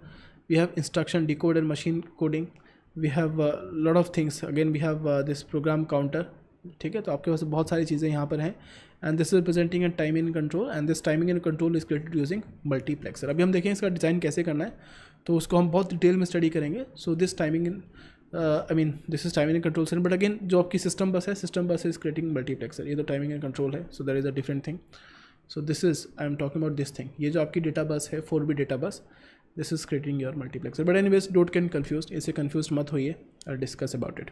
we have instruction decode and machine coding we have lot of things again we have this program counter ठीक है तो आपके पास बहुत सारी चीज़ें यहाँ पर हैं and this is presenting and time in control and this timing in control is created using multiplexer अभी हम देखें इसका डिज़ाइन कैसे करना है तो उसको हम बहुत डिटेल में स्टडी करेंगे so this timing in I mean this is timing in control center but again जो आपकी सिस्टम बस है सिस्टम बस इज क्रिएटिंग मल्टीप्लेक्सर ये तो टाइमिंग इन कंट्रोल है so that is a different thing so this is I am talking about this thing ये जो आपकी डेटा बस है four B data bus this is creating your multiplexer but anyways डोट कैन कन्फ्यूज इसे कन्फ्यूज मत होइए और discuss about it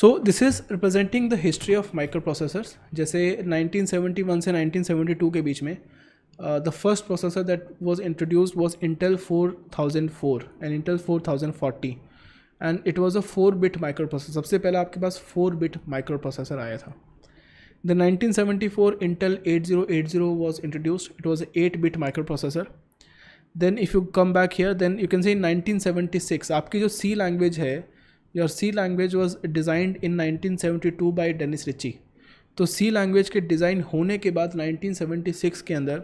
so this is representing the history of microprocessors जैसे 1971 से 1972 के बीच में the first processor that was introduced was Intel 4004 and Intel 4040 and it was a four bit microprocessor सबसे पहले आपके पास फोर बिट माइक्रो प्रोसेसर आया था the 1974 Intel 8080 was introduced it was eight bit microprocessor then if you come back here then you can nineteen in six आपकी जो सी लैंग्वेज है your C language was designed in nineteen two by Dennis Ritchie तो सी लैंग्वेज के डिज़ाइन होने के बाद नाइनटीन सिक्स के अंदर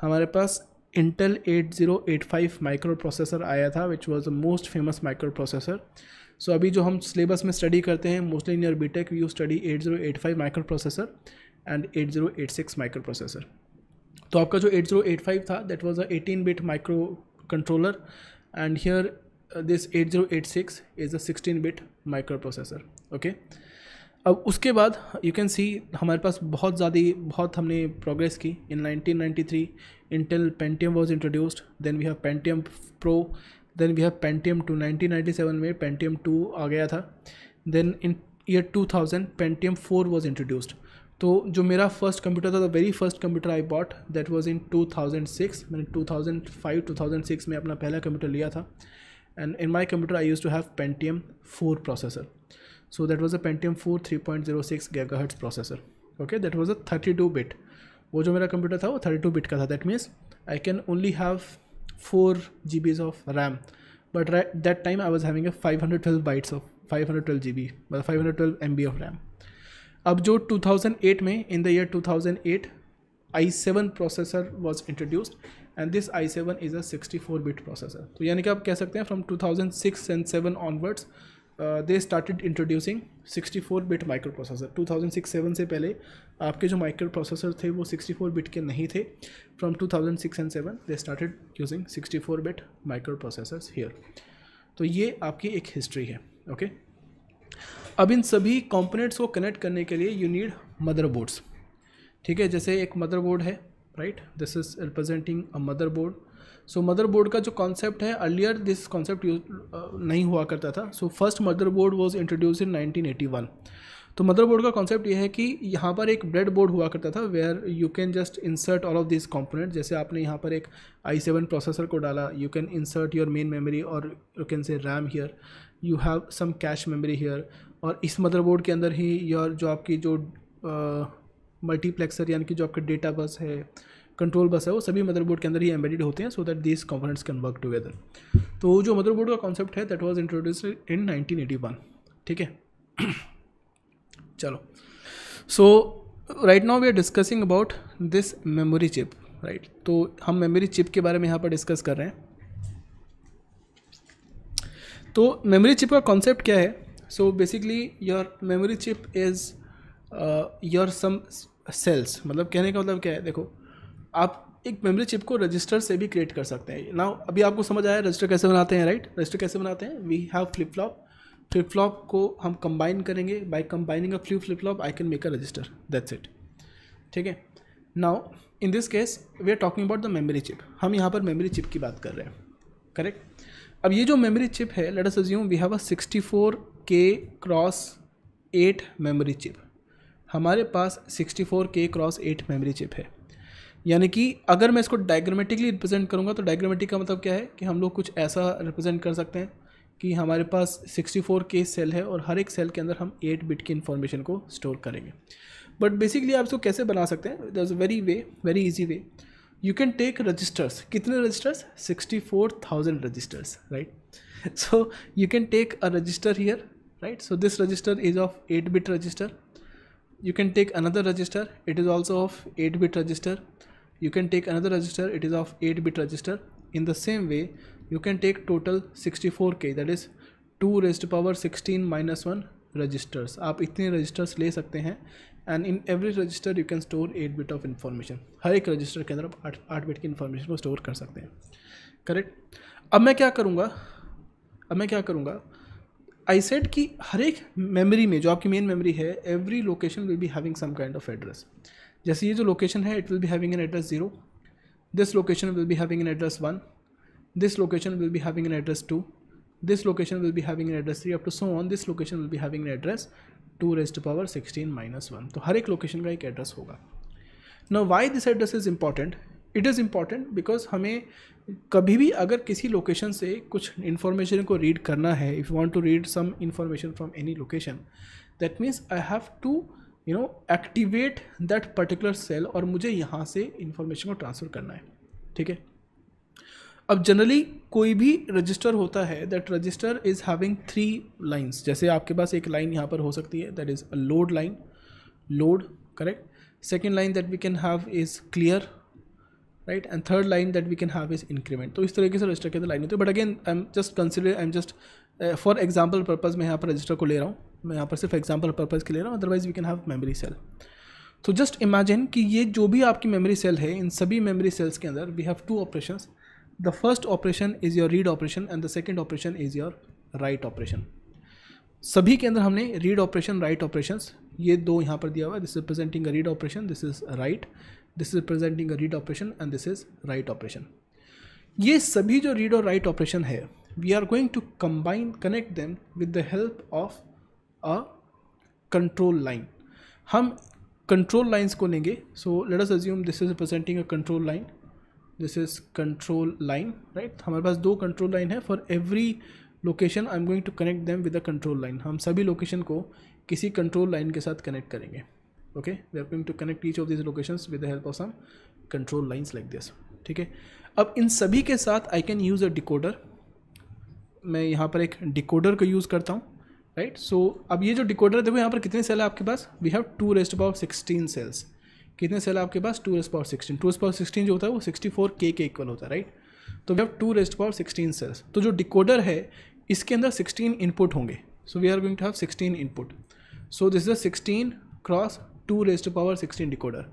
हमारे पास Intel eight eight zero five microprocessor आया था which was the most famous microprocessor so अभी जो हम सिलेबस में स्टडी करते हैं mostly in your B tech we you study eight eight zero five microprocessor and eight eight zero six microprocessor तो आपका जो 8085 था that was a 18 bit microcontroller and here this 8086 is a 16 bit microprocessor okay अब उसके बाद यू कैन सी हमारे पास बहुत ज़्यादा बहुत हमने प्रोग्रेस की in 1993 Intel Pentium was introduced then we have Pentium pro then we have Pentium two 1997 में पेंटियम टू आ गया था then in year 2000 Pentium four was introduced तो जो मेरा फर्स्ट कंप्यूटर था the very first computer I bought that was in 2006 मैंने 2005 2006 में अपना पहला कंप्यूटर लिया था and in my computer I use to have Pentium four processor so that was a Pentium four three point zero six gigahertz processor okay that was a thirty two bit वो जो मेरा कंप्यूटर था वो थर्टी टू बिट का था that means I can only have four G Bs of RAM but that time I was having a five hundred twelve bytes of five hundred twelve G B मतलब five hundred twelve M B of RAM अब जो 2008 में in the year 2008 I seven processor was introduced and this I seven is a sixty four bit processor तो यानी कि आप कह सकते हैं from two thousand six and seven onwards they started introducing sixty four bit microprocessor two thousand six seven से पहले आपके जो माइक्रो प्रोसेसर थे वो सिक्सटी फोर बिट के नहीं थे from two thousand six and seven they started using sixty four bit microprocessor here तो ये आपकी एक हिस्ट्री है ओके okay? अब इन सभी कंपोनेंट्स को कनेक्ट करने के लिए यू नीड मदरबोर्ड्स ठीक है जैसे एक मदरबोर्ड है right this is representing a motherboard so motherboard का जो कॉन्सेप्ट है अर्लियर दिस कॉन्सेप्ट नहीं हुआ करता था so first motherboard was introduce in 1981 तो मदरबोर्ड का कॉन्सेप्ट यह है कि यहाँ पर एक ब्रेड बोर्ड हुआ करता था where you can just insert all of this component जैसे आपने यहाँ पर एक आई सेवन प्रोसेसर को डाला you can insert your main memory और you can say RAM here you have some cache memory here और इस मदरबोर्ड के अंदर ही योर जो आपकी जो मल्टीप्लेक्सर यानी कि जो आपका डेटा बस है कंट्रोल बस है वो सभी मदरबोर्ड के अंदर ही एम्बेडेड होते हैं so that this components can work together तो जो मदरबोर्ड का कॉन्सेप्ट है दैट वाज इंट्रोड्यूस्ड इन 1981 ठीक है चलो so right now we are discussing about this memory chip right तो हम मेमोरी चिप के बारे में यहाँ पर डिस्कस कर रहे हैं तो मेमोरी चिप का कॉन्सेप्ट क्या है so basically your memory chip is uh, your some cells मतलब कहने का मतलब क्या है देखो आप एक मेमोरी चिप को रजिस्टर से भी क्रिएट कर सकते हैं ना अभी आपको समझ आया रजिस्टर कैसे बनाते हैं राइट रजिस्टर कैसे बनाते हैं we have flip flop flip flop को हम कंबाइन करेंगे by combining a flip flip flop I can make a register that's it ठीक है now in this case we are talking about the memory chip हम यहाँ पर मेमोरी चिप की बात कर रहे हैं करेक्ट अब ये जो मेमोरी चिप है let us assume we have a sixty four K cross eight memory chip हमारे पास sixty four K cross eight memory chip है यानी कि अगर मैं इसको डायग्रामेटिकली रिप्रेजेंट करूँगा तो डायग्रामेटिक का मतलब क्या है कि हम लोग कुछ ऐसा रिप्रेजेंट कर सकते हैं कि हमारे पास सिक्सटी फोर के सेल है और हर एक सेल के अंदर हम एट बिट की इन्फॉर्मेशन को स्टोर करेंगे बट बेसिकली आप इसको कैसे बना सकते हैं there very way very easy way you can take registers कितने registers sixty four thousand registers right so you can take a register here right so this register is of 8 bit register you can take another register it is also of 8 bit register you can take another register it is of 8 bit register in the same way you can take total 64k that is 2 raised to power 16 minus 1 registers aap itne registers le sakte hain and in every register you can store 8 bit of information har ek register ke andar aap 8 आठ बिट की इन्फॉर्मेशन को स्टोर कर सकते हैं करेक्ट अब मैं क्या करूँगा अब मैं क्या करूँगा आई सेट कि हर एक मेमोरी में जो आपकी मेन मेमोरी है every location will be having some kind of address जैसे ये जो लोकेशन है it will be having an address zero this location will be having an address one this location will be having an address two this location will be having an address three अपू so on this location will be having an address two 2 raised power sixteen minus one तो हर एक लोकेशन का एक एड्रेस होगा no why this address is important it is important because हमें कभी भी अगर किसी लोकेशन से कुछ इन्फॉर्मेशन को रीड करना है if want to read some information from any location that means I have to you know activate that particular cell और मुझे यहाँ से इन्फॉर्मेशन को ट्रांसफ़र करना है ठीक है अब जनरली कोई भी रजिस्टर होता है that register is having three lines जैसे आपके पास एक लाइन यहाँ पर हो सकती है that is a load line load correct second line that we can have is clear right and third line that we can have is increment तो इस तरीके से रजिस्टर के अंदर लाइन होती है but again I am just consider I am just for example purpose मैं यहाँ पर रजिस्टर को ले रहा हूँ मैं यहाँ पर सिर्फ एग्जाम्पल पर्पज़ के ले रहा हूँ otherwise we can have memory cell तो जस्ट इमेजिन कि ये जो भी आपकी मेमरी सेल है इन सभी मेमरी सेल्स के अंदर we have two operation the first operation is your read operation and the second operation is your write operation सभी के अंदर हमने रीड ऑपरेशन राइट ऑपरेशन ये दो यहाँ पर दिया हुआ है this presenting a read operation this is write this is representing read operation and this is write operation ये सभी जो रीड और राइट ऑपरेशन है we are going to combine connect them with the help of a control line हम कंट्रोल लाइन्स को लेंगे so let us assume this is representing a control line this is control line right हमारे पास दो कंट्रोल लाइन है for every location I am going to connect them with a control line हम सभी लोकेशन को किसी कंट्रोल लाइन के साथ कनेक्ट करेंगे okay we are going to connect each of these locations with the help of some control lines like this ठीक है अब इन सभी के साथ I can use a decoder मैं यहाँ पर एक डिकोडर का यूज़ करता हूँ राइट right? सो so, अब ये जो डिकोडर देखो यहाँ पर कितने सेल है आपके पास we have two raised power sixteen cells कितने सेल आपके पास two raised power sixteen two raised power sixteen जो होता है वो सिक्सटी फोर के के इक्वल होता है राइट तो we have two raised power sixteen cells तो जो डिकोडर है इसके अंदर सिक्सटीन इनपुट होंगे so we are going to have sixteen input so this is a sixteen cross two raise to power sixteen decoder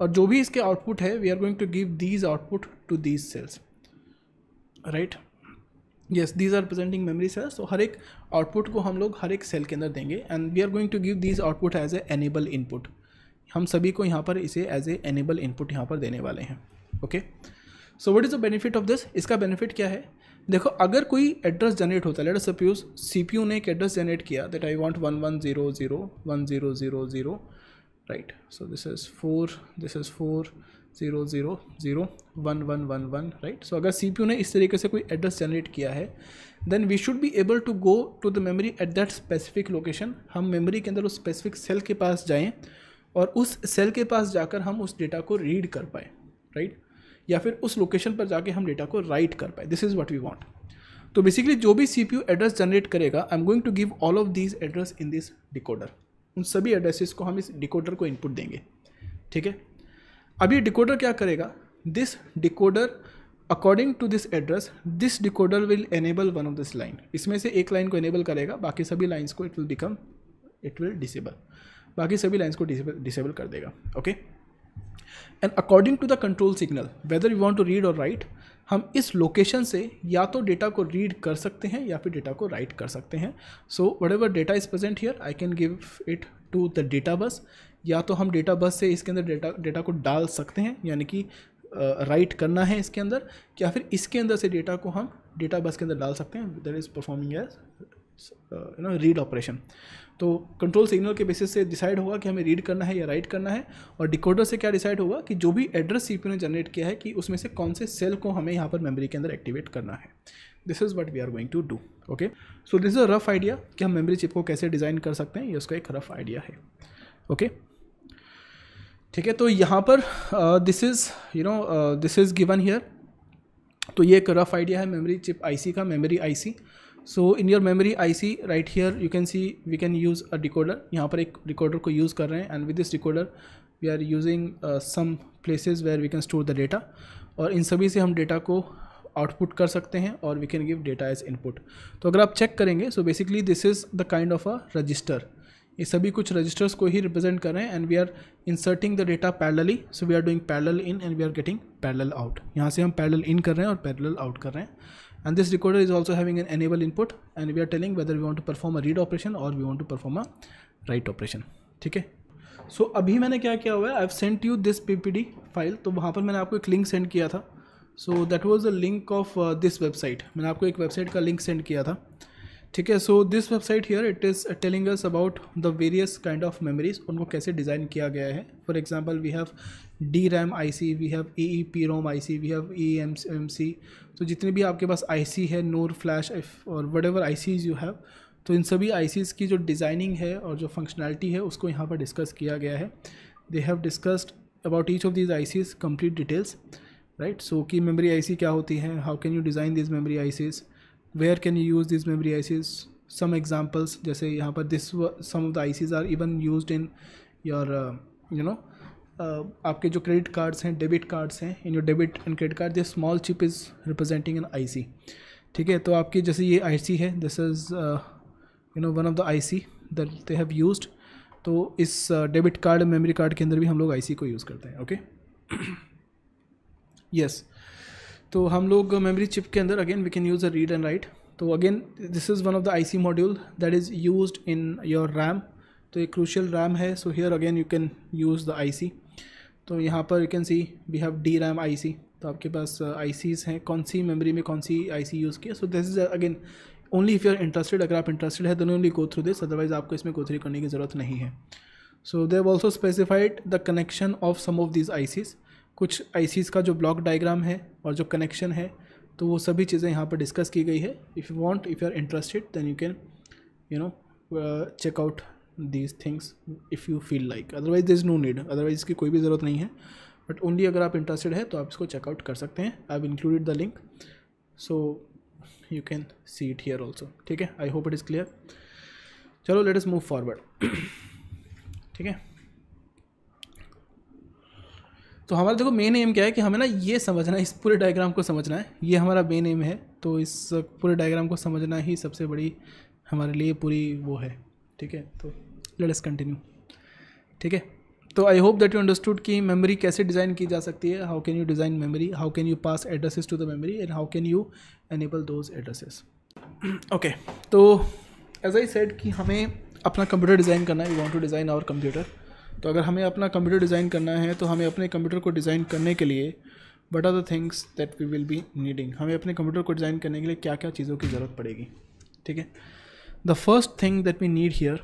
और जो भी इसके आउटपुट है we are going to give these output to these cells right yes these are presenting memory cells तो हर एक आउटपुट को हम लोग हर एक सेल के अंदर देंगे and we are going to give these output as a enable input हम सभी को यहाँ पर इसे एज ए एनेबल इनपुट यहाँ पर देने वाले हैं okay so what is the benefit of this इसका बेनिफिट क्या है देखो अगर कोई एड्रेस जनरेट होता है let suppose C P U ने एक एड्रेस जनरेट किया that I want one one zero zero one zero zero zero right so this is 4 this is 4 zero zero zero one one one one right so अगर सी ने इस तरीके से कोई एड्रेस जनरेट किया है then we should be able to go to the memory at that specific location हम मेमोरी के अंदर उस स्पेसिफिक सेल के पास जाएं और उस सेल के पास जाकर हम उस डेटा को रीड कर पाए राइट right? या फिर उस लोकेशन पर जाके हम डेटा को राइट कर पाए this is what we want तो बेसिकली जो भी सी एड्रेस जनरेट करेगा I am going to give all of these address in this decoder उन सभी एड्रेसेस को हम इस डिकोडर को इनपुट देंगे ठीक है अब ये डिकोडर क्या करेगा this decoder according to this address this decoder will enable one of this line इसमें से एक लाइन को एनेबल करेगा बाकी सभी लाइन्स को it will become it will disable बाकी सभी लाइन्स को डिसेबल कर देगा okay and according to the control signal whether you want to read और राइट हम इस लोकेशन से या तो डेटा को रीड कर सकते हैं या फिर डेटा को राइट कर सकते हैं so whatever data is present here I can give it to the data bus या तो हम डेटा बस से इसके अंदर डेटा डेटा को डाल सकते हैं यानी कि राइट uh, करना है इसके अंदर या फिर इसके अंदर से डेटा को हम डेटा बस के अंदर डाल सकते हैं that is performing as you know read operation तो कंट्रोल सिग्नल के बेसिस से डिसाइड होगा कि हमें रीड करना है या राइट करना है और डिकोडर से क्या डिसाइड होगा कि जो भी एड्रेस सी ने जनरेट किया है कि उसमें से कौन से सेल को हमें यहाँ पर मेमोरी के अंदर एक्टिवेट करना है this is what we are going to do okay so this is a rough idea कि हम मेमरी चिप को कैसे डिज़ाइन कर सकते हैं ये उसका एक रफ आइडिया है ओके okay? ठीक है तो यहाँ पर this is you know this is given here तो ये एक रफ आइडिया है मेमोरी चिप आईसी का memory IC so in your memory I C right here you can see we can use a decoder यहाँ पर एक रिकॉर्डर को यूज़ कर रहे हैं and with this recorder we are using some places where we can store the data और इन सभी से हम डेटा को आउटपुट कर सकते हैं और we can give data as input तो अगर आप चेक करेंगे so basically this is the kind of a register ये सभी कुछ रजिस्टर्स को ही रिप्रेजेंट कर रहे हैं and we are inserting the data parallelly so we are doing parallel in and we are getting parallel out यहाँ से हम पैरेलल इन कर रहे हैं और पैरेलल आउट कर रहे हैं and this recorder is also having an enable input and we are telling whether we want to perform a read operation or we want to perform a write operation okay so, abhi maine kya kiya hua hai i've sent you this ppd file to wahan par maine aapko ek link send kiya tha so that was the link of uh, this website maine aapko ek website ka link send kiya tha ठीक है so this website here it is telling us about the various kind of memories उनको कैसे डिज़ाइन किया गया है for example we have D RAM I C we have E P ROM I C we have E M M C तो जितने भी आपके पास आई सी है नोर फ्लैश और whatever ICs you have तो इन सभी आई की जो डिज़ाइनिंग है और जो फंक्शनैलिटी है उसको यहाँ पर डिस्कस किया गया है they have discussed about each of these ICs complete details right so कि मेमरी आई सी क्या होती है how can you design these memory ICs where can you use these memory ICs some examples जैसे यहाँ पर this some of the ICs are even use in your you know आपके जो क्रेडिट कार्ड्स हैं डेबिट कार्ड्स हैं in your debit and credit card this small chip is representing an IC ठीक है तो आपकी जैसे ये आईसी है this is you know one of the IC that they have used तो इस डेबिट कार्ड मेमोरी कार्ड के अंदर भी हम लोग आईसी को यूज़ करते हैं ओके यस तो हम लोग मेमोरी चिप के अंदर again we can use a read and write तो again this is one of the I C module that is use in your RAM तो एक क्रूशल रैम है so here again you can use the I C तो यहाँ पर you can see we have D RAM I C तो आपके पास आई uh, सीज हैं कौन सी मेमोरी में कौन सी आई सी यूज़ की so this is again only if you are interested अगर आप इंटरेस्टेड है दोनों only go through this otherwise आपको इसमें गो थ्री करने की ज़रूरत नहीं है so they have also specified the connection of some of this I Cs कुछ आई का जो ब्लॉक डाइग्राम है और जो कनेक्शन है तो वो सभी चीज़ें यहाँ पर डिस्कस की गई है if you want if you are interested then you can you know check out these things if you feel like otherwise there is no need otherwise इसकी कोई भी ज़रूरत नहीं है बट ओनली अगर आप इंटरेस्टेड है तो आप इसको चेकआउट कर सकते हैं I have included the link so you can see it here also ठीक है I hope it is clear चलो लेट इस मूव फॉरवर्ड ठीक है तो हमारा देखो मेन एम क्या है कि हमें ना ये समझना है इस पूरे डायग्राम को समझना है ये हमारा मेन एम है तो इस पूरे डायग्राम को समझना ही सबसे बड़ी हमारे लिए पूरी वो है ठीक है तो लेट एस कंटिन्यू ठीक है तो I hope that you understood कि मेमोरी कैसे डिज़ाइन की जा सकती है how can you design memory how can you pass addresses to the memory and how can you enable those addresses okay तो एज आई सेड कि हमें अपना कंप्यूटर डिज़ाइन करना है we want to design our computer तो अगर हमें अपना कंप्यूटर डिज़ाइन करना है तो हमें अपने कंप्यूटर को डिज़ाइन करने के लिए what are the things that we will be needing हमें अपने कंप्यूटर को डिज़ाइन करने के लिए क्या क्या चीज़ों की ज़रूरत पड़ेगी ठीक है the first thing that we need here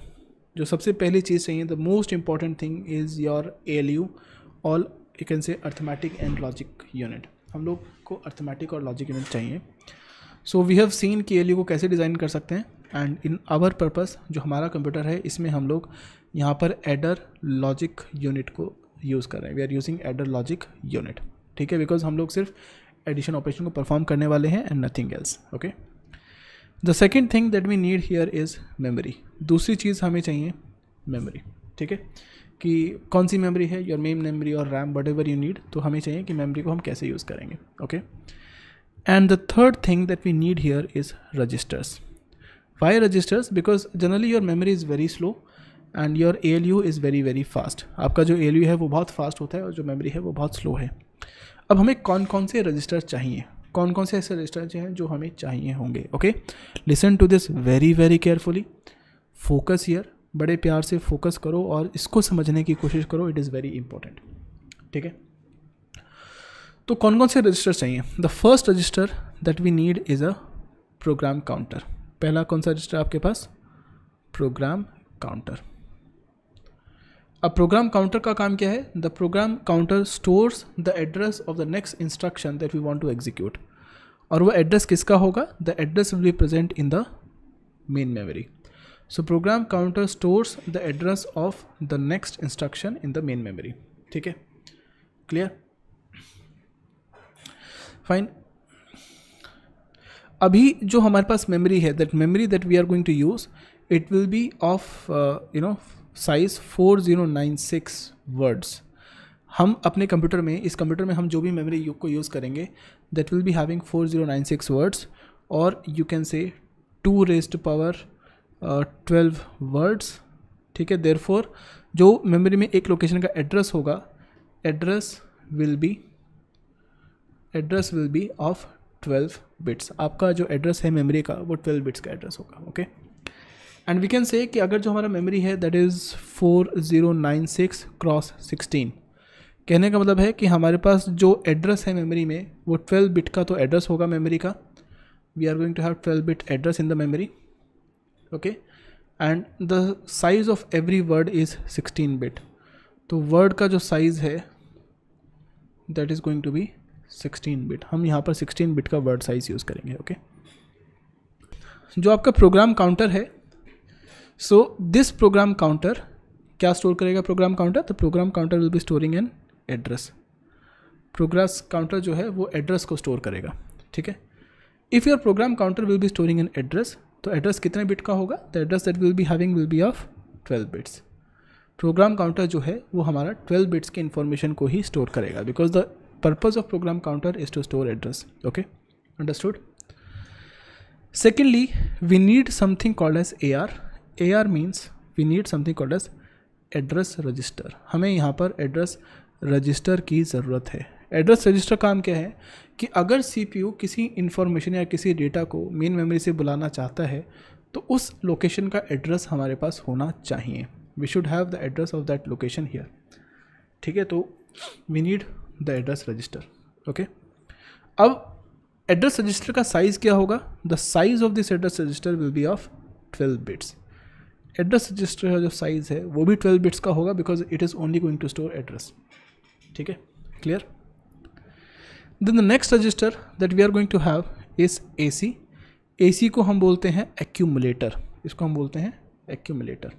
जो सबसे पहली चीज़ चाहिए the most important thing is your L U all you can say arithmetic and logic unit हम लोग को अर्थमेटिक और लॉजिक यूनिट चाहिए सो वी हैव सीन कि एल यू को कैसे डिज़ाइन कर सकते हैं एंड इन आवर पर्पस जो हमारा कंप्यूटर है इसमें हम लोग यहाँ पर एडर लॉजिक यूनिट को यूज़ कर रहे हैं we are using adder logic unit ठीक है बिकॉज हम लोग सिर्फ एडिशन ऑपरेशन को परफॉर्म करने वाले हैं and nothing else okay the second thing that we need here is memory दूसरी चीज़ हमें चाहिए मेमोरी ठीक है कि कौन सी मेमोरी है योर मेन मेमोरी और RAM whatever you need तो हमें चाहिए कि मेमोरी को हम कैसे यूज़ करेंगे okay and the third thing that we need here is registers why registers because generally your memory is very slow and your A L U is very very fast आपका जो ए एल यू है वो बहुत फास्ट होता है और जो मेमोरी है वो बहुत स्लो है अब हमें कौन कौन से रजिस्टर्स चाहिए कौन कौन से ऐसे रिसर्च हैं जो हमें चाहिए होंगे okay listen to this very very carefully focus here बड़े प्यार से फोकस करो और इसको समझने की कोशिश करो इट इज़ वेरी इंपॉर्टेंट ठीक है तो कौन कौन से रजिस्टर चाहिए the first register that we need is a program counter पहला कौन सा रजिस्टर आपके पास प्रोग्राम काउंटर अब प्रोग्राम काउंटर का काम क्या है the program counter stores the address of the next instruction that we want to execute और वो एड्रेस किसका होगा the address will be present in the main memory so program counter stores the address of the next instruction in the main memory ठीक है क्लियर फाइन अभी जो हमारे पास मेमोरी है that memory that we are going to use it will be of you know size 4096 words हम अपने कंप्यूटर में इस कंप्यूटर में हम जो भी मेमोरी को यूज़ करेंगे that will be having 4096 words और you can say two raised power twelve words ठीक है देर जो मेमोरी में एक लोकेशन का एड्रेस होगा address will be address will be of 12 bits आपका जो एड्रेस है मेमोरी का वो 12 बिट्स का एड्रेस होगा okay okay? And we can say कि अगर जो हमारा मेमोरी है that is four zero nine six cross sixteen कहने का मतलब है कि हमारे पास जो एड्रेस है मेमोरी में वो ट्वेल्व बिट का तो एड्रेस होगा मेमोरी का we are going to have twelve bit address in the memory okay and the size of every word is sixteen bit तो वर्ड का जो साइज़ है that is going to be sixteen bit हम यहाँ पर सिक्सटीन बिट का वर्ड साइज़ यूज़ करेंगे ओके okay? जो आपका प्रोग्राम काउंटर है सो दिस प्रोग्राम काउंटर क्या स्टोर करेगा प्रोग्राम काउंटर तो program counter will be storing an address progress counter जो है वो एड्रेस को स्टोर करेगा ठीक है if your program counter will be storing an address तो एड्रेस कितने बिट का होगा the address that will be having will be of twelve bits program counter जो है वो हमारा ट्वेल्व बिट्स के इन्फॉर्मेशन को ही स्टोर करेगा because the purpose of program counter is to store address okay understood secondly we need something called as A R R means we need something called as address register हमें यहाँ पर एड्रेस रजिस्टर की ज़रूरत है एड्रेस रजिस्टर काम क्या है कि अगर सी किसी इन्फॉर्मेशन या किसी डेटा को मेन मेमोरी से बुलाना चाहता है तो उस लोकेशन का एड्रेस हमारे पास होना चाहिए we should have the address of that location here ठीक है तो we need the address register okay अब एड्रेस रजिस्टर का साइज़ क्या होगा the size of this address register will be of 12 bits address register का जो साइज़ है वो भी ट्वेल्व बिट्स का होगा because it is only going to store address ठीक है clear then the next register that we are going to have is A C A C को हम बोलते हैं एक्यूमुलेटर इसको हम बोलते हैं accumulator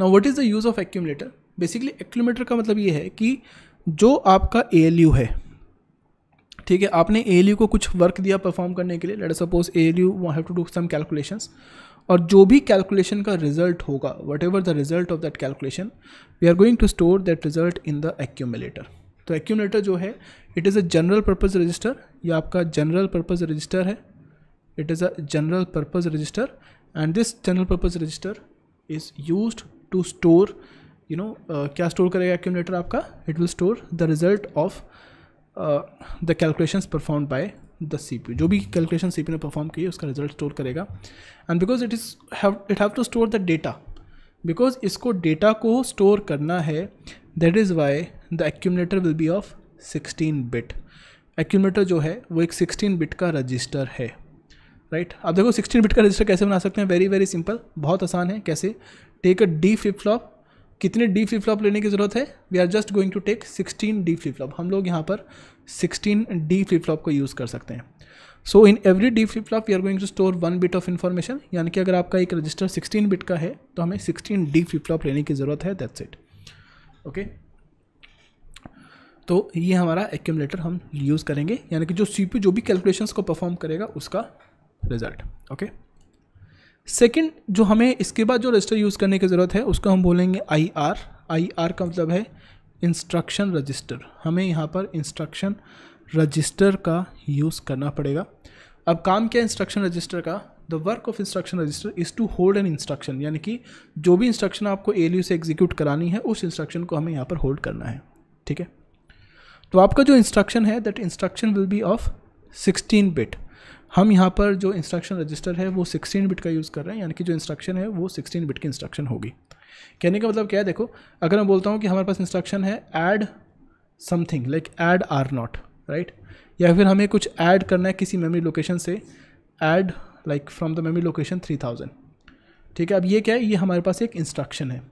now what is the use of accumulator basically accumulator का मतलब ये है कि जो आपका ए एल यू है ठीक है आपने ए एल यू को कुछ वर्क दिया परफॉर्म करने के लिए let suppose A L U have to do some calculations और जो भी कैलकुलेशन का रिजल्ट होगा whatever the result of that calculation we are going to store that result in the accumulator तो एक्यूमुलेटर जो है it is a general purpose register या आपका जनरल पर्पज़ रजिस्टर है it is a general purpose register and this general purpose register is use to store you know क्या स्टोर करेगा एक्यूमुलेटर आपका it will store the result of the calculation perform by the C P जो भी कैलकुलेशन सी पी ने परफॉर्म की है उसका रिजल्ट स्टोर करेगा and because it is it have to store the data because इसको डेटा को स्टोर करना है that is why the accumulator will be of sixteen bit accumulator जो है वो एक सिक्सटीन बिट का रजिस्टर है राइट right? आप देखो सिक्सटीन बिट का रजिस्टर कैसे बना सकते हैं वेरी वेरी सिंपल बहुत आसान है कैसे take a D flip flop कितने डी फ्लिप फ्लॉप लेने की ज़रूरत है we are just going to take sixteen D flip flop हम लोग यहाँ पर सिक्सटीन डी फ्लिप फ्लॉप को यूज़ कर सकते हैं so in every D flip flop we are going to store one bit of information यानी कि अगर आपका एक रजिस्टर सिक्सटीन बिट का है तो हमें सिक्सटीन डी फ्लिप फ्लॉप लेने की ज़रूरत है दैट्स इट ओके तो ये हमारा एक्यूमलेटर हम यूज़ करेंगे यानी कि जो सी जो भी कैलकुलेशन को परफॉर्म करेगा उसका रिजल्ट ओके सेकेंड जो हमें इसके बाद जो रजिस्टर यूज़ करने की ज़रूरत है उसको हम बोलेंगे आई आर आई आर का मतलब है इंस्ट्रक्शन रजिस्टर हमें यहाँ पर इंस्ट्रक्शन रजिस्टर का यूज़ करना पड़ेगा अब काम क्या इंस्ट्रक्शन रजिस्टर का the work of instruction register is to hold an instruction यानी कि जो भी इंस्ट्रक्शन आपको ए से एग्जीक्यूट करानी है उस इंस्ट्रक्शन को हमें यहाँ पर होल्ड करना है ठीक है तो आपका जो इंस्ट्रक्शन है that instruction will be of 16 bit हम यहाँ पर जो इंस्ट्रक्शन रजिस्टर है वो 16 बिट का यूज़ कर रहे हैं यानी कि जो इंस्ट्रक्शन है वो 16 बिट की इंस्ट्रक्शन होगी कहने का मतलब क्या है देखो अगर मैं बोलता हूँ कि हमारे पास इंस्ट्रक्शन है add something like add or not right या फिर हमें कुछ ऐड करना है किसी मेमोरी लोकेशन से add like from the memory location three thousand ठीक है अब ये क्या है ये हमारे पास एक इंस्ट्रक्शन है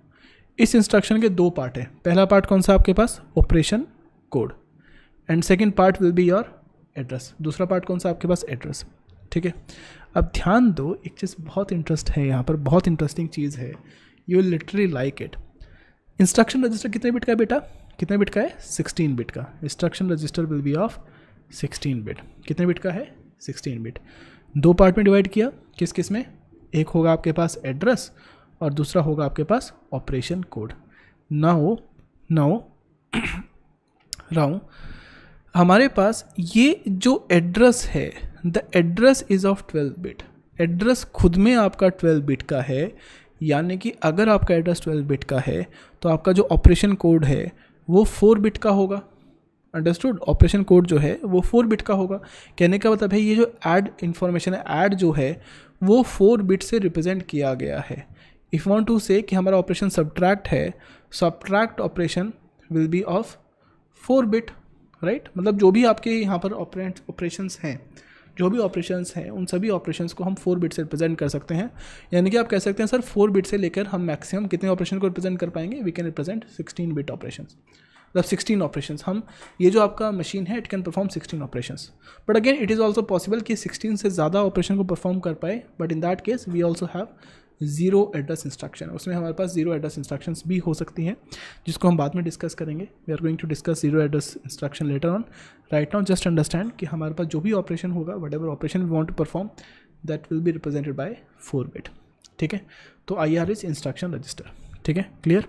इस इंस्ट्रक्शन के दो पार्ट हैं पहला पार्ट कौन सा आपके पास operation code and second part will be your address दूसरा पार्ट कौन सा आपके पास एड्रेस ठीक है अब ध्यान दो एक चीज़ बहुत इंटरेस्ट है यहाँ पर बहुत इंटरेस्टिंग चीज़ है you will literally like it instruction register कितने बिट का है बेटा कितने बिट का है सिक्सटीन बिट का instruction register will be of sixteen bit कितने बिट का है सिक्सटीन बिट दो पार्ट में डिवाइड किया किस किस में एक होगा आपके पास एड्रेस और दूसरा होगा आपके पास ऑपरेशन कोड ना हो ना हो राउ हमारे पास ये जो एड्रेस है the address is of twelve bit address खुद में आपका ट्वेल्व बिट का है यानी कि अगर आपका एड्रेस 12 बिट का है तो आपका जो ऑपरेशन कोड है वो 4 बिट का होगा अंडरस्टूड ऑपरेशन कोड जो है वो फोर बिट का होगा कहने का मतलब है ये जो ऐड इन्फॉर्मेशन है ऐड जो है वो फोर बिट से रिप्रेजेंट किया गया है इफ़ वॉन्ट टू से कि हमारा ऑपरेशन सब्ट्रैक्ट है subtract operation will be of four bit right मतलब जो भी आपके यहाँ पर ऑपरेशन हैं जो भी ऑपरेशन हैं उन सभी ऑपरेशन को हम फोर बिट से रिप्रेजेंट कर सकते हैं यानी कि आप कह सकते हैं सर फोर बिट से लेकर हम मैक्सिमम कितने ऑपरेशन को रिप्रेजेंट कर पाएंगे we can represent sixteen bit operation मतलब सिक्सटीन ऑपरेशन हम ये जो आपका मशीन है it can perform sixteen operation but again it is also possible कि सिक्सटीन से ज़्यादा ऑपरेशन को परफॉर्म कर पाए but in that case we also have zero address instruction उसमें हमारे पास ज़ीरो एड्रेस इंस्ट्रक्शन भी हो सकती हैं जिसको हम बाद में डिस्कस करेंगे we are going to discuss zero address instruction later on right now just understand कि हमारे पास जो भी ऑपरेशन होगा whatever operation we want to perform that will be represented by four bit ठीक है तो I R is instruction register ठीक है clear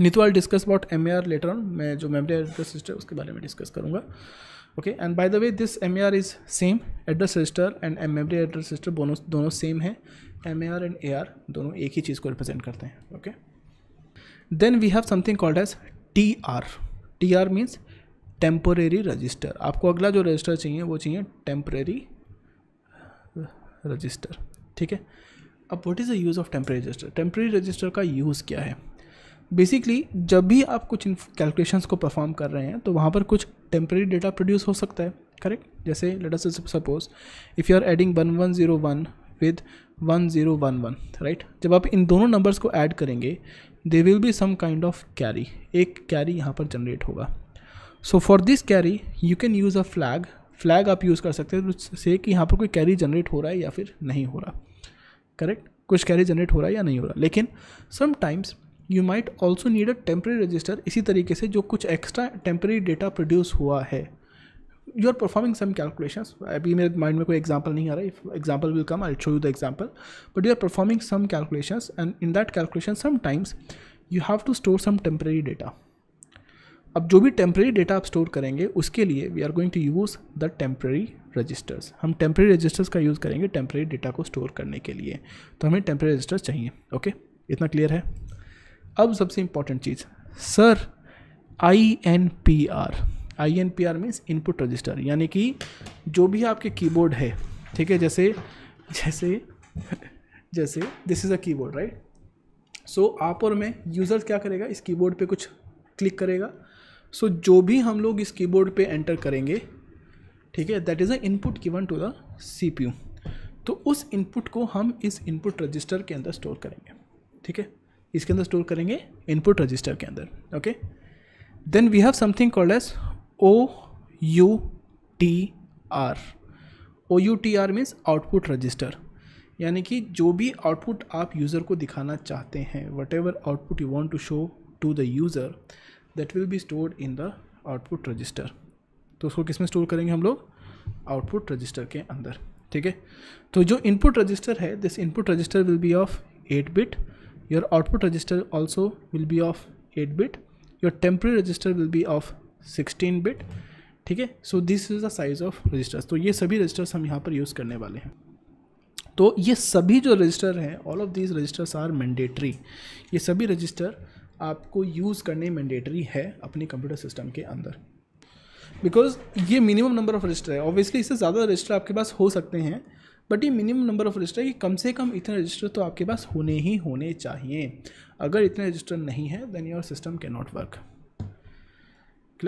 need to discuss about M A R later on मैं जो मेमरी एड्रेस रजिस्टर उसके बारे में डिस्कस करूँगा okay and by the way this M is same address register and M memory address register दोनों दोनों सेम है एम एंड ए दोनों एक ही चीज़ को रिप्रेजेंट करते हैं okay then we have something called as T R T R means temporary register आपको अगला जो रजिस्टर चाहिए वो चाहिए टेम्परेरी रजिस्टर ठीक है अब what is the use of temporary register temporary register का यूज़ क्या है बेसिकली जब भी आप कुछ कैलकुलेशंस को परफॉर्म कर रहे हैं तो वहाँ पर कुछ टेम्प्रेरी डेटा प्रोड्यूस हो सकता है करेक्ट जैसे let us suppose if you are adding one one zero one with one zero one one right जब आप इन दोनों नंबर्स को ऐड करेंगे there will be some kind of carry एक कैरी यहाँ पर जनरेट होगा so for this carry you can use a flag flag आप यूज़ कर सकते हैं तो से कि यहाँ पर कोई कैरी जनरेट हो रहा है या फिर नहीं हो रहा करेक्ट कुछ कैरी जनरेट हो रहा है या नहीं हो रहा लेकिन sometimes you might also need a temporary register इसी तरीके से जो कुछ एक्स्ट्रा टेम्प्रेरी डेटा प्रोड्यूस हुआ है you are performing some calculation अभी मेरे माइंड में कोई एग्जाम्पल नहीं आ रहा है example will come I show you the example but you are performing some calculation and in that calculation sometimes you have to store some temporary data अब जो भी टेम्प्रेरी डेटा आप स्टोर करेंगे उसके लिए we are going to use the temporary registers हम टेम्प्रेरी रजिस्टर्स का यूज़ करेंगे टेम्प्रेरी डेटा को स्टोर करने के लिए तो हमें टेम्प्रेरी रजिस्टर्स चाहिए ओके okay? इतना क्लियर है अब सबसे इंपॉर्टेंट चीज़ sir I N P R I N P R means input register यानी कि जो भी आपके कीबोर्ड है ठीक है जैसे जैसे जैसे this is a keyboard right so आप और मैं यूज़र क्या करेगा इस कीबोर्ड पे कुछ क्लिक करेगा सो so, जो भी हम लोग इस कीबोर्ड पे एंटर करेंगे ठीक है that is a input given to the CPU तो उस इनपुट को हम इस इनपुट रजिस्टर के अंदर स्टोर करेंगे ठीक है इसके अंदर स्टोर करेंगे इनपुट रजिस्टर के अंदर okay then we have something called as O U T R O U T R means output register यानी कि जो भी आउटपुट आप यूज़र को दिखाना चाहते हैं whatever output you want to show to the user that will be stored in the output register तो उसको किस में स्टोर करेंगे हम लोग आउटपुट रजिस्टर के अंदर ठीक है तो जो इनपुट रजिस्टर है this input register will be of eight bit your output register also will be of 8 bit your temporary register will be of 16 bit ठीक है so this is the size of registers तो ये सभी रजिस्टर्स हम यहाँ पर यूज़ करने वाले हैं तो ये सभी जो रजिस्टर हैं all of this registers are mandatory ये सभी रजिस्टर आपको यूज़ करने मैंडेटरी है अपने कंप्यूटर सिस्टम के अंदर बिकॉज ये मिनिमम नंबर ऑफ रजिस्टर है ऑब्वियसली इससे ज़्यादा रजिस्टर आपके पास हो सकते हैं बट ये मिनिमम नंबर ऑफ रजिस्टर कि कम से कम इतने रजिस्टर तो आपके पास होने ही होने चाहिए अगर इतने रजिस्टर नहीं है then your system can not work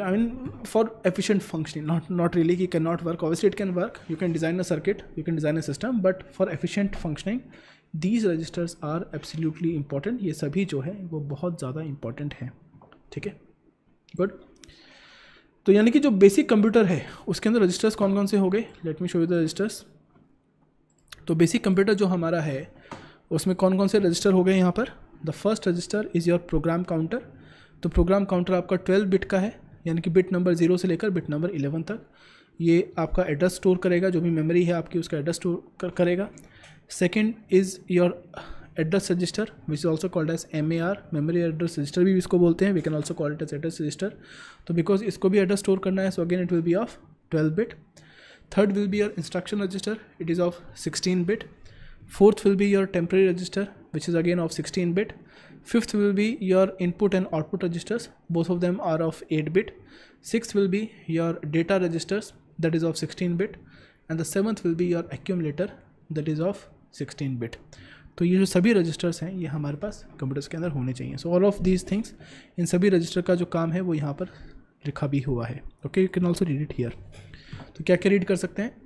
I mean for efficient functioning not not really कि can not work obviously it can work you can design a circuit you can design a system but for efficient functioning these registers are absolutely important ये सभी जो है वो बहुत ज़्यादा इंपॉर्टेंट हैं ठीक है गुड तो यानी कि जो बेसिक कंप्यूटर है उसके अंदर रजिस्टर्स कौन कौन से हो गए let me show you the registers तो बेसिक कंप्यूटर जो हमारा है उसमें कौन कौन से रजिस्टर हो गए यहाँ पर the first register is your program counter तो प्रोग्राम काउंटर आपका ट्वेल्व बिट का है यानी कि बिट नंबर जीरो से लेकर बिट नंबर इलेवन तक ये आपका एड्रेस स्टोर करेगा जो भी मेमोरी है आपकी उसका एड्रेस स्टोर करेगा second is your address register which is also called as M A R memory address register भी इसको बोलते हैं we can also called as address register तो बिकॉज इसको भी एड्रेस स्टोर करना है so again it will be of twelve bit Third will be your instruction register. It is of 16 bit. Fourth will be your temporary register, which is again of 16 bit. Fifth will be your input and output registers. Both of them are of 8 bit. Sixth will be your data registers, that is of 16 bit. And the seventh will be your accumulator, that is of 16 bit. तो ये जो सभी रजिस्टर्स हैं ये हमारे पास कंप्यूटर्स के अंदर होने चाहिए so all of these things इन सभी रजिस्टर का जो काम है वो यहाँ पर लिखा भी हुआ है okay you can also read it here तो क्या क्या रीड कर सकते हैं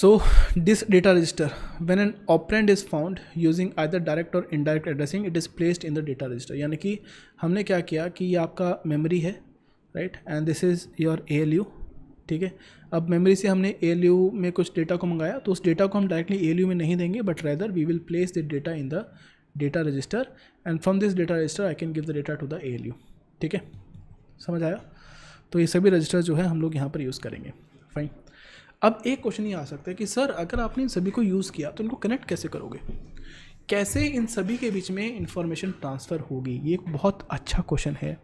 so this data register when an operand is found using either direct और indirect addressing it is placed in the data register यानी कि हमने क्या किया कि ये आपका मेमोरी है right and this is your A L U ठीक है अब मेमोरी से हमने ए एल यू में कुछ डेटा को मंगाया तो उस डेटा को हम डायरेक्टली ए एल यू में नहीं देंगे but rather we will place the data in the data register and from this data register I can give the data to the A ठीक है समझ आया तो ये सभी रजिस्टर जो है हम लोग यहाँ पर यूज़ करेंगे फाइन अब एक क्वेश्चन ये आ सकता है कि सर अगर आपने इन सभी को यूज़ किया तो इनको कनेक्ट कैसे करोगे कैसे इन सभी के बीच में इंफॉर्मेशन ट्रांसफ़र होगी ये एक बहुत अच्छा क्वेश्चन है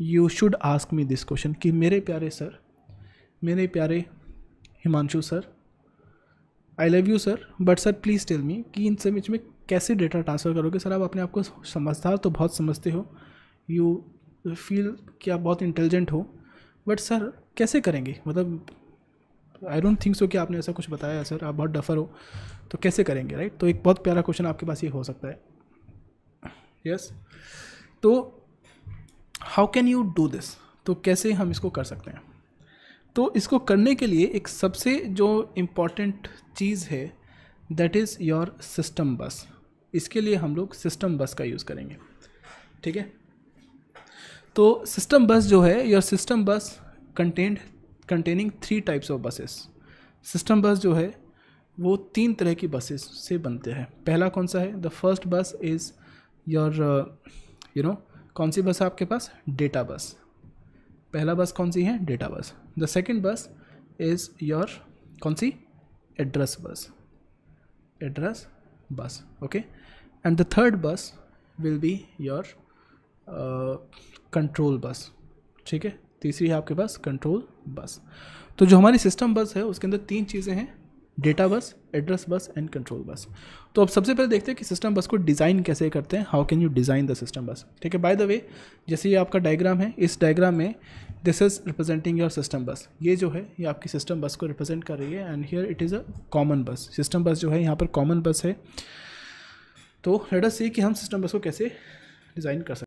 you should ask me this question कि मेरे प्यारे सर मेरे प्यारे Himanshu sir I love you sir but sir please tell me कि इन सभी बीच में कैसे डेटा ट्रांसफ़र करोगे सर आप अपने आप को समझदार तो बहुत समझते हो यू फील कि आप बहुत इंटेलिजेंट हो बट सर कैसे करेंगे मतलब आई डोंट थिंक सो कि आपने ऐसा कुछ बताया सर आप बहुत डफर हो तो कैसे करेंगे राइट right? तो एक बहुत प्यारा क्वेश्चन आपके पास ये हो सकता है यस yes? तो how can you do this तो कैसे हम इसको कर सकते हैं तो इसको करने के लिए एक सबसे जो इम्पॉर्टेंट चीज़ है दैट इज़ योर सिस्टम बस इसके लिए हम लोग सिस्टम बस का यूज़ करेंगे ठीक है तो सिस्टम बस जो है your system bus content containing three types of buses system bus जो है वो तीन तरह की बसेस से बनते हैं पहला कौन सा है the first bus is your you know कौन सी बस है आपके पास डेटा बस पहला बस कौन सी है data bus the second bus is your कौन सी address bus address bus okay and the third bus will be your control bus ठीक है तीसरी है आपके पास कंट्रोल बस तो जो हमारी सिस्टम बस है उसके अंदर तीन चीज़ें हैं डेटा बस एड्रेस बस एंड कंट्रोल बस तो अब सबसे पहले देखते हैं कि सिस्टम बस को डिज़ाइन कैसे करते हैं how can you design the system bus ठीक है बाय द वे जैसे ये आपका डायग्राम है इस डायग्राम में this is representing your system bus ये जो है ये आपकी सिस्टम बस को रिप्रेजेंट कर रही है and here it is a common bus system bus जो है यहाँ पर कॉमन बस है तो लेट अस सी कि हम सिस्टम बस को कैसे डिज़ाइन कर सकते हैं